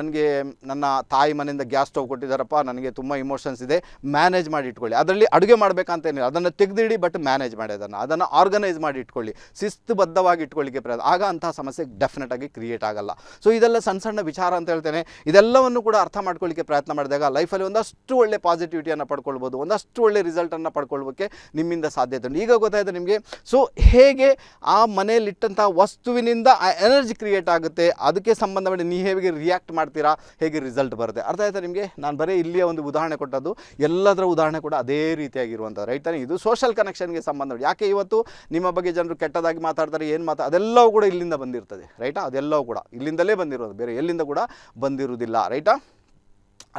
ನನಗೆ ನನ್ನ ತಾಯಿ ಮನೆಯಿಂದ ಗ್ಯಾಸ್ ಸ್ಟವ್ ಕೊಟ್ಟಿದ್ದಾರಪ್ಪ ನನಗೆ ತುಂಬ ಇಮೋಷನ್ಸ್ ಇದೆ ಮ್ಯಾನೇಜ್ ಮಾಡಿ ಇಟ್ಕೊಳ್ಳಿ ಅದರಲ್ಲಿ ಅಡುಗೆ ಮಾಡಬೇಕಂತ ಅದನ್ನು ತೆಗೆದಿಡಿ ಬಟ್ ಮ್ಯಾನೇಜ್ ಮಾಡಿ ಅದನ್ನು ಅದನ್ನು ಆರ್ಗನೈಸ್ ಮಾಡಿ ಇಟ್ಕೊಳ್ಳಿ ಶಿಸ್ತುಬದ್ಧವಾಗಿ ಇಟ್ಕೊಳ್ಳಿಕ್ಕೆ ಪ್ರಯತ್ನ ಆಗ ಅಂತಹ ಸಮಸ್ಯೆ ಡೆಫಿನೆಟ್ ಆಗಿ ಕ್ರಿಯೇಟ್ ಆಗಲ್ಲ ಸೊ ಇದೆಲ್ಲ ಸಣ್ಣ ಸಣ್ಣ ವಿಚಾರ ಅಂತ ಹೇಳ್ತೇನೆ ಇದೆಲ್ಲವನ್ನು ಕೂಡ ಅರ್ಥ ಮಾಡ್ಕೊಳ್ಳಿಕ್ಕೆ ಪ್ರಯತ್ನ ಮಾಡಿದಾಗ ಲೈಫಲ್ಲಿ ಒಂದಷ್ಟು ಒಳ್ಳೆ ಪಾಸಿಟಿವಿಟಿಯನ್ನು ಪಡ್ಕೊಳ್ಬೋದು ಒಂದಷ್ಟು ಒಳ್ಳೆ ರಿಸಲ್ಟ್ ಪಡ್ಕೊಳ್ಬೇಕು ಪಡ್ಕೊಳ್ಬೇಕೆ ನಿಮ್ಮಿಂದ ಸಾಧ್ಯತೆ ಉಂಟು ಈಗ ಗೊತ್ತಾಯಿತು ನಿಮಗೆ ಸೊ ಹೇಗೆ ಆ ಮನೆಯಲ್ಲಿಟ್ಟಂಥ ವಸ್ತುವಿನಿಂದ ಆ ಎನರ್ಜಿ ಕ್ರಿಯೇಟ್ ಆಗುತ್ತೆ ಅದಕ್ಕೆ ಸಂಬಂಧಪಟ್ಟ ನೀ ನೀವು ಹೇಗೆ ರಿಯಾಕ್ಟ್ ಮಾಡ್ತೀರಾ ಹೇಗೆ ರಿಸಲ್ಟ್ ಬರುತ್ತೆ ಅರ್ಥ ಆಯ್ತಾ ನಿಮಗೆ ನಾನು ಬರೀ ಇಲ್ಲಿಯ ಒಂದು ಉದಾಹರಣೆ ಕೊಟ್ಟದ್ದು ಎಲ್ಲದರ ಉದಾಹರಣೆ ಕೂಡ ಅದೇ ರೀತಿಯಾಗಿರುವಂಥದ್ದು ರೈಟ್ ತಾನೇ ಇದು ಸೋಷಲ್ ಕನೆಕ್ಷನ್ಗೆ ಸಂಬಂಧ ಯಾಕೆ ಇವತ್ತು ನಿಮ್ಮ ಬಗ್ಗೆ ಜನರು ಕೆಟ್ಟದಾಗಿ ಮಾತಾಡ್ತಾರೆ ಏನು ಮಾತಾ ಅದೆಲ್ಲವೂ ಕೂಡ ಇಲ್ಲಿಂದ ಬಂದಿರ್ತದೆ ರೈಟಾ ಅದೆಲ್ಲವೂ ಕೂಡ ಇಲ್ಲಿಂದಲೇ ಬಂದಿರೋದು ಬೇರೆ ಎಲ್ಲಿಂದ ಕೂಡ ಬಂದಿರುವುದಿಲ್ಲ ರೈಟಾ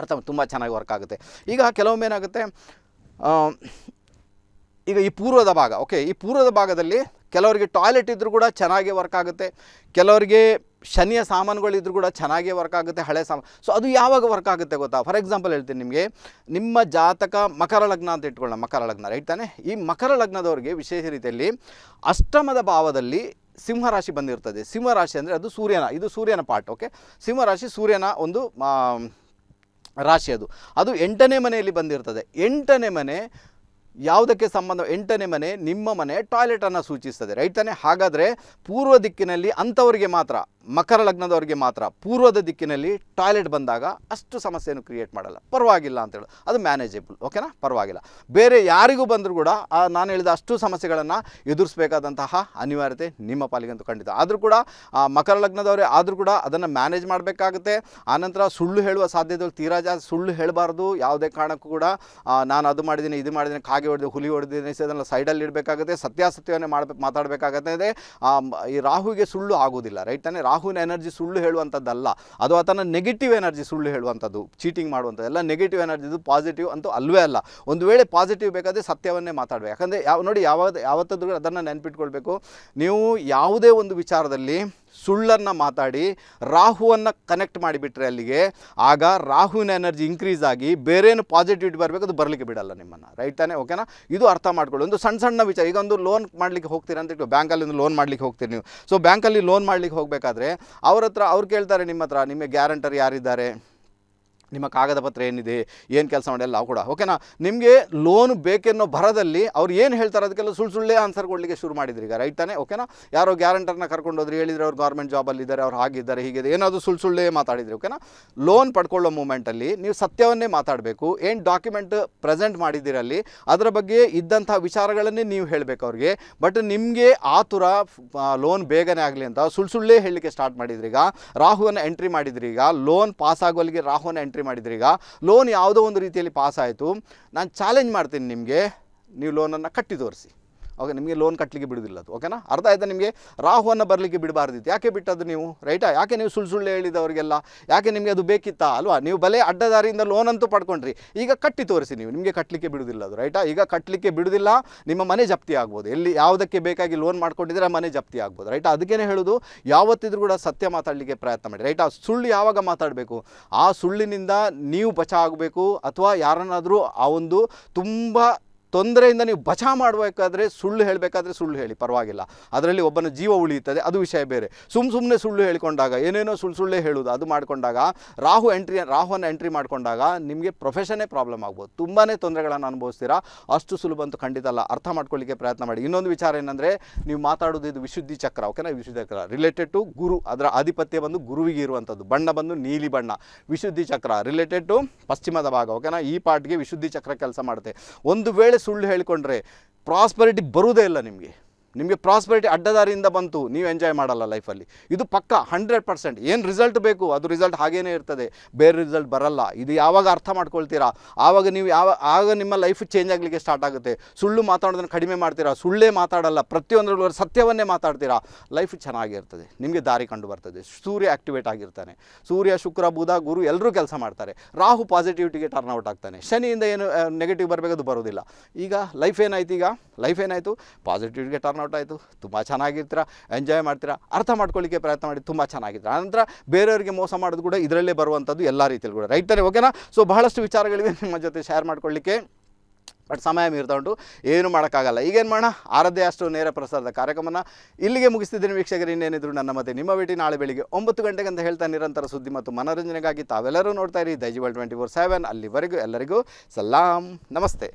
ಅರ್ಥ ತುಂಬ ಚೆನ್ನಾಗಿ ವರ್ಕ್ ಆಗುತ್ತೆ ಈಗ ಕೆಲವೊಮ್ಮೆ ಏನಾಗುತ್ತೆ ಈಗ ಈ ಪೂರ್ವದ ಭಾಗ ಓಕೆ ಈ ಪೂರ್ವದ ಭಾಗದಲ್ಲಿ ಕೆಲವರಿಗೆ ಟಾಯ್ಲೆಟ್ ಇದ್ದರೂ ಕೂಡ ಚೆನ್ನಾಗಿ ವರ್ಕ್ ಆಗುತ್ತೆ ಕೆಲವರಿಗೆ ಶನಿಯ ಸಾಮಾನುಗಳಿದ್ರೂ ಕೂಡ ಚೆನ್ನಾಗಿ ವರ್ಕ್ ಆಗುತ್ತೆ ಹಳೆ ಸಾಮಾನು ಸೊ ಅದು ಯಾವಾಗ ವರ್ಕ್ ಆಗುತ್ತೆ ಗೊತ್ತಾ ಫಾರ್ ಎಕ್ಸಾಂಪಲ್ ಹೇಳ್ತೀನಿ ನಿಮಗೆ ನಿಮ್ಮ ಜಾತಕ ಮಕರ ಲಗ್ನ ಅಂತ ಇಟ್ಕೊಳ್ಳೋಣ ಮಕರ ಲಗ್ನ ರೈಟ್ ತಾನೆ ಈ ಮಕರ ಲಗ್ನದವರಿಗೆ ವಿಶೇಷ ರೀತಿಯಲ್ಲಿ ಅಷ್ಟಮದ ಭಾವದಲ್ಲಿ ಸಿಂಹರಾಶಿ ಬಂದಿರ್ತದೆ ಸಿಂಹರಾಶಿ ಅಂದರೆ ಅದು ಸೂರ್ಯನ ಇದು ಸೂರ್ಯನ ಪಾರ್ಟ್ ಓಕೆ ಸಿಂಹರಾಶಿ ಸೂರ್ಯನ ಒಂದು ರಾಶಿ ಅದು ಅದು ಎಂಟನೇ ಮನೆಯಲ್ಲಿ ಬಂದಿರ್ತದೆ ಎಂಟನೇ ಮನೆ ಯಾವುದಕ್ಕೆ ಸಂಬಂಧ ಎಂಟನೇ ಮನೆ ನಿಮ್ಮ ಮನೆ ಟಾಯ್ಲೆಟನ್ನು ಸೂಚಿಸ್ತದೆ ರೈತನೇ ಹಾಗಾದರೆ ಪೂರ್ವ ದಿಕ್ಕಿನಲ್ಲಿ ಅಂಥವರಿಗೆ ಮಾತ್ರ ಮಕರ ಲಗ್ನದವರಿಗೆ ಮಾತ್ರ ಪೂರ್ವದ ದಿಕ್ಕಿನಲ್ಲಿ ಟಾಯ್ಲೆಟ್ ಬಂದಾಗ ಅಷ್ಟು ಸಮಸ್ಯೆಯನ್ನು ಕ್ರಿಯೇಟ್ ಮಾಡಲ್ಲ ಪರವಾಗಿಲ್ಲ ಅಂತೇಳಿ ಅದು ಮ್ಯಾನೇಜೇಬಲ್ ಓಕೆನಾ ಪರವಾಗಿಲ್ಲ ಬೇರೆ ಯಾರಿಗೂ ಬಂದರೂ ಕೂಡ ನಾನು ಹೇಳಿದ ಅಷ್ಟು ಸಮಸ್ಯೆಗಳನ್ನು ಎದುರಿಸಬೇಕಾದಂತಹ ಅನಿವಾರ್ಯತೆ ನಿಮ್ಮ ಪಾಲಿಗಂತೂ ಖಂಡಿತ ಆದರೂ ಕೂಡ ಮಕರ ಲಗ್ನದವರೇ ಆದರೂ ಕೂಡ ಅದನ್ನು ಮ್ಯಾನೇಜ್ ಮಾಡಬೇಕಾಗುತ್ತೆ ಆನಂತರ ಸುಳ್ಳು ಹೇಳುವ ಸಾಧ್ಯತೆಗಳು ತೀರಾ ಜಾಸ್ತಿ ಸುಳ್ಳು ಹೇಳಬಾರ್ದು ಯಾವುದೇ ಕಾರಣಕ್ಕೂ ಕೂಡ ನಾನು ಅದು ಮಾಡಿದ್ದೀನಿ ಇದು ಮಾಡಿದ್ದೀನಿ ಕಾಗೆ ಹೊಡೆದು ಹುಲಿ ಹೊಡೆದಿದ್ದೀನಿ ಅದನ್ನು ಸೈಡಲ್ಲಿ ಇಡಬೇಕಾಗುತ್ತೆ ಸತ್ಯಾಸತ್ಯವನ್ನೇ ಮಾಡಬೇಕು ಮಾತಾಡಬೇಕಾಗತ್ತೆ ಈ ರಾಹುಗೆ ಸುಳ್ಳು ಆಗೋದಿಲ್ಲ ರೈಟ್ ತಾನೇ ರಾಹುನ ಎನರ್ಜಿ ಸುಳ್ಳು ಹೇಳುವಂಥದ್ದಲ್ಲ ಅದು ಆತನ ನೆಗೆಟಿವ್ ಎನರ್ಜಿ ಸುಳ್ಳು ಹೇಳುವಂಥದ್ದು ಚೀಟಿಂಗ್ ಮಾಡುವಂಥದ್ದು ನೆಗೆಟಿವ್ ಎನರ್ಜಿದು ಪಾಸಿಟಿವ್ ಅಂತೂ ಅಲ್ವೇ ಅಲ್ಲ ಒಂದು ವೇಳೆ ಪಾಸಿಟಿವ್ ಬೇಕಾದರೆ ಸತ್ಯವನ್ನೇ ಮಾತಾಡಬೇಕು ಯಾಕಂದರೆ ಯಾವ ನೋಡಿ ಯಾವಾಗ ಯಾವತ್ತಾದ್ರೂ ಅದನ್ನು ನೆನಪಿಟ್ಕೊಳ್ಬೇಕು ನೀವು ಯಾವುದೇ ಒಂದು ವಿಚಾರದಲ್ಲಿ ಸುಳ್ಳನ್ನು ಮಾತಾಡಿ ರಾಹುವನ್ನು ಕನೆಕ್ಟ್ ಮಾಡಿಬಿಟ್ರೆ ಅಲ್ಲಿಗೆ ಆಗ ರಾಹುವಿನ ಎನರ್ಜಿ ಇನ್ಕ್ರೀಸ್ ಆಗಿ ಬೇರೇನು ಪಾಸಿಟಿವಿಟಿ ಬರಬೇಕು ಅದು ಬರಲಿಕ್ಕೆ ಬಿಡಲ್ಲ ನಿಮ್ಮನ್ನು ರೈಟ್ ತಾನೆ ಓಕೆನಾ ಇದು ಅರ್ಥ ಮಾಡ್ಕೊಳ್ಳಿ ಒಂದು ಸಣ್ಣ ಸಣ್ಣ ವಿಚಾರ ಈಗ ಒಂದು ಲೋನ್ ಮಾಡಲಿಕ್ಕೆ ಹೋಗ್ತೀರಾ ಅಂತ ಇಟ್ಟು ಬ್ಯಾಂಕಲ್ಲಿ ಒಂದು ಲೋನ್ ಮಾಡಲಿಕ್ಕೆ ಹೋಗ್ತೀರಿ ನೀವು ಸೊ ಬ್ಯಾಂಕಲ್ಲಿ ಲೋನ್ ಮಾಡಲಿಕ್ಕೆ ಹೋಗಬೇಕಾದ್ರೆ ಅವ್ರ ಹತ್ರ ಅವ್ರು ಕೇಳ್ತಾರೆ ನಿಮ್ಮ ಹತ್ರ ನಿಮಗೆ ಗ್ಯಾರಂಟರ್ ಯಾರಿದ್ದಾರೆ ನಿಮ್ಮ ಕಾಗದ ಪತ್ರ ಏನಿದೆ ಏನು ಕೆಲಸ ಮಾಡಿಲ್ಲ ನಾವು ಕೂಡ ಓಕೆನಾ ನಿಮಗೆ ಲೋನ್ ಬೇಕೆನ್ನೋ ಭರದಲ್ಲಿ ಅವ್ರು ಏನು ಹೇಳ್ತಾರೆ ಅದಕ್ಕೆಲ್ಲ ಸುಳ್ಳು ಸುಳ್ಳೇ ಆನ್ಸರ್ ಕೊಡಲಿಕ್ಕೆ ಶುರು ಮಾಡಿದ್ರು ಈಗ ರೈಟ್ ತಾನೆ ಓಕೆನಾ ಯಾರೋ ಗ್ಯಾರಂಟರ್ನ ಕರ್ಕೊಂಡು ಹೋದ್ರೆ ಹೇಳಿದರೆ ಅವ್ರು ಗೌರ್ಮೆಂಟ್ ಜಾಬಲ್ಲಿದ್ದಾರೆ ಅವ್ರು ಹಾಗಿದ್ದಾರೆ ಹೀಗಿದೆ ಏನಾದರೂ ಸುಳ್ಳು ಸುಳ್ಳೇ ಮಾತಾಡಿದ್ರಿ ಓಕೆನಾ ಲೋನ್ ಪಡ್ಕೊಳ್ಳೋ ಮೂಮೆಂಟಲ್ಲಿ ನೀವು ಸತ್ಯವನ್ನೇ ಮಾತಾಡಬೇಕು ಏನು ಡಾಕ್ಯುಮೆಂಟ್ ಪ್ರೆಸೆಂಟ್ ಮಾಡಿದ್ದೀರಲ್ಲಿ ಅದರ ಬಗ್ಗೆ ಇದ್ದಂಥ ವಿಚಾರಗಳನ್ನೇ ನೀವು ಹೇಳಬೇಕು ಅವ್ರಿಗೆ ಬಟ್ ನಿಮಗೆ ಆತುರ ಲೋನ್ ಬೇಗನೆ ಆಗಲಿ ಅಂತ ಸುಳ್ಳು ಸುಳ್ಳೇ ಹೇಳಲಿಕ್ಕೆ ಸ್ಟಾರ್ಟ್ ಮಾಡಿದ್ರಿ ಈಗ ರಾಹುವನ್ನು ಎಂಟ್ರಿ ಮಾಡಿದ್ರಿ ಈಗ ಲೋನ್ ಪಾಸ್ ಆಗುವಲ್ಲಿಗೆ ರಾಹುವನ್ನು ಎಂಟ್ರಿ ಎಂಟ್ರಿ ಈಗ ಲೋನ್ ಯಾವುದೋ ಒಂದು ರೀತಿಯಲ್ಲಿ ಪಾಸ್ ಆಯಿತು ನಾನು ಚಾಲೆಂಜ್ ಮಾಡ್ತೀನಿ ನಿಮಗೆ ನೀವು ಲೋನನ್ನು ಕಟ್ಟಿ ತೋರಿಸಿ ಓಕೆ ನಿಮಗೆ ಲೋನ್ ಕಟ್ಟಲಿಕ್ಕೆ ಬಿಡೋದಿಲ್ಲ ಅದು ಓಕೆನಾ ಅರ್ಧ ಆಯಿತಾ ನಿಮಗೆ ರಾಹುವನ್ನು ಬರಲಿಕ್ಕೆ ಬಿಡಬಾರ್ದಿತ್ತು ಯಾಕೆ ಬಿಟ್ಟದ್ದು ನೀವು ರೈಟಾ ಯಾಕೆ ನೀವು ಸುಳ್ಳು ಸುಳ್ಳು ಹೇಳಿದವರಿಗೆಲ್ಲ ಯಾಕೆ ನಿಮಗೆ ಅದು ಬೇಕಿತ್ತಾ ಅಲ್ವಾ ನೀವು ಬಲೆ ಅಡ್ಡದಾರಿಯಿಂದ ಲೋನ್ ಅಂತೂ ಪಡ್ಕೊಂಡ್ರಿ ಈಗ ಕಟ್ಟಿ ತೋರಿಸಿ ನೀವು ನಿಮಗೆ ಕಟ್ಟಲಿಕ್ಕೆ ಬಿಡುವುದಿಲ್ಲ ಅದು ರೈಟಾ ಈಗ ಕಟ್ಟಲಿಕ್ಕೆ ಬಿಡೋದಿಲ್ಲ ನಿಮ್ಮ ಮನೆ ಜಪ್ತಿ ಆಗ್ಬೋದು ಎಲ್ಲಿ ಯಾವುದಕ್ಕೆ ಬೇಕಾಗಿ ಲೋನ್ ಮಾಡ್ಕೊಂಡಿದ್ರೆ ಮನೆ ಜಪ್ತಿ ಆಗ್ಬೋದು ರೈಟಾ ಅದಕ್ಕೇನೆ ಹೇಳೋದು ಯಾವತ್ತಿದ್ರೂ ಕೂಡ ಸತ್ಯ ಮಾತಾಡಲಿಕ್ಕೆ ಪ್ರಯತ್ನ ಮಾಡಿ ರೈಟಾ ಸುಳ್ಳು ಯಾವಾಗ ಮಾತಾಡಬೇಕು ಆ ಸುಳ್ಳಿನಿಂದ ನೀವು ಬಚ ಆಗಬೇಕು ಅಥವಾ ಯಾರನ್ನಾದರೂ ಆ ಒಂದು ತುಂಬ ತೊಂದರೆಯಿಂದ ನೀವು ಬಚಾ ಮಾಡಬೇಕಾದ್ರೆ ಸುಳ್ಳು ಹೇಳಬೇಕಾದ್ರೆ ಸುಳ್ಳು ಹೇಳಿ ಪರವಾಗಿಲ್ಲ ಅದರಲ್ಲಿ ಒಬ್ಬನ ಜೀವ ಉಳಿಯುತ್ತದೆ ಅದು ವಿಷಯ ಬೇರೆ ಸುಮ್ಮ ಸುಮ್ಮನೆ ಸುಳ್ಳು ಹೇಳಿಕೊಂಡಾಗ ಏನೇನೋ ಸುಳ್ಳು ಸುಳ್ಳೇ ಹೇಳೋದು ಅದು ಮಾಡಿಕೊಂಡಾಗ ರಾಹು ಎಂಟ್ರಿ ರಾಹುವನ್ನು ಎಂಟ್ರಿ ಮಾಡಿಕೊಂಡಾಗ ನಿಮಗೆ ಪ್ರೊಫೆಷನ್ನೇ ಪ್ರಾಬ್ಲಮ್ ಆಗ್ಬೋದು ತುಂಬಾ ತೊಂದರೆಗಳನ್ನು ಅನುಭವಿಸ್ತೀರಾ ಅಷ್ಟು ಸುಲಭ ಅಂತೂ ಖಂಡಿತ ಅಲ್ಲ ಅರ್ಥ ಮಾಡ್ಕೊಳ್ಳಿಕ್ಕೆ ಪ್ರಯತ್ನ ಮಾಡಿ ಇನ್ನೊಂದು ವಿಚಾರ ಏನಂದರೆ ನೀವು ಮಾತಾಡೋದು ಇದು ವಿಶುದ್ಧಿ ಚಕ್ರ ಓಕೆನಾ ವಿಶುದ್ಧಿ ಚಕ್ರ ರಿಲೇಟೆಡ್ ಟು ಗುರು ಅದರ ಆಧಿಪತ್ಯ ಬಂದು ಗುರುವಿಗೆ ಇರುವಂಥದ್ದು ಬಣ್ಣ ಬಂದು ನೀಲಿ ಬಣ್ಣ ವಿಶುದ್ಧಿ ಚಕ್ರ ರಿಲೇಟೆಡ್ ಟು ಪಶ್ಚಿಮದ ಭಾಗ ಓಕೆನಾ ಈ ಪಾರ್ಟ್ಗೆ ವಿಶುದ್ಧಿ ಚಕ್ರ ಕೆಲಸ ಮಾಡುತ್ತೆ ಒಂದು ವೇಳೆ ಸುಳ್ಳು ಹೇಳಿಕೊಂಡ್ರೆ ಪ್ರಾಸ್ಪರಿಟಿ ಬರುವುದೇ ಇಲ್ಲ ನಿಮಗೆ ನಿಮಗೆ ಪ್ರಾಸ್ಪರಿಟಿ ಅಡ್ಡದಾರಿಯಿಂದ ಬಂತು ನೀವು ಎಂಜಾಯ್ ಮಾಡಲ್ಲ ಲೈಫಲ್ಲಿ ಇದು ಪಕ್ಕ ಹಂಡ್ರೆಡ್ ಪರ್ಸೆಂಟ್ ಏನು ರಿಸಲ್ಟ್ ಬೇಕು ಅದು ರಿಸಲ್ಟ್ ಹಾಗೇ ಇರ್ತದೆ ಬೇರೆ ರಿಸಲ್ಟ್ ಬರಲ್ಲ ಇದು ಯಾವಾಗ ಅರ್ಥ ಮಾಡ್ಕೊಳ್ತೀರಾ ಆವಾಗ ನೀವು ಯಾವ ಆಗ ನಿಮ್ಮ ಲೈಫ್ ಚೇಂಜ್ ಆಗಲಿಕ್ಕೆ ಸ್ಟಾರ್ಟ್ ಆಗುತ್ತೆ ಸುಳ್ಳು ಮಾತಾಡೋದನ್ನು ಕಡಿಮೆ ಮಾಡ್ತೀರಾ ಸುಳ್ಳೇ ಮಾತಾಡಲ್ಲ ಪ್ರತಿಯೊಂದರಲ್ಲೂ ಸತ್ಯವನ್ನೇ ಮಾತಾಡ್ತೀರಾ ಲೈಫ್ ಚೆನ್ನಾಗಿರ್ತದೆ ನಿಮಗೆ ದಾರಿ ಕಂಡು ಬರ್ತದೆ ಸೂರ್ಯ ಆ್ಯಕ್ಟಿವೇಟ್ ಆಗಿರ್ತಾನೆ ಸೂರ್ಯ ಶುಕ್ರ ಬುಧ ಗುರು ಎಲ್ಲರೂ ಕೆಲಸ ಮಾಡ್ತಾರೆ ರಾಹು ಪಾಸಿಟಿವಿಟಿಗೆ ಟರ್ನ್ ಔಟ್ ಆಗ್ತಾನೆ ಶನಿಯಿಂದ ಏನು ನೆಗೆಟಿವ್ ಅದು ಬರೋದಿಲ್ಲ ಈಗ ಲೈಫ್ ಏನಾಯ್ತು ಈಗ ಲೈಫ್ ಏನಾಯಿತು ಪಾಸಿಟಿವಿಟಿಗೆ ಟರ್ನ್ ನೋಟ ಆಯಿತು ತುಂಬ ಚೆನ್ನಾಗಿರ್ತೀರ ಎಂಜಾಯ್ ಮಾಡ್ತೀರಾ ಅರ್ಥ ಮಾಡ್ಕೊಳ್ಳಿಕ್ಕೆ ಪ್ರಯತ್ನ ಮಾಡಿ ತುಂಬ ಚೆನ್ನಾಗಿ ಆನಂತರ ಬೇರೆಯವರಿಗೆ ಮೋಸ ಮಾಡೋದು ಕೂಡ ಇದರಲ್ಲೇ ಬರುವಂಥದ್ದು ಎಲ್ಲ ರೀತಿಯಲ್ಲಿ ಕೂಡ ರೈಟ್ ತಾನೆ ಓಕೆನಾ ಸೊ ಬಹಳಷ್ಟು ವಿಚಾರಗಳಿವೆ ನಿಮ್ಮ ಜೊತೆ ಶೇರ್ ಮಾಡ್ಕೊಳ್ಳಿಕ್ಕೆ ಬಟ್ ಸಮಯ ಮೀರ್ತಾ ಉಂಟು ಏನು ಮಾಡೋಕ್ಕಾಗಲ್ಲ ಈಗೇನು ಮಾಡೋಣ ಆರದ್ದೇ ಅಷ್ಟು ನೇರ ಪ್ರಸಾರದ ಕಾರ್ಯಕ್ರಮನ ಇಲ್ಲಿಗೆ ಮುಗಿಸ್ತಿದ್ದೀನಿ ವೀಕ್ಷಕರು ಇನ್ನೇನಿದ್ರು ನನ್ನ ಮತ್ತೆ ನಿಮ್ಮ ಭೇಟಿ ನಾಳೆ ಬೆಳಿಗ್ಗೆ ಒಂಬತ್ತು ಗಂಟೆಗೆ ಅಂತ ಹೇಳ್ತಾ ನಿರಂತರ ಸುದ್ದಿ ಮತ್ತು ಮನೋರಂಜನೆಗಾಗಿ ತಾವೆಲ್ಲರೂ ನೋಡ್ತಾ ಇರಿ ದೈಜಿವಲ್ ಟ್ವೆಂಟಿ ಫೋರ್ ಸೆವೆನ್ ಅಲ್ಲಿವರೆಗೂ ಎಲ್ಲರಿಗೂ ಸಲಾಂ ನಮಸ್ತೆ